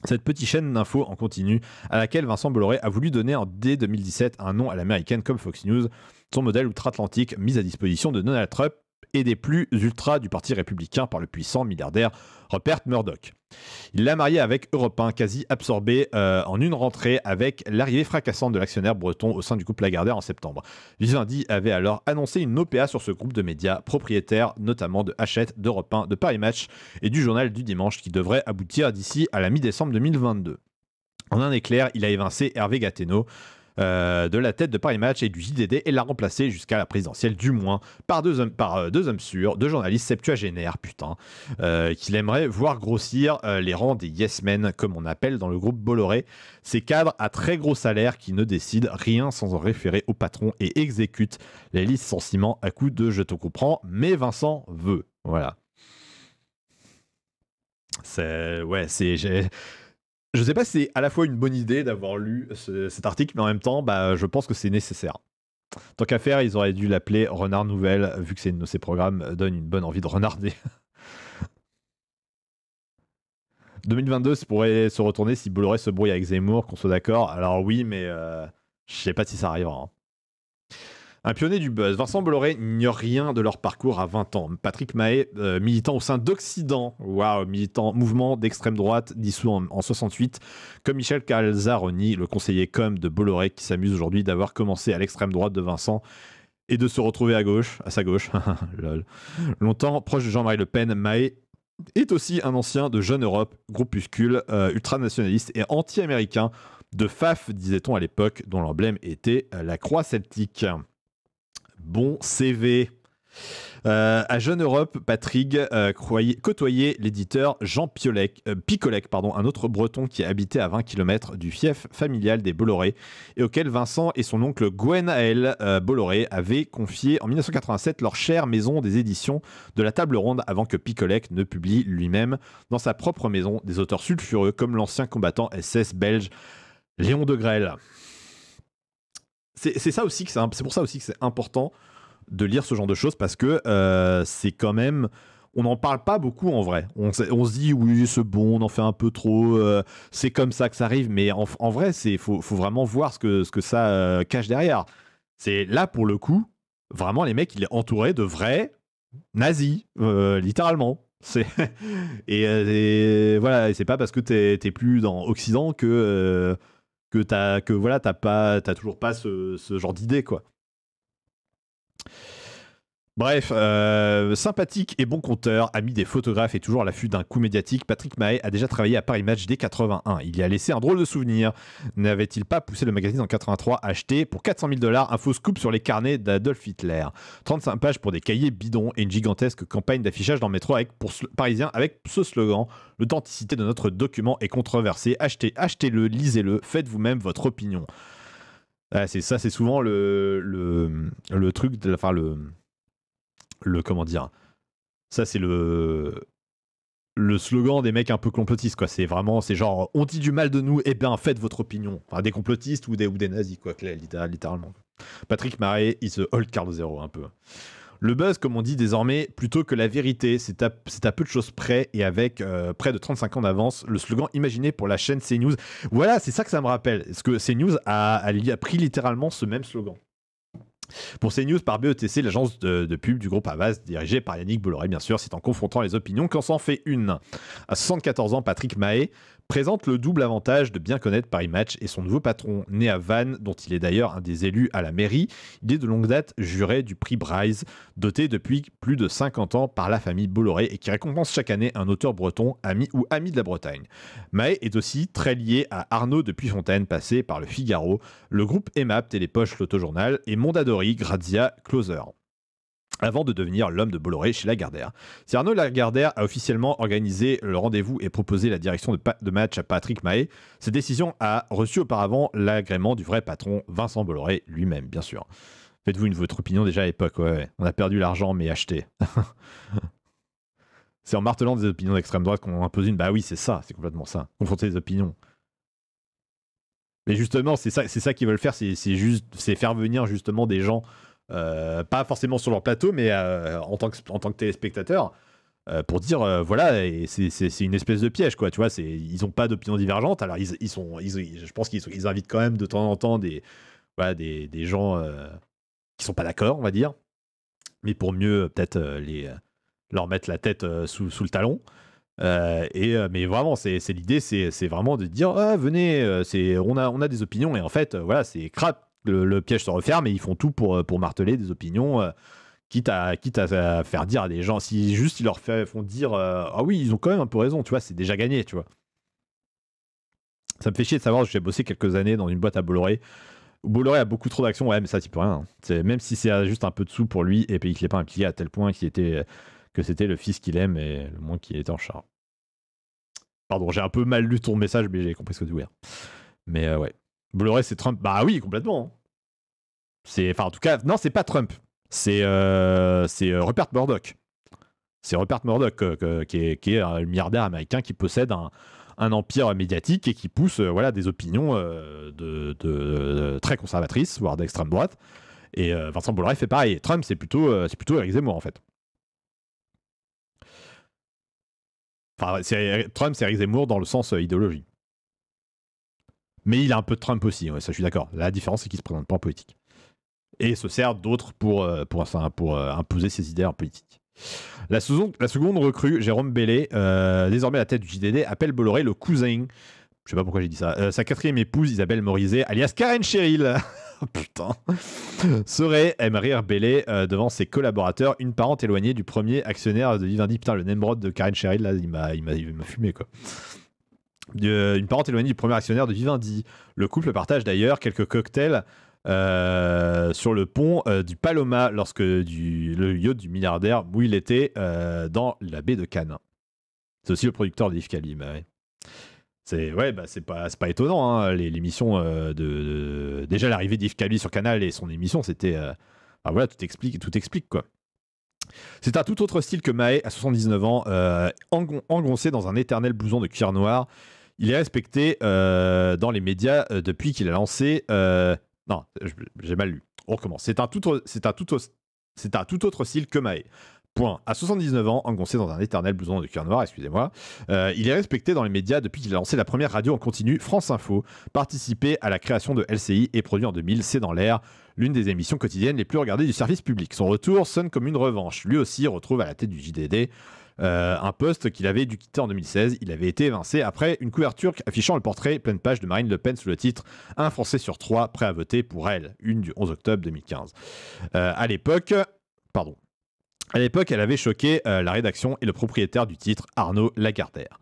Cette petite chaîne d'infos en continu à laquelle Vincent Bolloré a voulu donner en, dès 2017 un nom à l'américaine comme Fox News, son modèle outre-Atlantique mis à disposition de Donald Trump et des plus ultras du Parti républicain par le puissant milliardaire Robert Murdoch. Il l'a marié avec Europe 1, quasi absorbé euh, en une rentrée avec l'arrivée fracassante de l'actionnaire breton au sein du couple Lagardère en septembre. Vivendi avait alors annoncé une OPA sur ce groupe de médias propriétaires, notamment de Hachette, d'Europe 1, de Paris Match et du journal du dimanche qui devrait aboutir d'ici à la mi-décembre 2022. En un éclair, il a évincé Hervé Gateno, euh, de la tête de Paris Match et du JDD et l'a remplacé jusqu'à la présidentielle, du moins, par deux hommes, par, euh, deux hommes sûrs, deux journalistes septuagénaires, putain, euh, qu'il aimerait voir grossir les rangs des Yes Men, comme on appelle dans le groupe Bolloré, ces cadres à très gros salaires qui ne décident rien sans en référer au patron et exécutent les licenciements à coup de je te comprends, mais Vincent veut. Voilà. C'est. Ouais, c'est je ne sais pas si c'est à la fois une bonne idée d'avoir lu cet article, mais en même temps, bah, je pense que c'est nécessaire. Tant qu'à faire, ils auraient dû l'appeler Renard Nouvelle, vu que c'est ces programmes euh, donne une bonne envie de renarder. 2022 ça pourrait se retourner si Bolloré se brouille avec Zemmour, qu'on soit d'accord. Alors oui, mais je euh, je sais pas si ça arrivera. Hein. Un pionnier du buzz, Vincent Bolloré n'ignore rien de leur parcours à 20 ans. Patrick Mahé, euh, militant au sein d'Occident, waouh, militant mouvement d'extrême droite dissous en, 68, comme Michel Calzaroni, le conseiller com de Bolloré, qui s'amuse aujourd'hui d'avoir commencé à l'extrême droite de Vincent et de se retrouver à gauche, à sa gauche. Longtemps proche de Jean-Marie Le Pen, Mahé est aussi un ancien de Jeune Europe, groupuscule ultra euh, ultranationaliste et anti-américain de FAF, disait-on à l'époque, dont l'emblème était euh, la croix celtique bon CV. Euh, à Jeune Europe, Patrick euh, côtoyait l'éditeur Jean Piolec, euh, Picolec, pardon, un autre breton qui habitait à 20 km du fief familial des Bolloré et auquel Vincent et son oncle Gwenaël Bolloré avaient confié en 1987 leur chère maison des éditions de la Table Ronde avant que Picolec ne publie lui-même dans sa propre maison des auteurs sulfureux comme l'ancien combattant SS belge Léon de Grelle c'est ça aussi que c'est pour ça aussi que c'est important de lire ce genre de choses parce que euh, c'est quand même on n'en parle pas beaucoup en vrai. On, on se dit oui c'est bon, on en fait un peu trop, euh, c'est comme ça que ça arrive, mais en, en vrai c'est faut, faut, vraiment voir ce que, ce que ça euh, cache derrière. C'est là pour le coup vraiment les mecs il est entouré de vrais nazis littéralement. C'est et, et, voilà c'est pas parce que t'es plus dans Occident que que t'as que voilà t'as pas t'as toujours pas ce, ce genre d'idée quoi Bref, euh, sympathique et bon compteur, ami des photographes et toujours à l'affût d'un coup médiatique, Patrick Mahé a déjà travaillé à Paris Match dès 81. Il y a laissé un drôle de souvenir. N'avait-il pas poussé le magazine en 83 acheté pour 400 000 dollars un faux scoop sur les carnets d'Adolf Hitler 35 pages pour des cahiers bidons et une gigantesque campagne d'affichage dans le métro avec, pour, parisien avec ce slogan L'authenticité de notre document est controversée. Achetez, achetez-le, lisez-le, faites vous-même votre opinion. Ah, c'est ça, c'est souvent le, le, truc, de, enfin le le comment dire ça c'est le le slogan des mecs un peu complotistes quoi c'est vraiment c'est genre on dit du mal de nous et eh ben faites votre opinion des complotistes ou des ou des nazis quoi littéralement Patrick Marais il se hold Carlo zéro, un peu le buzz, comme on dit désormais, plutôt que la vérité, c'est à, peu de choses près et avec euh, près de 35 ans d'avance, le slogan imaginé pour la chaîne CNews. Voilà, c'est ça que ça me rappelle. ce que CNews News a, a pris littéralement ce même slogan. Pour ces news, par BETC, l'agence de, pub du groupe Avas, dirigée par Yannick Bolloré, bien sûr, c'est en confrontant les opinions qu'on s'en fait une. À 74 ans, Patrick Mahé présente le double avantage de bien connaître Paris Match et son nouveau patron, né à Vannes, dont il est d'ailleurs un des élus à la mairie. Il est de longue date juré du prix Braise, doté depuis plus de 50 ans par la famille Bolloré et qui récompense chaque année un auteur breton, ami ou ami de la Bretagne. Mae est aussi très lié à Arnaud de Puyfontaine, passé par le Figaro, le groupe Emap, Télépoche, les l'Autojournal, et Mondadori, Grazia, Closer avant de devenir l'homme de Bolloré chez Lagardère. Si Arnaud Lagardère a officiellement organisé le rendez-vous et proposé la direction de, match à Patrick Mahé, cette décision a reçu auparavant l'agrément du vrai patron, Vincent Bolloré lui-même, bien sûr. Faites-vous une votre opinion déjà à l'époque, ouais, on a perdu l'argent mais acheté. c'est en martelant des opinions d'extrême droite qu'on impose une. Bah oui, c'est ça, c'est complètement ça. Confrontez les opinions. Mais justement, c'est ça, c'est ça qu'ils veulent faire, c'est juste, c'est faire venir justement des gens euh, pas forcément sur leur plateau, mais euh, en, tant que, en tant que téléspectateur, euh, pour dire, voilà, c'est une espèce de piège, quoi. Tu vois, ils n'ont pas d'opinion divergente. Alors, ils, sont, je pense qu'ils invitent quand même de temps en temps des, des, gens qui sont pas d'accord, on va dire, mais pour mieux peut-être leur mettre la tête sous, le talon. et mais vraiment, c'est l'idée, c'est vraiment de dire ah, venez, on a on a des opinions et en fait voilà, c'est crap le, piège se referme et ils font tout pour, euh, pour marteler des opinions, euh, quitte, à, quitte à, faire dire à des gens, si juste ils leur font dire euh, Ah oui, ils ont quand même un peu raison, tu vois, c'est déjà gagné, tu vois. Ça me fait chier de savoir, j'ai bossé quelques années dans une boîte à Bolloré. Bolloré a beaucoup trop d'actions, ouais, mais ça, tu peux rien. Hein. Même si c'est juste un peu de sous pour lui, et puis qu'il n'est pas impliqué à tel point était, que c'était le fils qu'il aime et le moins qu'il était en charge. Pardon, j'ai un peu mal lu ton message, mais j'ai compris ce que tu voulais dire. Mais ouais. Bolloré, c'est Trump. Bah oui, complètement. Hein. C'est, enfin, en tout cas, non, c'est pas Trump. C'est, euh, euh, Rupert Murdoch. C'est Rupert Murdoch euh, qui, est, un milliardaire américain qui possède un, empire médiatique et qui pousse voilà, des opinions de, très conservatrices, voire d'extrême droite. Et Vincent Bolloré fait pareil. Trump, c'est plutôt, c'est plutôt Eric Zemmour, en fait. Enfin, Trump, c'est Eric Zemmour dans le sens idéologique. Mais il a un peu de Trump aussi, ça je suis d'accord. La différence, c'est qu'il se présente pas en politique. Et se sert d'autres pour, euh, pour, pour euh, imposer ses idées en politique. La seconde, la seconde recrue, Jérôme Bellé, euh, désormais à la tête du JDD, appelle Bolloré le cousin. Je sais pas pourquoi j'ai dit ça. sa quatrième épouse, Isabelle Morizet, alias Karen Cheryl. Putain. Serait, aime rire Bellé devant ses collaborateurs, une parente éloignée du premier actionnaire de Vivendi. Putain, le Nemrod de Karen Cheryl, là, il m'a fumé, quoi une parente éloignée du premier actionnaire de Vivendi. Le couple partage d'ailleurs quelques cocktails euh, sur le pont euh, du Paloma lorsque le yacht du milliardaire mouille l'été euh, dans la baie de Cannes. C'est aussi le producteur d'Yves Kalim. Ah c'est ouais, bah, c'est pas, étonnant. Hein, l'émission de, Déjà l'arrivée d'Yves sur Canal et son émission, c'était. voilà, tout explique, tout explique quoi. C'est un tout autre style que Mae, à 79 ans, euh, engoncé dans un éternel blouson de cuir noir. Il est respecté euh, dans les médias euh, depuis qu'il a lancé. non, j'ai mal lu. On recommence. C'est un, tout, un tout autre style que Mae. Point. À 79 ans, engoncé dans un éternel blouson de cuir noir, excusez-moi, euh, il est respecté dans les médias depuis qu'il a lancé la première radio en continu, France Info, participé à la création de LCI et produit en 2000, C'est dans l'air, l'une des émissions quotidiennes les plus regardées du service public. Son retour sonne comme une revanche. Lui aussi retrouve à la tête du JDD euh, un poste qu'il avait dû quitter en 2016. Il avait été évincé après une couverture affichant le portrait pleine page de Marine Le Pen sous le titre Un Français sur trois prêt à voter pour elle, une du 11 octobre 2015. Euh, à l'époque, pardon, à l'époque, elle avait choqué euh, la rédaction et le propriétaire du titre, Arnaud Lagardère.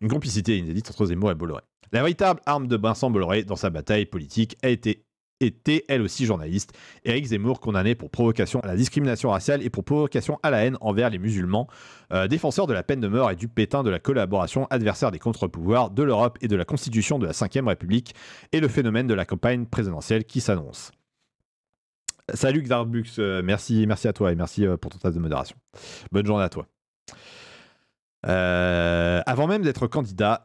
Une complicité inédite entre Zemmour et Bolloré. La véritable arme de Vincent Bolloré dans sa bataille politique a été était elle aussi journaliste. Eric Zemmour, condamné pour provocation à la discrimination raciale et pour provocation à la haine envers les musulmans, euh, défenseur de la peine de mort et du pétain de la collaboration, adversaire des contre-pouvoirs, de l'Europe et de la constitution de la Ve République, et le phénomène de la campagne présidentielle qui s'annonce. Salut Xarbux, euh, merci, merci à toi et merci euh, pour ton tas de modération. Bonne journée à toi. Euh, avant même d'être candidat,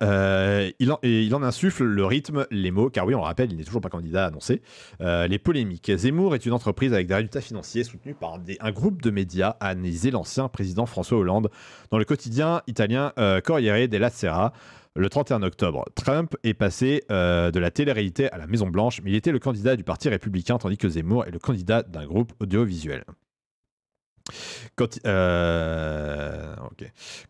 il, en, insuffle le rythme, les mots, car oui, on le rappelle, il n'est toujours pas candidat annoncé. les polémiques. Zemmour est une entreprise avec des résultats financiers soutenus par un groupe de médias, à l'ancien président François Hollande dans le quotidien italien Corriere della Sera. Le 31 octobre, Trump est passé euh, de la télé-réalité à la Maison-Blanche, mais il était le candidat du Parti républicain, tandis que Zemmour est le candidat d'un groupe audiovisuel. Euh,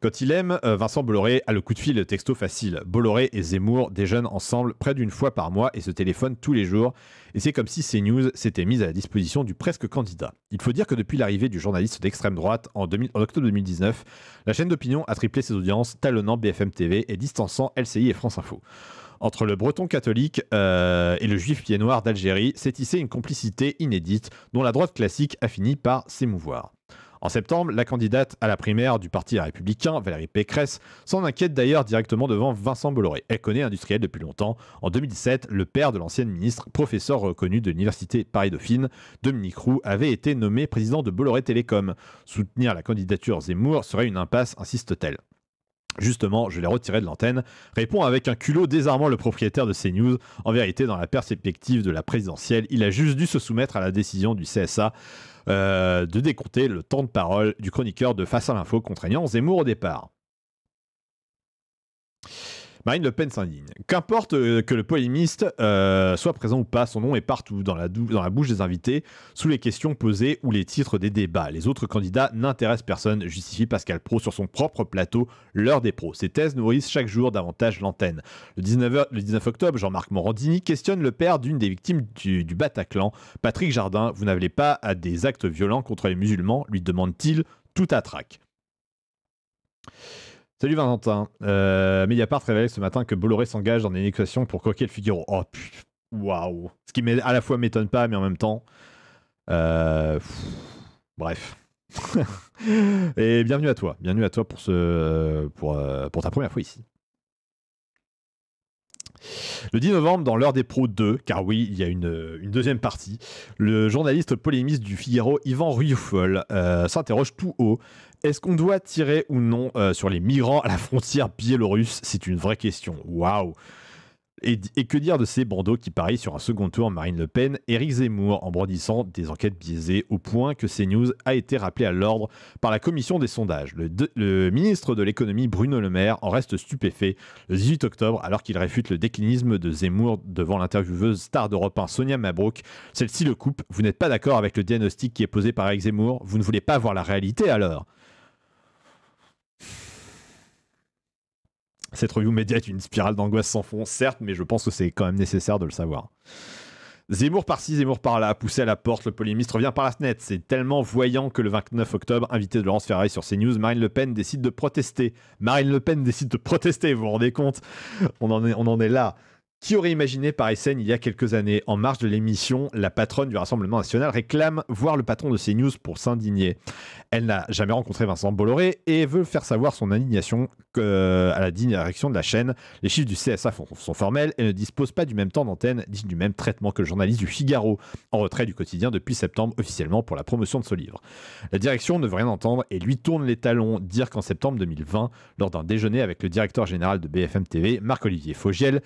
Quand, il aime, euh, Vincent Bolloré a le coup de fil texto facile. Bolloré et Zemmour déjeunent ensemble près d'une fois par mois et se téléphonent tous les jours. Et c'est comme si ces news s'étaient mises à la disposition du presque candidat. Il faut dire que depuis l'arrivée du journaliste d'extrême droite en, octobre 2019, la chaîne d'opinion a triplé ses audiences, talonnant BFM TV et distançant LCI et France Info. Entre le breton catholique euh, et le juif pied noir d'Algérie s'est tissé une complicité inédite dont la droite classique a fini par s'émouvoir. En septembre, la candidate à la primaire du Parti républicain, Valérie Pécresse, s'en inquiète d'ailleurs directement devant Vincent Bolloré. Elle connaît industriel depuis longtemps. En 2017, le père de l'ancienne ministre, professeur reconnu de l'université Paris-Dauphine, Dominique Roux, avait été nommé président de Bolloré Télécom. Soutenir la candidature Zemmour serait une impasse, insiste-t-elle. Justement, je l'ai retiré de l'antenne, répond avec un culot désarmant le propriétaire de CNews. En vérité, dans la perspective de la présidentielle, il a juste dû se soumettre à la décision du CSA euh, de décompter le temps de parole du chroniqueur de Face à l'info contraignant Zemmour au départ. Marine Le Pen s'indigne. Qu'importe euh, que le polémiste euh, soit présent ou pas, son nom est partout, dans la, bouche des invités, sous les questions posées ou les titres des débats. Les autres candidats n'intéressent personne, justifie Pascal Pro sur son propre plateau, l'heure des pros. Ses thèses nourrissent chaque jour davantage l'antenne. Le 19, octobre, Jean-Marc Morandini questionne le père d'une des victimes du, Bataclan. Patrick Jardin, vous n'avez pas à des actes violents contre les musulmans, lui demande-t-il tout à trac. Salut Vincentin, Euh, Mediapart révélait ce matin que Bolloré s'engage dans des négociations pour croquer le Figaro. Oh putain, waouh. Ce qui à la fois m'étonne pas, mais en même temps. Euh, bref. Et bienvenue à toi. Bienvenue à toi pour, euh, ta première fois ici. Le 10 novembre, dans l'heure des pros 2, car oui, il y a une, deuxième partie, le journaliste polémiste du Figaro Yvan Rioufol euh, s'interroge tout haut est-ce qu'on doit tirer ou non euh, sur les migrants à la frontière biélorusse C'est une vraie question. Waouh et, que dire de ces bandeaux qui parient sur un second tour Marine Le Pen, Éric Zemmour, en brandissant des enquêtes biaisées au point que CNews a été rappelé à l'ordre par la commission des sondages. Le, ministre de l'économie Bruno Le Maire en reste stupéfait le 18 octobre alors qu'il réfute le déclinisme de Zemmour devant l'intervieweuse star d'Europe 1 Sonia Mabrouk. Celle-ci le coupe. Vous n'êtes pas d'accord avec le diagnostic qui est posé par Éric Zemmour Vous ne voulez pas voir la réalité alors Cette review média est une spirale d'angoisse sans fond, certes, mais je pense que c'est quand même nécessaire de le savoir. Zemmour par-ci, Zemmour par-là, poussé à la porte, le polémiste revient par la fenêtre. C'est tellement voyant que le 29 octobre, invité de Laurence Ferrari sur CNews, Marine Le Pen décide de protester. Marine Le Pen décide de protester, vous vous rendez compte on en, est, on en est là. Qui aurait imaginé par SN il y a quelques années En marge de l'émission, la patronne du Rassemblement national réclame voir le patron de CNews pour s'indigner. Elle n'a jamais rencontré Vincent Bolloré et veut faire savoir son indignation euh, à la direction de la chaîne. Les chiffres du CSA sont formels et ne disposent pas du même temps d'antenne, digne du même traitement que le journaliste du Figaro, en retrait du quotidien depuis septembre officiellement pour la promotion de ce livre. La direction ne veut rien entendre et lui tourne les talons, dire qu'en septembre 2020, lors d'un déjeuner avec le directeur général de BFM TV, Marc-Olivier Fogiel,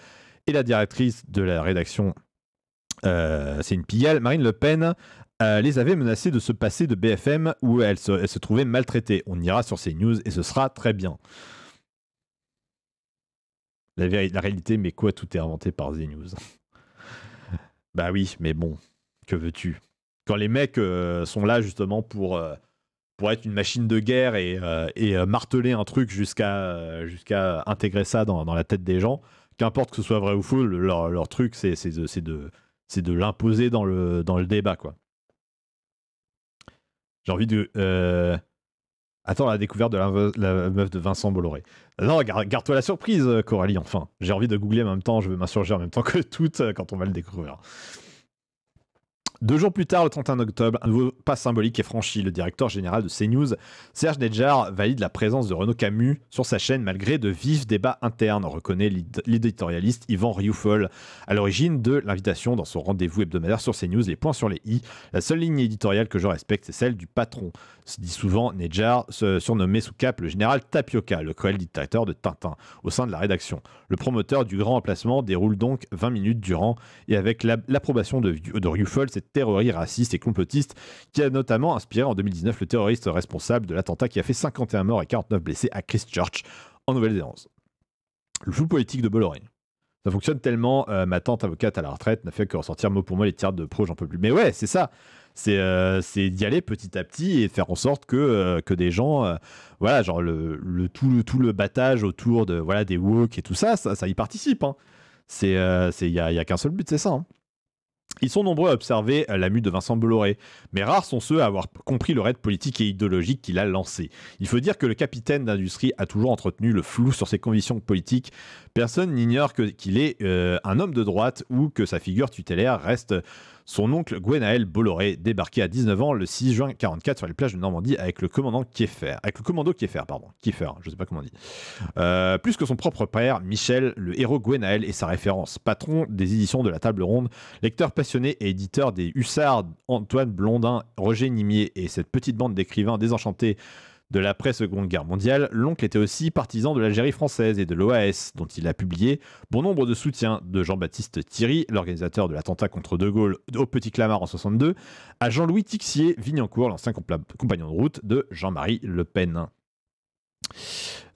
et la directrice de la rédaction, euh, c'est une pigalle, Marine Le Pen, euh, les avait menacés de se passer de BFM où elle se, trouvait maltraitée. On ira sur ces news et ce sera très bien. La, la réalité, mais quoi, tout est inventé par News. bah oui, mais bon, que veux-tu Quand les mecs euh, sont là justement pour, pour être une machine de guerre et, marteler un truc jusqu'à jusqu'à intégrer ça dans la tête des gens, qu'importe que ce soit vrai ou faux, leur, truc, c'est de, l'imposer dans le, débat, quoi. J'ai envie de... Euh, attends la découverte de la, meuf de Vincent Bolloré. Non, garde-toi la surprise, Coralie, enfin. J'ai envie de googler en même temps, je veux m'insurger en même temps que toutes euh, quand on va le découvrir. Deux jours plus tard, le 31 octobre, un nouveau pas symbolique est franchi. Le directeur général de CNews, Serge Nedjar, valide la présence de Renaud Camus sur sa chaîne malgré de vifs débats internes, reconnaît l'éditorialiste Yvan Rioufol. À l'origine de l'invitation dans son rendez-vous hebdomadaire sur CNews, les points sur les i, la seule ligne éditoriale que je respecte, c'est celle du patron. Se dit souvent Nedjar, surnommé sous cap le général Tapioca, le cruel dictateur de Tintin, au sein de la rédaction. Le promoteur du grand emplacement déroule donc 20 minutes durant et avec l'approbation de, de Rioufol, c'est terroriste, raciste et complotiste, qui a notamment inspiré en 2019 le terroriste responsable de l'attentat qui a fait 51 morts et 49 blessés à Christchurch en Nouvelle-Zélande. Le flou politique de Bolloré. Ça fonctionne tellement, euh, ma tante avocate à la retraite n'a fait que ressortir mot pour mot les tiers de pro, j'en peux plus. Mais ouais, c'est ça c'est euh, d'y aller petit à petit et faire en sorte que, euh, que des gens voilà genre le, tout le tout le battage autour de voilà des woke et tout ça ça, y participe hein. c'est il y a, qu'un seul but c'est ça hein. Ils sont nombreux à observer la mue de Vincent Bolloré, mais rares sont ceux à avoir compris le raid politique et idéologique qu'il a lancé. Il faut dire que le capitaine d'industrie a toujours entretenu le flou sur ses convictions politiques. Personne n'ignore qu'il est euh, un homme de droite ou que sa figure tutélaire reste son oncle Gwenaël Bolloré, débarquait à 19 ans le 6 juin 44 sur les plages de Normandie avec le commandant Kieffer, avec le commando Kieffer, pardon, Kieffer, je sais pas comment on dit. Euh, plus que son propre père, Michel, le héros Gwenaël et sa référence, patron des éditions de la Table Ronde, lecteur passionné et éditeur des Hussards, Antoine Blondin, Roger Nimier et cette petite bande d'écrivains désenchantés de l'après-Seconde Guerre mondiale, l'oncle était aussi partisan de l'Algérie française et de l'OAS, dont il a publié bon nombre de soutiens de Jean-Baptiste Thierry, l'organisateur de l'attentat contre De Gaulle au Petit Clamart en 62, à Jean-Louis Tixier, Vignancourt, l'ancien compagnon de route de Jean-Marie Le Pen.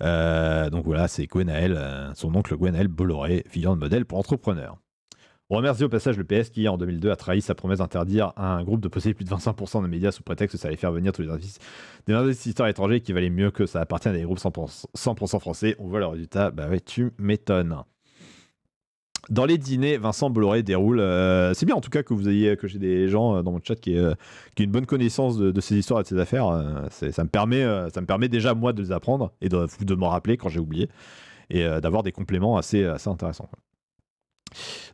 Euh, donc voilà, c'est euh, son oncle Gwenaël Bolloré, figure de modèle pour entrepreneur. On remercie au passage le PS qui, en 2002, a trahi sa promesse d'interdire à un groupe de posséder plus de 25% de médias sous prétexte que ça allait faire venir tous les investisseurs, étrangers qui valaient mieux que ça appartienne à des groupes 100%, français. On voit le résultat, bah ouais, tu m'étonnes. Dans les dîners, Vincent Bolloré déroule. Euh, c'est bien en tout cas que vous ayez que j'ai des gens euh, dans mon chat qui, ont euh, une bonne connaissance de, ces histoires et de ces affaires. ça me permet, ça me permet déjà moi de les apprendre et de, m'en rappeler quand j'ai oublié et d'avoir des compléments assez assez intéressants.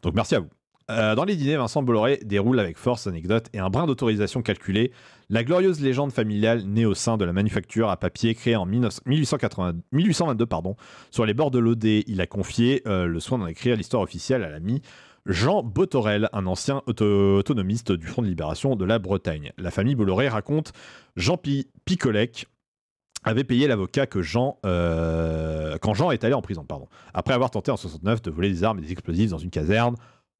Donc merci à vous. Euh, dans les dîners, Vincent Bolloré déroule avec force, anecdote et un brin d'autorisation calculée la glorieuse légende familiale née au sein de la manufacture à papier créée en 1822. Pardon. Sur les bords de l'Odé, il a confié euh, le soin d'en écrire l'histoire officielle à l'ami Jean Botorel, un ancien autonomiste du Front de libération de la Bretagne. La famille Bolloré raconte Jean Picolec avait payé l'avocat que Jean... Euh, Jean est allé en prison, pardon, après avoir tenté en 69 de voler des armes et des explosifs dans une caserne.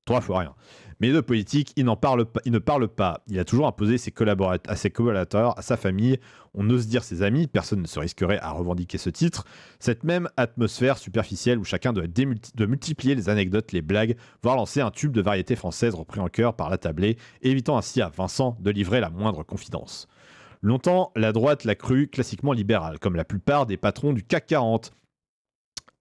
Trois fois rien. Mais de politique, il, n'en parle pas, il ne parle pas. Il a toujours imposé ses collaborateurs, à ses collaborateurs, à sa famille. On ose dire ses amis, personne ne se risquerait à revendiquer ce titre. Cette même atmosphère superficielle où chacun doit, multiplier les anecdotes, les blagues, voire lancer un tube de variété française repris en cœur par la tablée, évitant ainsi à Vincent de livrer la moindre confidence. Longtemps, la droite l'a cru classiquement libérale, comme la plupart des patrons du CAC 40,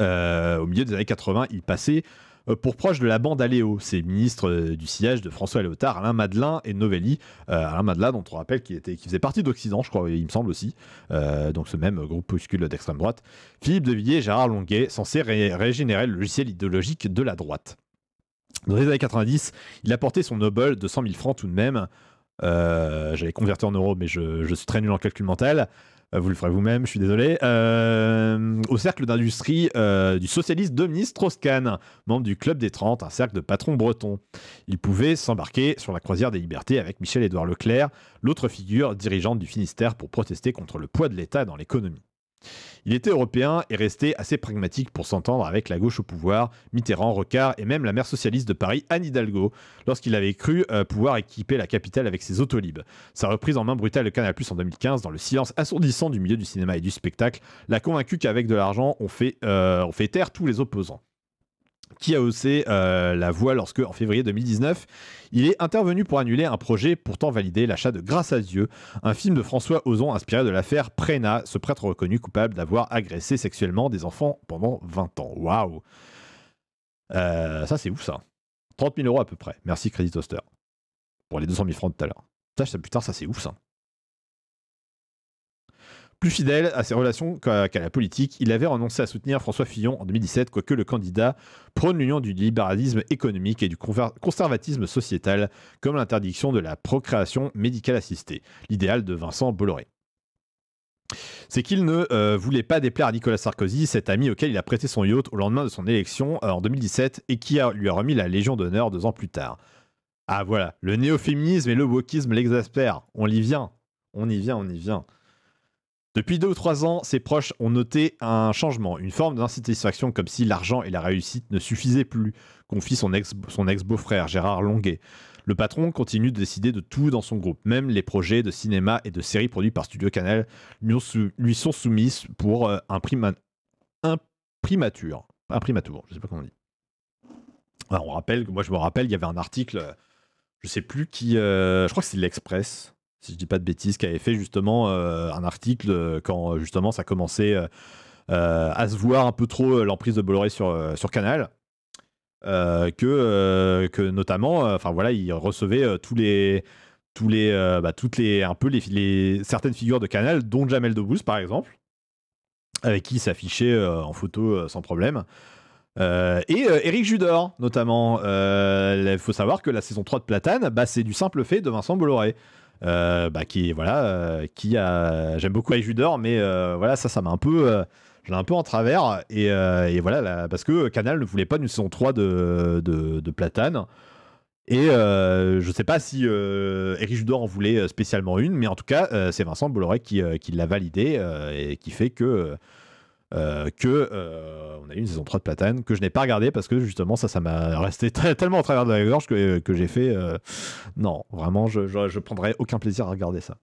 euh, au milieu des années 80, il passait euh, pour proche de la bande Aléo, c'est ministre euh, du sillage de François Léotard, Alain Madelin et Novelli. Alain Madelin, dont on rappelle qu'il qui faisait partie d'Occident, je crois, il me semble aussi, donc ce même groupe groupuscule d'extrême droite. Philippe Devilliers, Gérard Longuet, censés régénérer le logiciel idéologique de la droite. Dans les années 90, il a porté son Nobel de 100 000 francs tout de même. J'avais converti en euros, mais je, suis très nul en calcul mental. Euh, vous le ferez vous-même, je suis désolé. Euh, au cercle d'industrie euh, du socialiste Dominique strauss membre du Club des 30, un cercle de patrons bretons. Il pouvait s'embarquer sur la croisière des libertés avec Michel-Édouard Leclerc, l'autre figure dirigeante du Finistère pour protester contre le poids de l'État dans l'économie. Il était européen et restait assez pragmatique pour s'entendre avec la gauche au pouvoir, Mitterrand, Rocard et même la maire socialiste de Paris, Anne Hidalgo, lorsqu'il avait cru euh, pouvoir équiper la capitale avec ses autolibes. Sa reprise en main brutale de Canal en 2015, dans le silence assourdissant du milieu du cinéma et du spectacle, l'a convaincu qu'avec de l'argent, on, fait, euh, on fait taire tous les opposants qui a haussé euh, la voix lorsque, en février 2019, il est intervenu pour annuler un projet pourtant validé, l'achat de Grâce à Dieu, un film de François Ozon inspiré de l'affaire Prena, ce prêtre reconnu coupable d'avoir agressé sexuellement des enfants pendant 20 ans. Waouh euh, Ça, c'est ouf, ça. 30 000 euros à peu près. Merci, Crédit Toaster. Pour les 200 000 francs de tout à l'heure. Ça, putain, ça, c'est ouf, ça. Plus fidèle à ses relations qu'à la politique, il avait renoncé à soutenir François Fillon en 2017, quoique le candidat prône l'union du libéralisme économique et du conservatisme sociétal, comme l'interdiction de la procréation médicale assistée, l'idéal de Vincent Bolloré c'est qu'il ne euh, voulait pas déplaire à Nicolas Sarkozy, cet ami auquel il a prêté son yacht au lendemain de son élection euh, en 2017 et qui lui a remis la Légion d'honneur deux ans plus tard. Ah voilà, le néo-féminisme et le wokisme l'exaspèrent. On y vient, on y vient, on y vient. Depuis deux ou trois ans, ses proches ont noté un changement, une forme d'insatisfaction comme si l'argent et la réussite ne suffisaient plus, confie son ex-beau-frère Gérard Longuet. Le patron continue de décider de tout dans son groupe, même les projets de cinéma et de séries produits par Studio Canal lui, sont soumis pour euh, un, prima un, primature. je sais pas comment on dit. on rappelle, moi je me rappelle, il y avait un article, euh, je sais plus qui, euh, je crois que c'est l'Express, si je dis pas de bêtises, qui avait fait justement euh, un article euh, quand euh, justement ça commençait à se voir un peu trop l'emprise de Bolloré sur, Canal. que, que notamment, enfin voilà, il recevait tous les, tous les, bah, toutes les, un peu les, certaines figures de Canal, dont Jamel Debbouze par exemple, avec qui il s'affichait en photo sans problème. et Eric Judor, notamment. Il faut savoir que la saison 3 de Platane, bah, c'est du simple fait de Vincent Bolloré. Euh, bah, qui voilà, euh, qui a, j'aime beaucoup Eric Judor, mais euh, voilà, ça, ça m'a un peu je l'ai un peu en travers. Et, voilà, parce que Canal ne voulait pas une saison 3 de, de, Platane. Et je ne sais pas si Eric Judor en voulait spécialement une, mais en tout cas, c'est Vincent Bolloré qui, qui l'a validé et qui fait que euh, que euh, on a eu une saison 3 de Platane que je n'ai pas regardé parce que justement ça ça m'a resté tellement au travers de la gorge que, euh, j'ai fait non vraiment je, je, prendrais aucun plaisir à regarder ça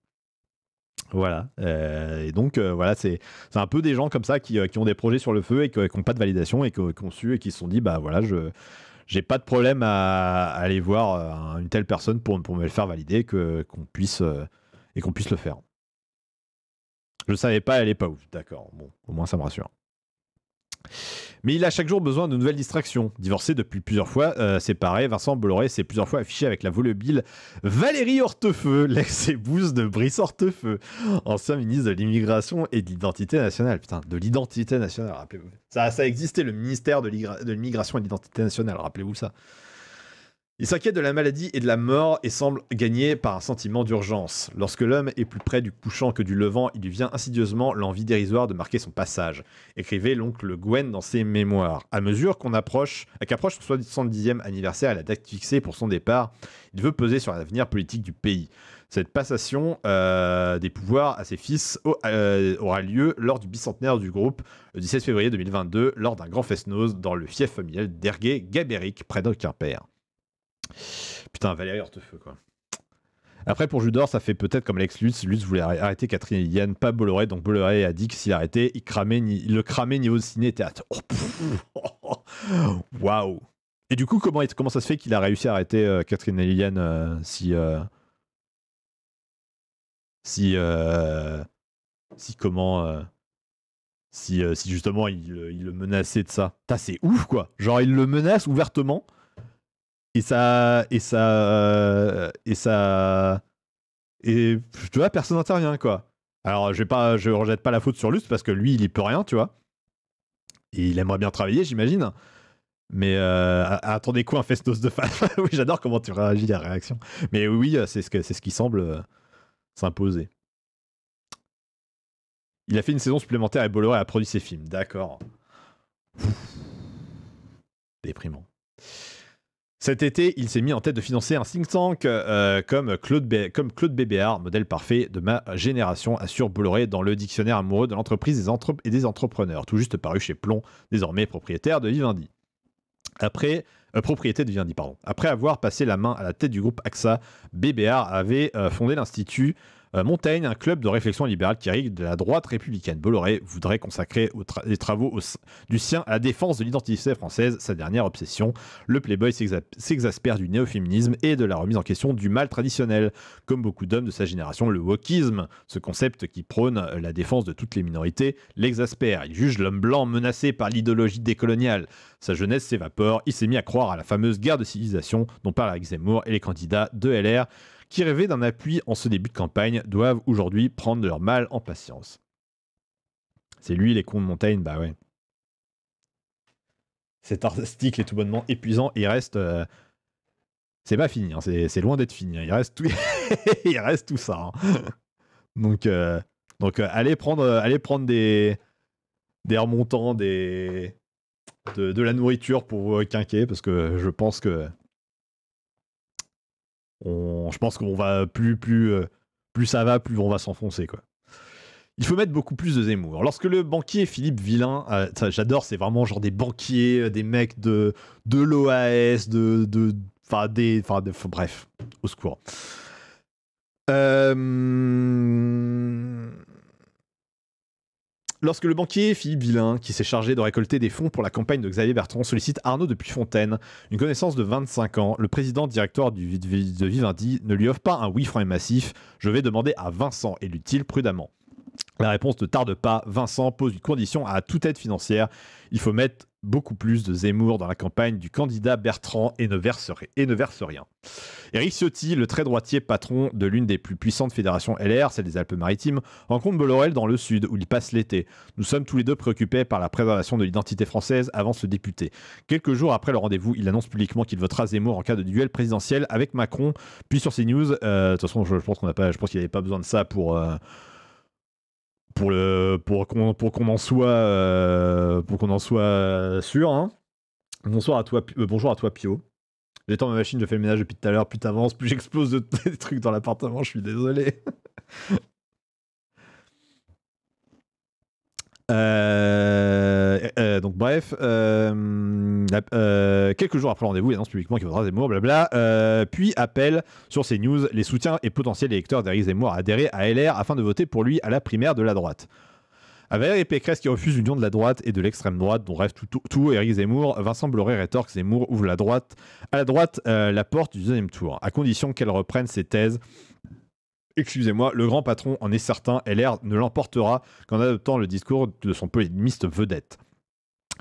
voilà et donc voilà c'est un peu des gens comme ça qui, ont des projets sur le feu et qui n'ont pas de validation et qui ont su et qui se sont dit bah voilà je j'ai pas de problème à, aller voir une telle personne pour, pour me le faire valider que qu'on puisse et qu'on puisse le faire je savais pas, elle est pas ouf. D'accord, bon, au moins ça me rassure. Mais il a chaque jour besoin de nouvelles distractions. Divorcé depuis plusieurs fois, euh, séparé, Vincent Bolloré s'est plusieurs fois affiché avec la volubile Valérie Hortefeux, l'ex-épouse de Brice Hortefeux, ancien ministre de l'immigration et de l'identité nationale. Putain, de l'identité nationale, rappelez-vous. Ça, ça existait, le ministère de l'immigration et de l'identité nationale, rappelez-vous ça. Il s'inquiète de la maladie et de la mort et semble gagner par un sentiment d'urgence. Lorsque l'homme est plus près du couchant que du levant, il lui vient insidieusement l'envie dérisoire de marquer son passage. Écrivait l'oncle Gwen dans ses mémoires. À mesure qu'on approche, qu'approche son 70e anniversaire et la date fixée pour son départ, il veut peser sur l'avenir politique du pays. Cette passation euh, des pouvoirs à ses fils euh, aura lieu lors du bicentenaire du groupe, le 17 février 2022, lors d'un grand fest dans le fief familial dergué gabéric près de Putain, Valérie Hortefeux, quoi. Après, pour Judor, ça fait peut-être comme Alex Lutz. Lutz voulait arrêter Catherine et pas Bolloré. Donc Bolloré a dit que s'il arrêtait, il, cramait, ni... il le cramait niveau ciné-théâtre. Oh, Waouh! wow. Et du coup, comment, ça se fait qu'il a réussi à arrêter euh, Catherine et euh, si. Euh, si. si comment. si, justement il, le menaçait de ça. c'est ouf quoi! Genre, il le menace ouvertement et ça et ça et ça et tu vois personne n'intervient quoi alors je vais pas je rejette pas la faute sur Lust parce que lui il y peut rien tu vois et il aimerait bien travailler j'imagine mais euh, attendez quoi un festos de fan oui j'adore comment tu réagis la réaction mais oui c'est ce que c'est ce qui semble euh, s'imposer il a fait une saison supplémentaire et Bolloré a produit ses films d'accord déprimant cet été, il s'est mis en tête de financer un think tank euh, comme, Claude comme Claude BBR, modèle parfait de ma génération, assure Bolloré dans le dictionnaire amoureux de l'entreprise des et des entrepreneurs, tout juste paru chez Plomb, désormais propriétaire de Vivendi. Après, euh, propriété de Vivendi, pardon. Après avoir passé la main à la tête du groupe AXA, BBR avait euh, fondé l'Institut euh, Montaigne, un club de réflexion libérale qui irrigue de la droite républicaine. Bolloré voudrait consacrer des travaux du sien à la défense de l'identité française, sa dernière obsession. Le playboy s'exaspère du néo-féminisme et de la remise en question du mal traditionnel. Comme beaucoup d'hommes de sa génération, le wokisme, ce concept qui prône la défense de toutes les minorités, l'exaspère. Il juge l'homme blanc menacé par l'idéologie décoloniale. Sa jeunesse s'évapore, il s'est mis à croire à la fameuse guerre de civilisation dont parlent Alex Zemmour et les candidats de LR qui rêvaient d'un appui en ce début de campagne, doivent aujourd'hui prendre leur mal en patience. C'est lui, les cons de montagne, bah ouais. Cet artistique est tout bonnement épuisant et il reste. Euh, c'est pas fini, hein, c'est loin d'être fini. Hein. il, reste tout... il reste tout ça. Hein. Donc, euh, donc euh, allez, prendre, allez prendre des, des remontants, des, de, la nourriture pour vous quinquer, parce que je pense que je pense qu'on va plus, plus, euh, plus ça va, plus on va s'enfoncer. quoi. Il faut mettre beaucoup plus de Zemmour. Lorsque le banquier Philippe Villain, euh, ça, j'adore, c'est vraiment genre des banquiers, euh, des mecs de, de l'OAS, de, enfin des, enfin de, bref, au secours. Euh... Lorsque le banquier Philippe Villain, qui s'est chargé de récolter des fonds pour la campagne de Xavier Bertrand, sollicite Arnaud depuis Fontaine, une connaissance de 25 ans, le président directeur du, de Vivendi ne lui offre pas un oui franc et massif. Je vais demander à Vincent, et l'utile prudemment. La réponse ne tarde pas. Vincent pose une condition à toute aide financière. Il faut mettre beaucoup plus de Zemmour dans la campagne du candidat Bertrand et ne verse, et rien. Eric Ciotti, le très droitier patron de l'une des plus puissantes fédérations LR, celle des Alpes-Maritimes, rencontre Bollorel dans le sud où il passe l'été. Nous sommes tous les deux préoccupés par la préservation de l'identité française avant ce député. Quelques jours après le rendez-vous, il annonce publiquement qu'il votera Zemmour en cas de duel présidentiel avec Macron, puis sur CNews, news. Euh, de toute façon je, pense qu'on pas, je pense qu'il n'avait pas besoin de ça pour... Euh, pour, le, pour qu'on pour qu'on en soit euh, pour qu'on en soit sûr. Hein. Bonsoir à toi, euh, bonjour à toi Pio. J'étends ma machine, je fais le ménage depuis tout à l'heure, plus t'avances, plus j'explose de des trucs dans l'appartement, je suis désolé. Euh, euh, donc bref, euh, quelques jours après le rendez-vous, il annonce publiquement qu'il voudra Zemmour, blabla, puis appelle sur ses news les soutiens et potentiels électeurs d'Éric Zemmour à adhérer à LR afin de voter pour lui à la primaire de la droite. Valérie Pécresse qui refuse l'union de la droite et de l'extrême droite, dont rêve tout, tout, Éric Zemmour, Vincent Bolloré rétorque Zemmour ouvre la droite, à la droite la porte du deuxième tour, à condition qu'elle reprenne ses thèses Excusez-moi, le grand patron en est certain, LR ne l'emportera qu'en adoptant le discours de son polémiste vedette.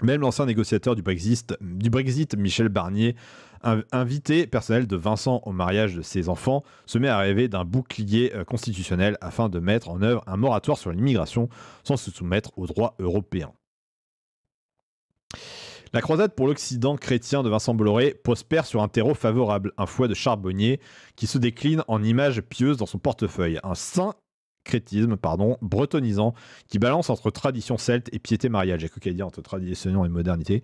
Même l'ancien négociateur du Brexit, du Brexit, Michel Barnier, invité personnel de Vincent au mariage de ses enfants, se met à rêver d'un bouclier euh, constitutionnel afin de mettre en œuvre un moratoire sur l'immigration sans se soumettre au droit européen. La croisade pour l'Occident chrétien de Vincent Bolloré prospère sur un terreau favorable, un foie de charbonnier qui se décline en images pieuses dans son portefeuille, un saint crétisme pardon, bretonisant qui balance entre tradition celte et piété mariale. » J'ai dit entre tradition et modernité.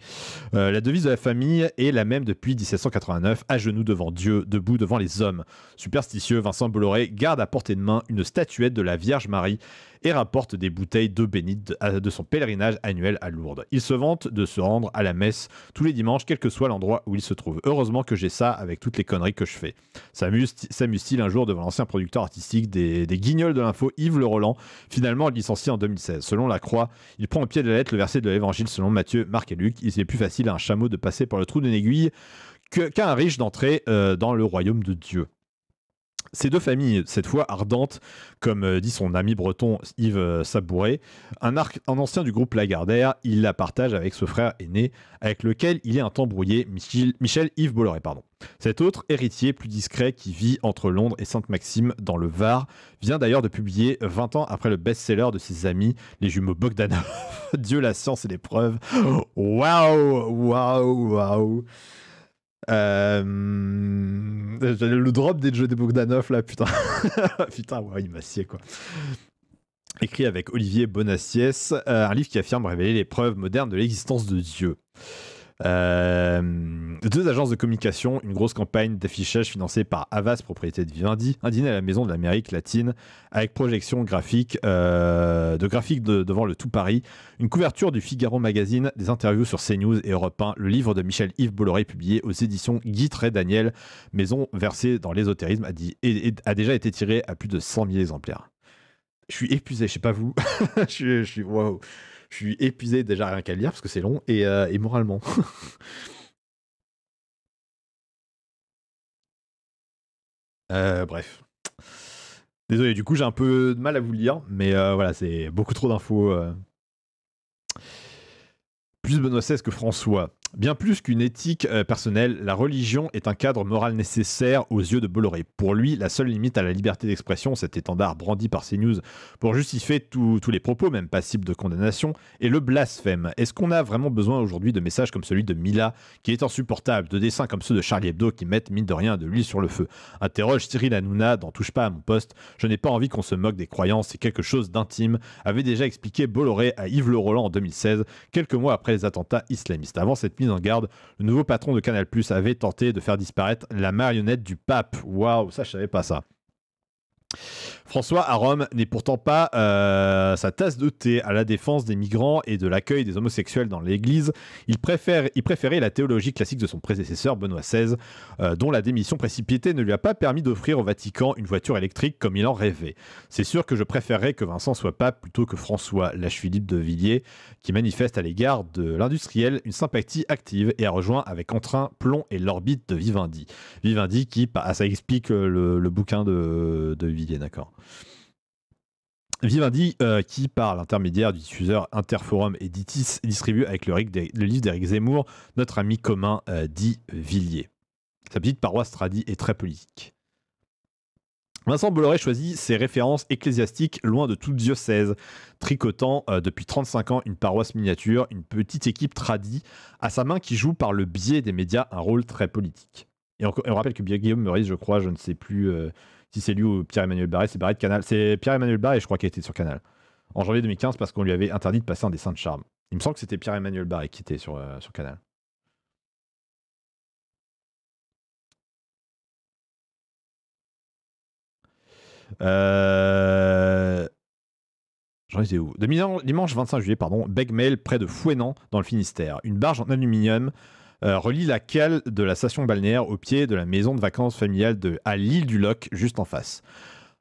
Euh, la devise de la famille est la même depuis 1789, à genoux devant Dieu, debout devant les hommes. Superstitieux, Vincent Bolloré garde à portée de main une statuette de la Vierge Marie et rapporte des bouteilles d'eau bénite de son pèlerinage annuel à Lourdes. Il se vante de se rendre à la messe tous les dimanches, quel que soit l'endroit où il se trouve. Heureusement que j'ai ça avec toutes les conneries que je fais. S'amuse-t-il un jour devant l'ancien producteur artistique des, guignols de l'info, Yves Le Roland, finalement licencié en 2016. Selon la Croix, il prend au pied de la lettre le verset de l'évangile selon Matthieu, Marc et Luc. Il est plus facile à un chameau de passer par le trou d'une aiguille un riche d'entrer euh, dans le royaume de Dieu. Ces deux familles, cette fois ardentes, comme euh, dit son ami breton Yves euh, Sabouré, un, ancien du groupe Lagardère, il la partage avec ce frère aîné, avec lequel il est un temps brouillé, Michel, Michel Yves Bolloré. Pardon. Cet autre héritier plus discret qui vit entre Londres et Sainte-Maxime dans le Var vient d'ailleurs de publier 20 ans après le best-seller de ses amis, les jumeaux Bogdanov, Dieu, la science et les preuves. Waouh, waouh, waouh. Euh, le drop des jeux des Bogdanov là, putain. putain, ouais, il m'a scié quoi écrit avec Olivier Bonassiès, euh, un livre qui affirme révéler les preuves modernes de l'existence de Dieu. Euh, deux agences de communication, une grosse campagne d'affichage financée par Avas, propriété de Vivendi, un dîner à la maison de l'Amérique latine avec projection graphique euh, de graphique devant le tout Paris, une couverture du Figaro Magazine, des interviews sur CNews et Europe 1, le livre de Michel Yves Bolloré publié aux éditions Guy Daniel, Maison versée dans l'ésotérisme, a, déjà été tiré à plus de 100 000 exemplaires. Je suis épuisé, je sais pas vous. je suis, je je suis épuisé déjà rien qu'à lire parce que c'est long et, euh, et moralement. Euh, bref. Désolé, du coup, j'ai un peu de mal à vous le lire, mais euh, voilà, c'est beaucoup trop d'infos. Plus Benoît XVI que François. Bien plus qu'une éthique euh, personnelle, la religion est un cadre moral nécessaire aux yeux de Bolloré. Pour lui, la seule limite à la liberté d'expression, cet étendard brandi par CNews pour justifier tous les propos, même passibles de condamnation, est le blasphème. Est-ce qu'on a vraiment besoin aujourd'hui de messages comme celui de Mila, qui est insupportable, de dessins comme ceux de Charlie Hebdo qui mettent mine de rien de l'huile sur le feu Interroge Cyril Hanouna, n'en touche pas à mon poste, je n'ai pas envie qu'on se moque des croyances, c'est quelque chose d'intime, avait déjà expliqué Bolloré à Yves Le Roland en 2016, quelques mois après les attentats islamistes. Avant cette en garde. Le nouveau patron de Canal Plus avait tenté de faire disparaître la marionnette du pape. Waouh, ça, je savais pas ça. François à Rome n'est pourtant pas euh, sa tasse de thé à la défense des migrants et de l'accueil des homosexuels dans l'Église. Il, préfère, il préférait la théologie classique de son prédécesseur Benoît XVI, euh, dont la démission précipitée ne lui a pas permis d'offrir au Vatican une voiture électrique comme il en rêvait. C'est sûr que je préférerais que Vincent soit pape plutôt que François, lâche Philippe de Villiers, qui manifeste à l'égard de l'industriel une sympathie active et a rejoint avec entrain Plomb et l'orbite de Vivendi. Vivendi qui, ça explique le, bouquin de, de Villiers, d'accord. Vivendi, euh, qui par l'intermédiaire du diffuseur Interforum Editis distribue avec le, livre d'Éric Zemmour, notre ami commun euh, dit Villiers. Sa petite paroisse tradie est très politique. Vincent Bolloré choisit ses références ecclésiastiques loin de tout diocèse, tricotant euh, depuis 35 ans une paroisse miniature, une petite équipe tradie, à sa main qui joue par le biais des médias un rôle très politique. Et on, on rappelle que Guillaume Meurice, je crois, je ne sais plus, si c'est lui ou Pierre-Emmanuel Barré, c'est Barré de Canal. C'est Pierre-Emmanuel Barré, je crois, qui était sur Canal. En janvier 2015, parce qu'on lui avait interdit de passer un dessin de charme. Il me semble que c'était Pierre-Emmanuel Barré qui était sur, euh, sur Canal. Euh... J'en étais où Dimanche 25 juillet, pardon, Begmail près de Fouenant, dans le Finistère. Une barge en aluminium euh, relie la cale de la station balnéaire au pied de la maison de vacances familiale de, à l'île du Loc juste en face.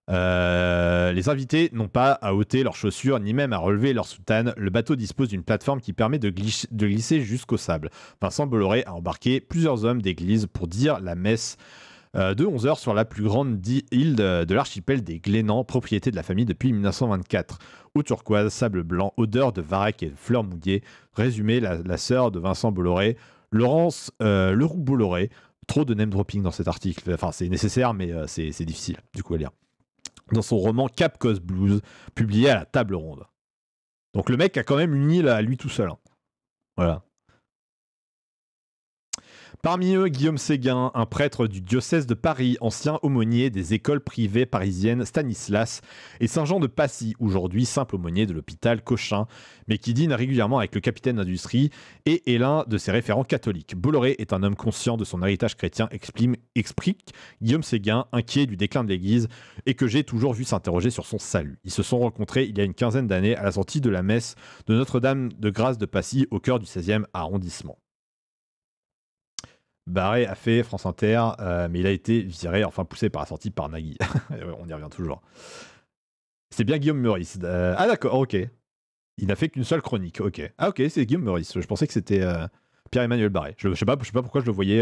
Euh, les invités n'ont pas à ôter leurs chaussures ni même à relever leurs soutanes. Le bateau dispose d'une plateforme qui permet de, glisser, jusqu'au sable. Vincent Bolloré a embarqué plusieurs hommes d'église pour dire la messe euh, de 11h sur la plus grande île de, l'archipel des Glénans, propriété de la famille depuis 1924. Eau turquoise, sable blanc, odeur de varech et de fleurs mouillées. Résumé, la, la sœur de Vincent Bolloré Laurence euh, Leroux-Bolloré, trop de name dropping dans cet article. Enfin, c'est nécessaire, mais euh, c'est difficile du coup à lire. Dans son roman Cap cos Blues, publié à la table ronde. Donc le mec a quand même une île à lui tout seul. Hein. Voilà. Parmi eux, Guillaume Séguin, un prêtre du diocèse de Paris, ancien aumônier des écoles privées parisiennes Stanislas et Saint-Jean de Passy, aujourd'hui simple aumônier de l'hôpital Cochin, mais qui dîne régulièrement avec le capitaine d'industrie et est l'un de ses référents catholiques. Bolloré est un homme conscient de son héritage chrétien, explique Guillaume Séguin, inquiet du déclin de l'Église et que j'ai toujours vu s'interroger sur son salut. Ils se sont rencontrés il y a une quinzaine d'années à la sortie de la messe de Notre-Dame de Grâce de Passy au cœur du 16e arrondissement. Barré a fait France Inter, euh, mais il a été viré, enfin poussé par la sortie par Nagui. On y revient toujours. C'est bien Guillaume Meurice. Euh, ah d'accord, ok. Il n'a fait qu'une seule chronique, ok. Ah ok, c'est Guillaume Meurice. Je pensais que c'était euh, Pierre-Emmanuel Barré. Je, je, sais pas, je sais pas pourquoi je le voyais,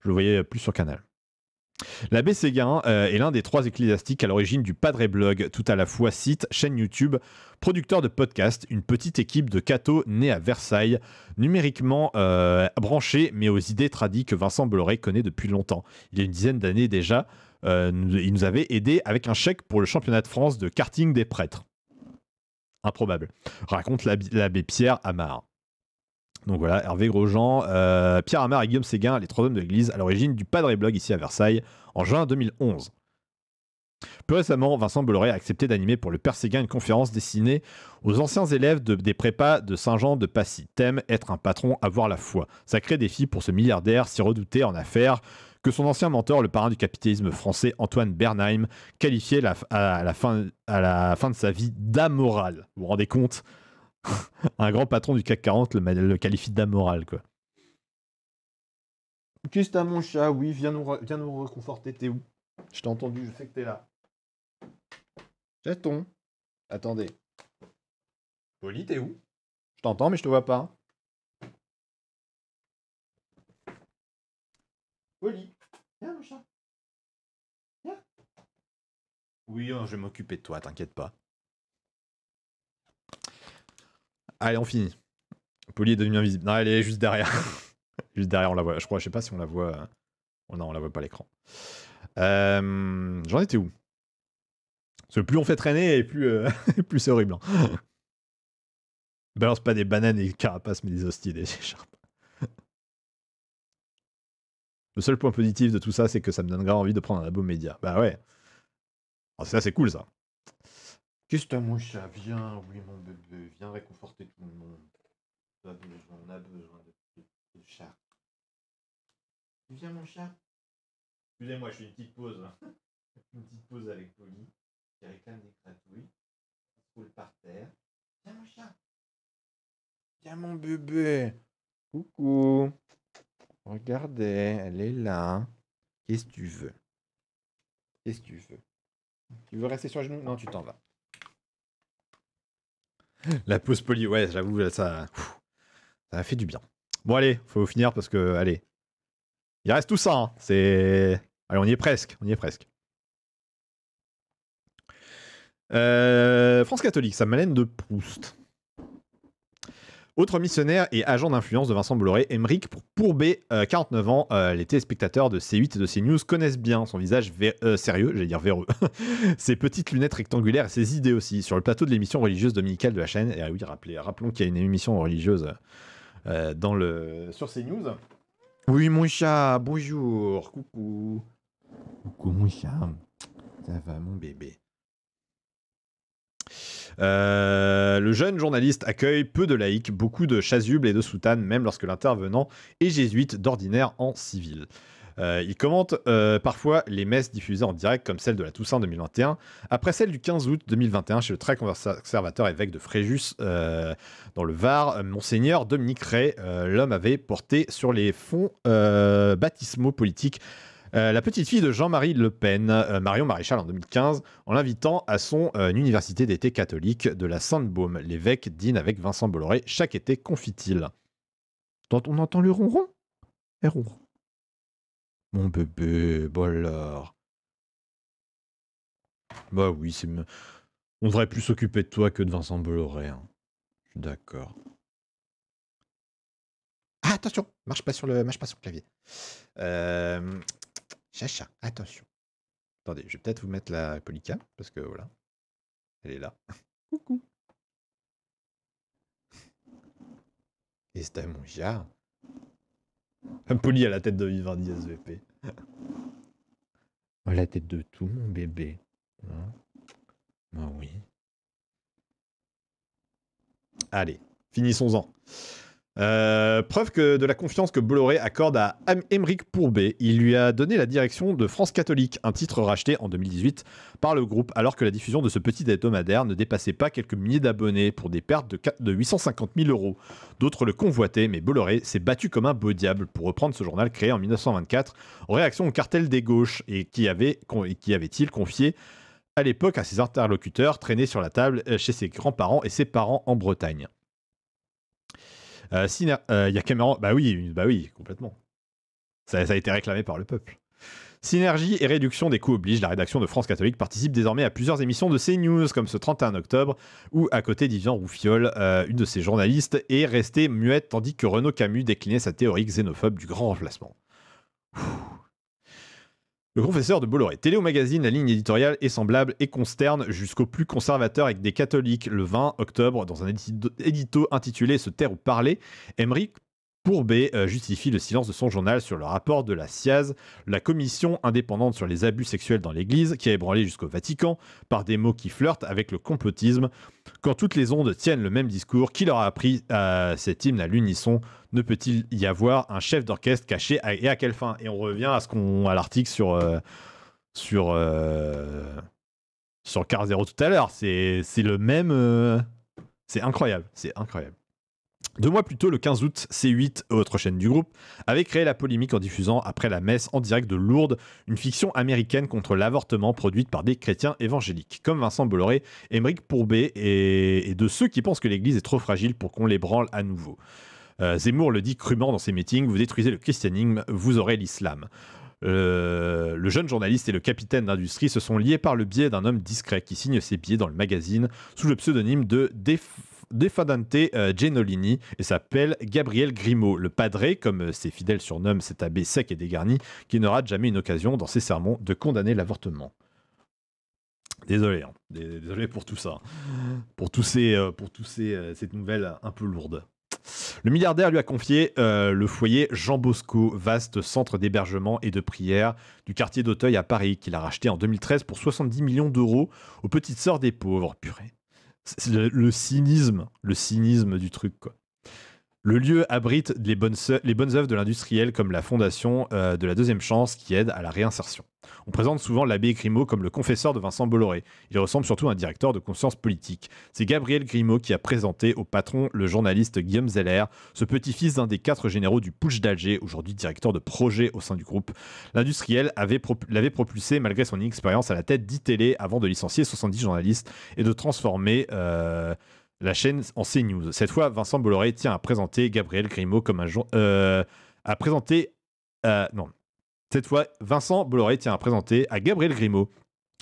je le voyais plus sur Canal. L'abbé Séguin euh, est l'un des trois ecclésiastiques à l'origine du Padre Blog, tout à la fois site, chaîne YouTube, producteur de podcast, une petite équipe de cathos née à Versailles, numériquement euh, branchée, mais aux idées tradies que Vincent Bolloré connaît depuis longtemps. Il y a une dizaine d'années déjà, euh, il nous avait aidé avec un chèque pour le championnat de France de karting des prêtres. Improbable, raconte l'abbé Pierre Amar. Donc voilà, Hervé Grosjean, euh, Pierre Amar et Guillaume Séguin, les trois hommes de l'église, à l'origine du Padre Blog ici à Versailles, en juin 2011. Plus récemment, Vincent Bolloré a accepté d'animer pour le Père Séguin une conférence destinée aux anciens élèves des prépas de Saint-Jean de Passy. Thème Être un patron, avoir la foi. Sacré défi pour ce milliardaire si redouté en affaires que son ancien mentor, le parrain du capitalisme français Antoine Bernheim, qualifiait à, la fin, de sa vie d'amoral. Vous vous rendez compte un grand patron du CAC 40 le, qualifie d'amoral, quoi. Qu'est-ce que mon chat Oui, viens nous, viens nous réconforter, t'es où Je t'ai entendu, je sais que t'es là. J'attends. Attendez. Poli, t'es où Je t'entends, mais je te vois pas. Poli, viens mon chat. Viens. Oui, hein, je vais m'occuper de toi, t'inquiète pas. Allez, on finit. Polly est devenue invisible. Non, elle est juste derrière. juste derrière, on la voit. Je crois, je sais pas si on la voit. Euh, non, on la voit pas l'écran. Euh, j'en étais où Parce que plus on fait traîner, et plus, euh, c'est horrible. Hein. Balance pas des bananes et des carapaces, mais des hosties et des écharpes. Le seul point positif de tout ça, c'est que ça me donne grave envie de prendre un abo média. Bah ouais. C'est ah, ça, c'est cool, ça. Qu'est-ce que mon chat Viens, oui, mon bébé, viens réconforter tout le monde. On a besoin, de, chat. Viens, mon chat. Excusez-moi, je fais une petite pause. Hein. une petite pause avec Polly, qui réclame des gratouilles. Il le par terre. Viens, mon chat. Viens, mon bébé. Coucou. Regardez, elle est là. Qu'est-ce que tu veux Qu'est-ce que tu veux Tu veux rester sur le genou Non, tu t'en vas. la pause polie, ouais, j'avoue, ça, ça a fait du bien. Bon, allez, faut finir parce que, allez, il reste tout ça. Hein. C'est, allez, on y est presque, on y est presque. Euh, France catholique, ça m'alène de Proust. Autre missionnaire et agent d'influence de Vincent Bolloré, pour B, 49 euh, ans, euh, les téléspectateurs de C8 et de CNews connaissent bien son visage euh, sérieux, j'allais dire véreux, ses petites lunettes rectangulaires et ses idées aussi. Sur le plateau de l'émission religieuse dominicale de la chaîne, et eh oui, rappelons qu'il y a une émission religieuse dans le, sur CNews. Oui, mon chat, bonjour, coucou. Coucou, mon chat. Ça va, mon bébé. Euh, le jeune journaliste accueille peu de laïcs, beaucoup de chasubles et de soutanes, même lorsque l'intervenant est jésuite d'ordinaire en civil. Euh, il commente euh, parfois les messes diffusées en direct, comme celle de la Toussaint 2021, après celle du 15 août 2021 chez le très conservateur évêque de Fréjus, dans le Var, Monseigneur Dominique Ray. L'homme avait porté sur les fonds baptismaux politiques euh, la petite fille de Jean-Marie Le Pen, euh, Marion Maréchal en 2015, en l'invitant à son euh, université d'été catholique de la Sainte-Baume. L'évêque dîne avec Vincent Bolloré chaque été, confie-t-il. On entend le ronron eh, Mon bébé, boloré. Bah oui, c'est... On devrait plus s'occuper de toi que de Vincent Bolloré. Hein. d'accord. Ah, attention, marche pas sur le, marche pas sur le clavier. Chacha, attention. Attendez, je vais peut-être vous mettre la polyka, parce que voilà, elle est là. Coucou. est ce que mon un Poli à la tête de Vivendi SVP. à la tête de tout, mon bébé. ah oui. Allez, finissons-en. Euh, preuve que de la confiance que Bolloré accorde à Emeric Pourbet. Il lui a donné la direction de France Catholique, un titre racheté en 2018 par le groupe, alors que la diffusion de ce petit hebdomadaire ne dépassait pas quelques milliers d'abonnés pour des pertes de, 850 000 euros. D'autres le convoitaient, mais Bolloré s'est battu comme un beau diable pour reprendre ce journal créé en 1924 en réaction au cartel des gauches et qui avait, qui avait-il confié à l'époque à ses interlocuteurs traînés sur la table euh, chez ses grands-parents et ses parents en Bretagne. Euh, euh, il y a Cameron. Bah oui, bah oui, complètement. Ça, a été réclamé par le peuple. Synergie et réduction des coûts obligent la rédaction de France Catholique participe désormais à plusieurs émissions de CNews, comme ce 31 octobre, où à côté d'Yvian Roufiol, euh, une de ses journalistes, est restée muette tandis que Renaud Camus déclinait sa théorie xénophobe du grand remplacement. Le professeur de Bolloré. Télé magazine, la ligne éditoriale est semblable et consterne jusqu'au plus conservateur avec des catholiques. Le 20 octobre, dans un édito intitulé Se taire ou parler, pour Pourbet euh, justifie le silence de son journal sur le rapport de la CIAZ, la commission indépendante sur les abus sexuels dans l'Église, qui a ébranlé jusqu'au Vatican par des mots qui flirtent avec le complotisme. Quand toutes les ondes tiennent le même discours, qui leur a appris à euh, cet hymne à l'unisson ne peut-il y avoir un chef d'orchestre caché et à quelle fin Et on revient à ce qu'on à l'article sur euh, sur euh, sur Car Zero tout à l'heure. C'est le même. Euh, c'est incroyable. C'est incroyable. Deux mois plus tôt, le 15 août, C8, autre chaîne du groupe, avait créé la polémique en diffusant, après la messe en direct de Lourdes, une fiction américaine contre l'avortement produite par des chrétiens évangéliques, comme Vincent Bolloré, Émeric Pourbet et, et de ceux qui pensent que l'Église est trop fragile pour qu'on les branle à nouveau. Euh, Zemmour le dit crûment dans ses meetings, vous détruisez le christianisme, vous aurez l'islam. Euh, le jeune journaliste et le capitaine d'industrie se sont liés par le biais d'un homme discret qui signe ses billets dans le magazine sous le pseudonyme de Defadante euh, Genolini et s'appelle Gabriel Grimaud, le padré, comme ses fidèles surnomment cet abbé sec et dégarni, qui ne rate jamais une occasion dans ses sermons de condamner l'avortement. Désolé, hein. désolé pour tout ça, hein. pour tous ces, pour tous cette nouvelle un peu lourde. Le milliardaire lui a confié euh, le foyer Jean Bosco, vaste centre d'hébergement et de prière du quartier d'Auteuil à Paris, qu'il a racheté en 2013 pour 70 millions d'euros aux petites sœurs des pauvres. Purée. c'est le, cynisme, le cynisme du truc, quoi. Le lieu abrite les bonnes, œuvres de l'industriel comme la fondation euh, de la deuxième chance qui aide à la réinsertion. On présente souvent l'abbé Grimaud comme le confesseur de Vincent Bolloré. Il ressemble surtout à un directeur de conscience politique. C'est Gabriel Grimaud qui a présenté au patron le journaliste Guillaume Zeller, ce petit-fils d'un des quatre généraux du putsch d'Alger, aujourd'hui directeur de projet au sein du groupe. L'industriel l'avait propulsé malgré son inexpérience à la tête d'ITélé avant de licencier 70 journalistes et de transformer... Euh, la chaîne en CNews. Cette fois, Vincent Bolloré tient à présenter Gabriel Grimaud comme un euh, à présenter. Euh, non. Cette fois, Vincent Bolloré tient à présenter à Gabriel Grimaud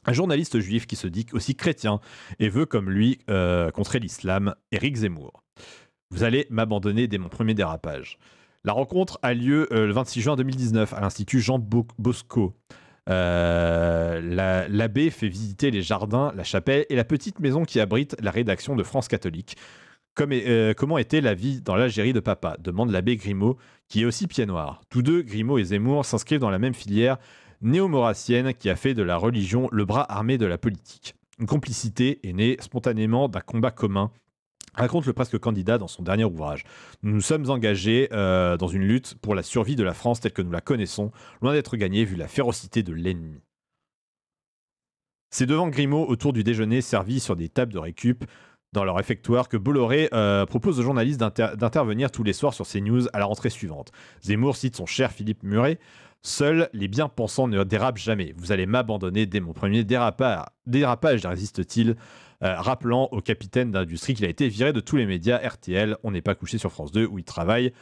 un journaliste juif qui se dit aussi chrétien et veut, comme lui, euh, contrer l'islam, Éric Zemmour. Vous allez m'abandonner dès mon premier dérapage. La rencontre a lieu le 26 juin 2019 à l'Institut Jean Bosco. Euh, l'abbé fait visiter les jardins, la chapelle et la petite maison qui abrite la rédaction de France catholique. Euh, comment était la vie dans l'Algérie de papa demande l'abbé Grimaud, qui est aussi pied noir. Tous deux, Grimaud et Zemmour, s'inscrivent dans la même filière néo-maurassienne qui a fait de la religion le bras armé de la politique. Une complicité est née spontanément d'un combat commun raconte le presque candidat dans son dernier ouvrage. Nous nous sommes engagés euh, dans une lutte pour la survie de la France telle que nous la connaissons, loin d'être gagnée vu la férocité de l'ennemi. C'est devant Grimaud, autour du déjeuner servi sur des tables de récup dans leur effectoire, que Bolloré euh, propose aux journalistes d'intervenir tous les soirs sur ces news à la rentrée suivante. Zemmour cite son cher Philippe Muret. Seuls les bien-pensants ne dérapent jamais. Vous allez m'abandonner dès mon premier dérapage résiste-t-il euh, rappelant au capitaine d'industrie qu'il a été viré de tous les médias RTL, on n'est pas couché sur France 2 où il travaille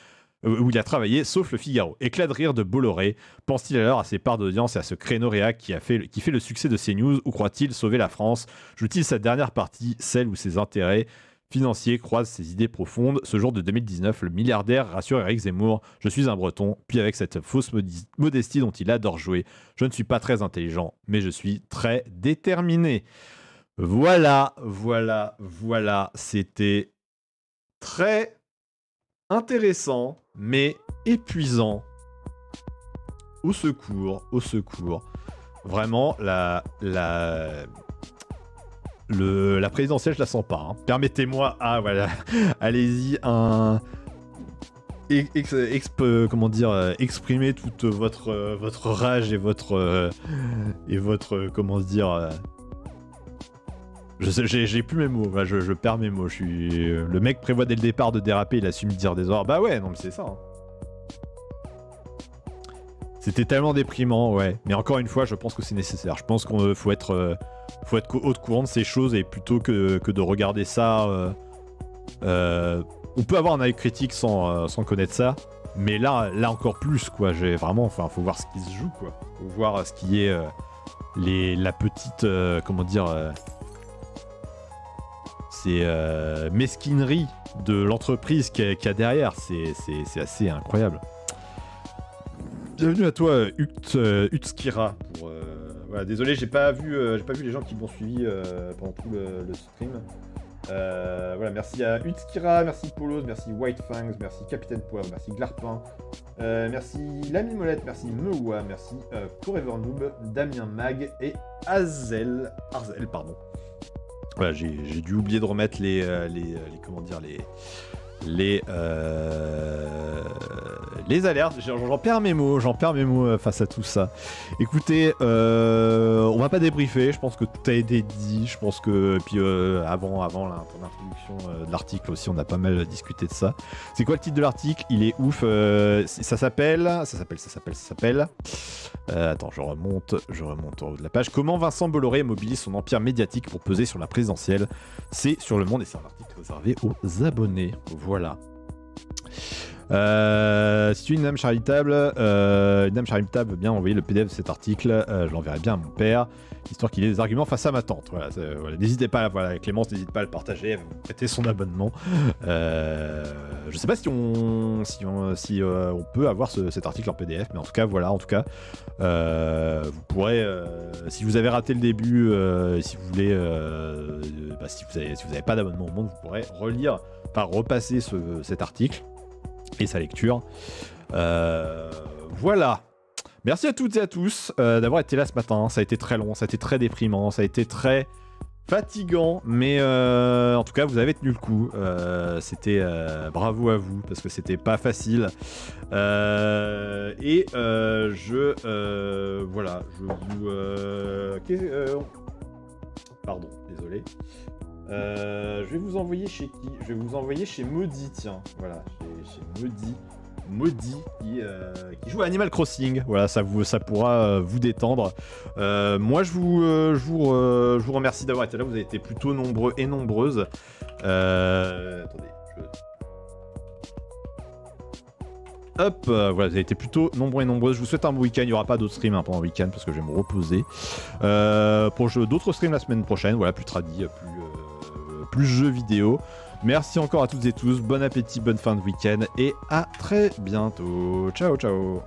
euh, où il a travaillé, sauf le Figaro. Éclat de rire de Bolloré. Pense-t-il alors à ses parts d'audience et à ce créneau réac qui, fait, qui fait le succès de CNews ou croit-il sauver la France Joue-t-il sa dernière partie, celle où ses intérêts financiers croisent ses idées profondes Ce jour de 2019, le milliardaire rassure Eric Zemmour Je suis un breton, puis avec cette fausse modestie dont il adore jouer Je ne suis pas très intelligent, mais je suis très déterminé. Voilà, voilà, voilà. C'était très intéressant, mais épuisant. Au secours, au secours. Vraiment, la, la, la présidentielle, je la sens pas. Hein. Permettez-moi, ah voilà, allez-y, un. comment dire, euh, exprimer toute votre, euh, votre rage et votre. Euh, et votre, comment dire j'ai plus mes mots, je, perds mes mots. Je suis... Le mec prévoit dès le départ de déraper, il a su me dire des horreurs. Bah ouais, non mais c'est ça. Hein. C'était tellement déprimant, ouais. Mais encore une fois, je pense que c'est nécessaire. Je pense qu'on faut être, euh, faut être haute courant de ces choses et plutôt que, de regarder ça, euh, euh, on peut avoir un œil critique sans, sans, connaître ça. Mais là, là encore plus, quoi. J'ai vraiment, enfin, faut voir ce qui se joue, quoi. Faut voir ce qui est les, la petite, comment dire c'est euh, mesquinerie de l'entreprise qu'il y, a derrière. C'est assez incroyable. Bienvenue à toi, euh, Utskira. Euh, désolé, j'ai pas, vu, pas vu les gens qui m'ont suivi pendant tout le, stream. voilà, merci à Utskira, merci Polos, merci White merci Capitaine Poivre, merci Glarpin, merci Lamy Molette, merci Mewa, merci euh, Forever Noob, Damien Mag et Azel, Arzel, pardon j'ai dû oublier de remettre les, euh, euh, les, comment dire les les euh, les alertes. J'en perds mes mots, j'en perds mes mots euh, face à tout ça. Écoutez, euh, on va pas débriefer. Je pense que t'as a été dit. Je pense que puis euh, avant, avant l'introduction de l'article aussi, on a pas mal discuté de ça. C'est quoi le titre de l'article Il est ouf. ça s'appelle, ça s'appelle, ça s'appelle, ça s'appelle. attends, je remonte, je remonte en haut de la page. Comment Vincent Bolloré mobilise son empire médiatique pour peser sur la présidentielle C'est sur le Monde et c'est un article réservé aux abonnés. Voilà. Euh, si une dame charitable, euh, une dame charitable, bien envoyer le PDF de cet article. Euh, je l'enverrai bien à mon père, histoire qu'il ait des arguments face à ma tante. Euh, n'hésitez pas, voilà, Clémence, n'hésite pas à le partager, à vous prêter son abonnement. je sais pas si on, si, on peut avoir cet article en PDF, mais en tout cas, voilà, en tout cas, vous pourrez, si vous avez raté le début, si vous voulez, bah, si vous n'avez pas d'abonnement au monde, vous pourrez relire, enfin repasser cet article et sa lecture. Euh, voilà. Merci à toutes et à tous euh, d'avoir été là ce matin. Ça a été très long, ça a été très déprimant, ça a été très fatigant, mais euh, en tout cas vous avez tenu le coup. c'était bravo à vous parce que c'était pas facile. et je voilà, je vous pardon, désolé. Euh, je vais vous envoyer chez qui Je vais vous envoyer chez Maudit, tiens. Voilà, chez, chez Maudit. Maudit qui, euh, joue à Animal Crossing. Voilà, ça, vous, ça pourra euh, vous détendre. moi, je vous, je vous, je vous remercie d'avoir été là. Vous avez été plutôt nombreux et nombreuses. attendez, Hop, voilà, vous avez été plutôt nombreux et nombreuses. Je vous souhaite un bon week-end. Il n'y aura pas d'autres streams hein, pendant le week-end parce que je vais me reposer. pour d'autres streams la semaine prochaine, voilà, plus Tradi, plus, plus jeux vidéo. Merci encore à toutes et tous, bon appétit, bonne fin de week-end et à très bientôt. Ciao, ciao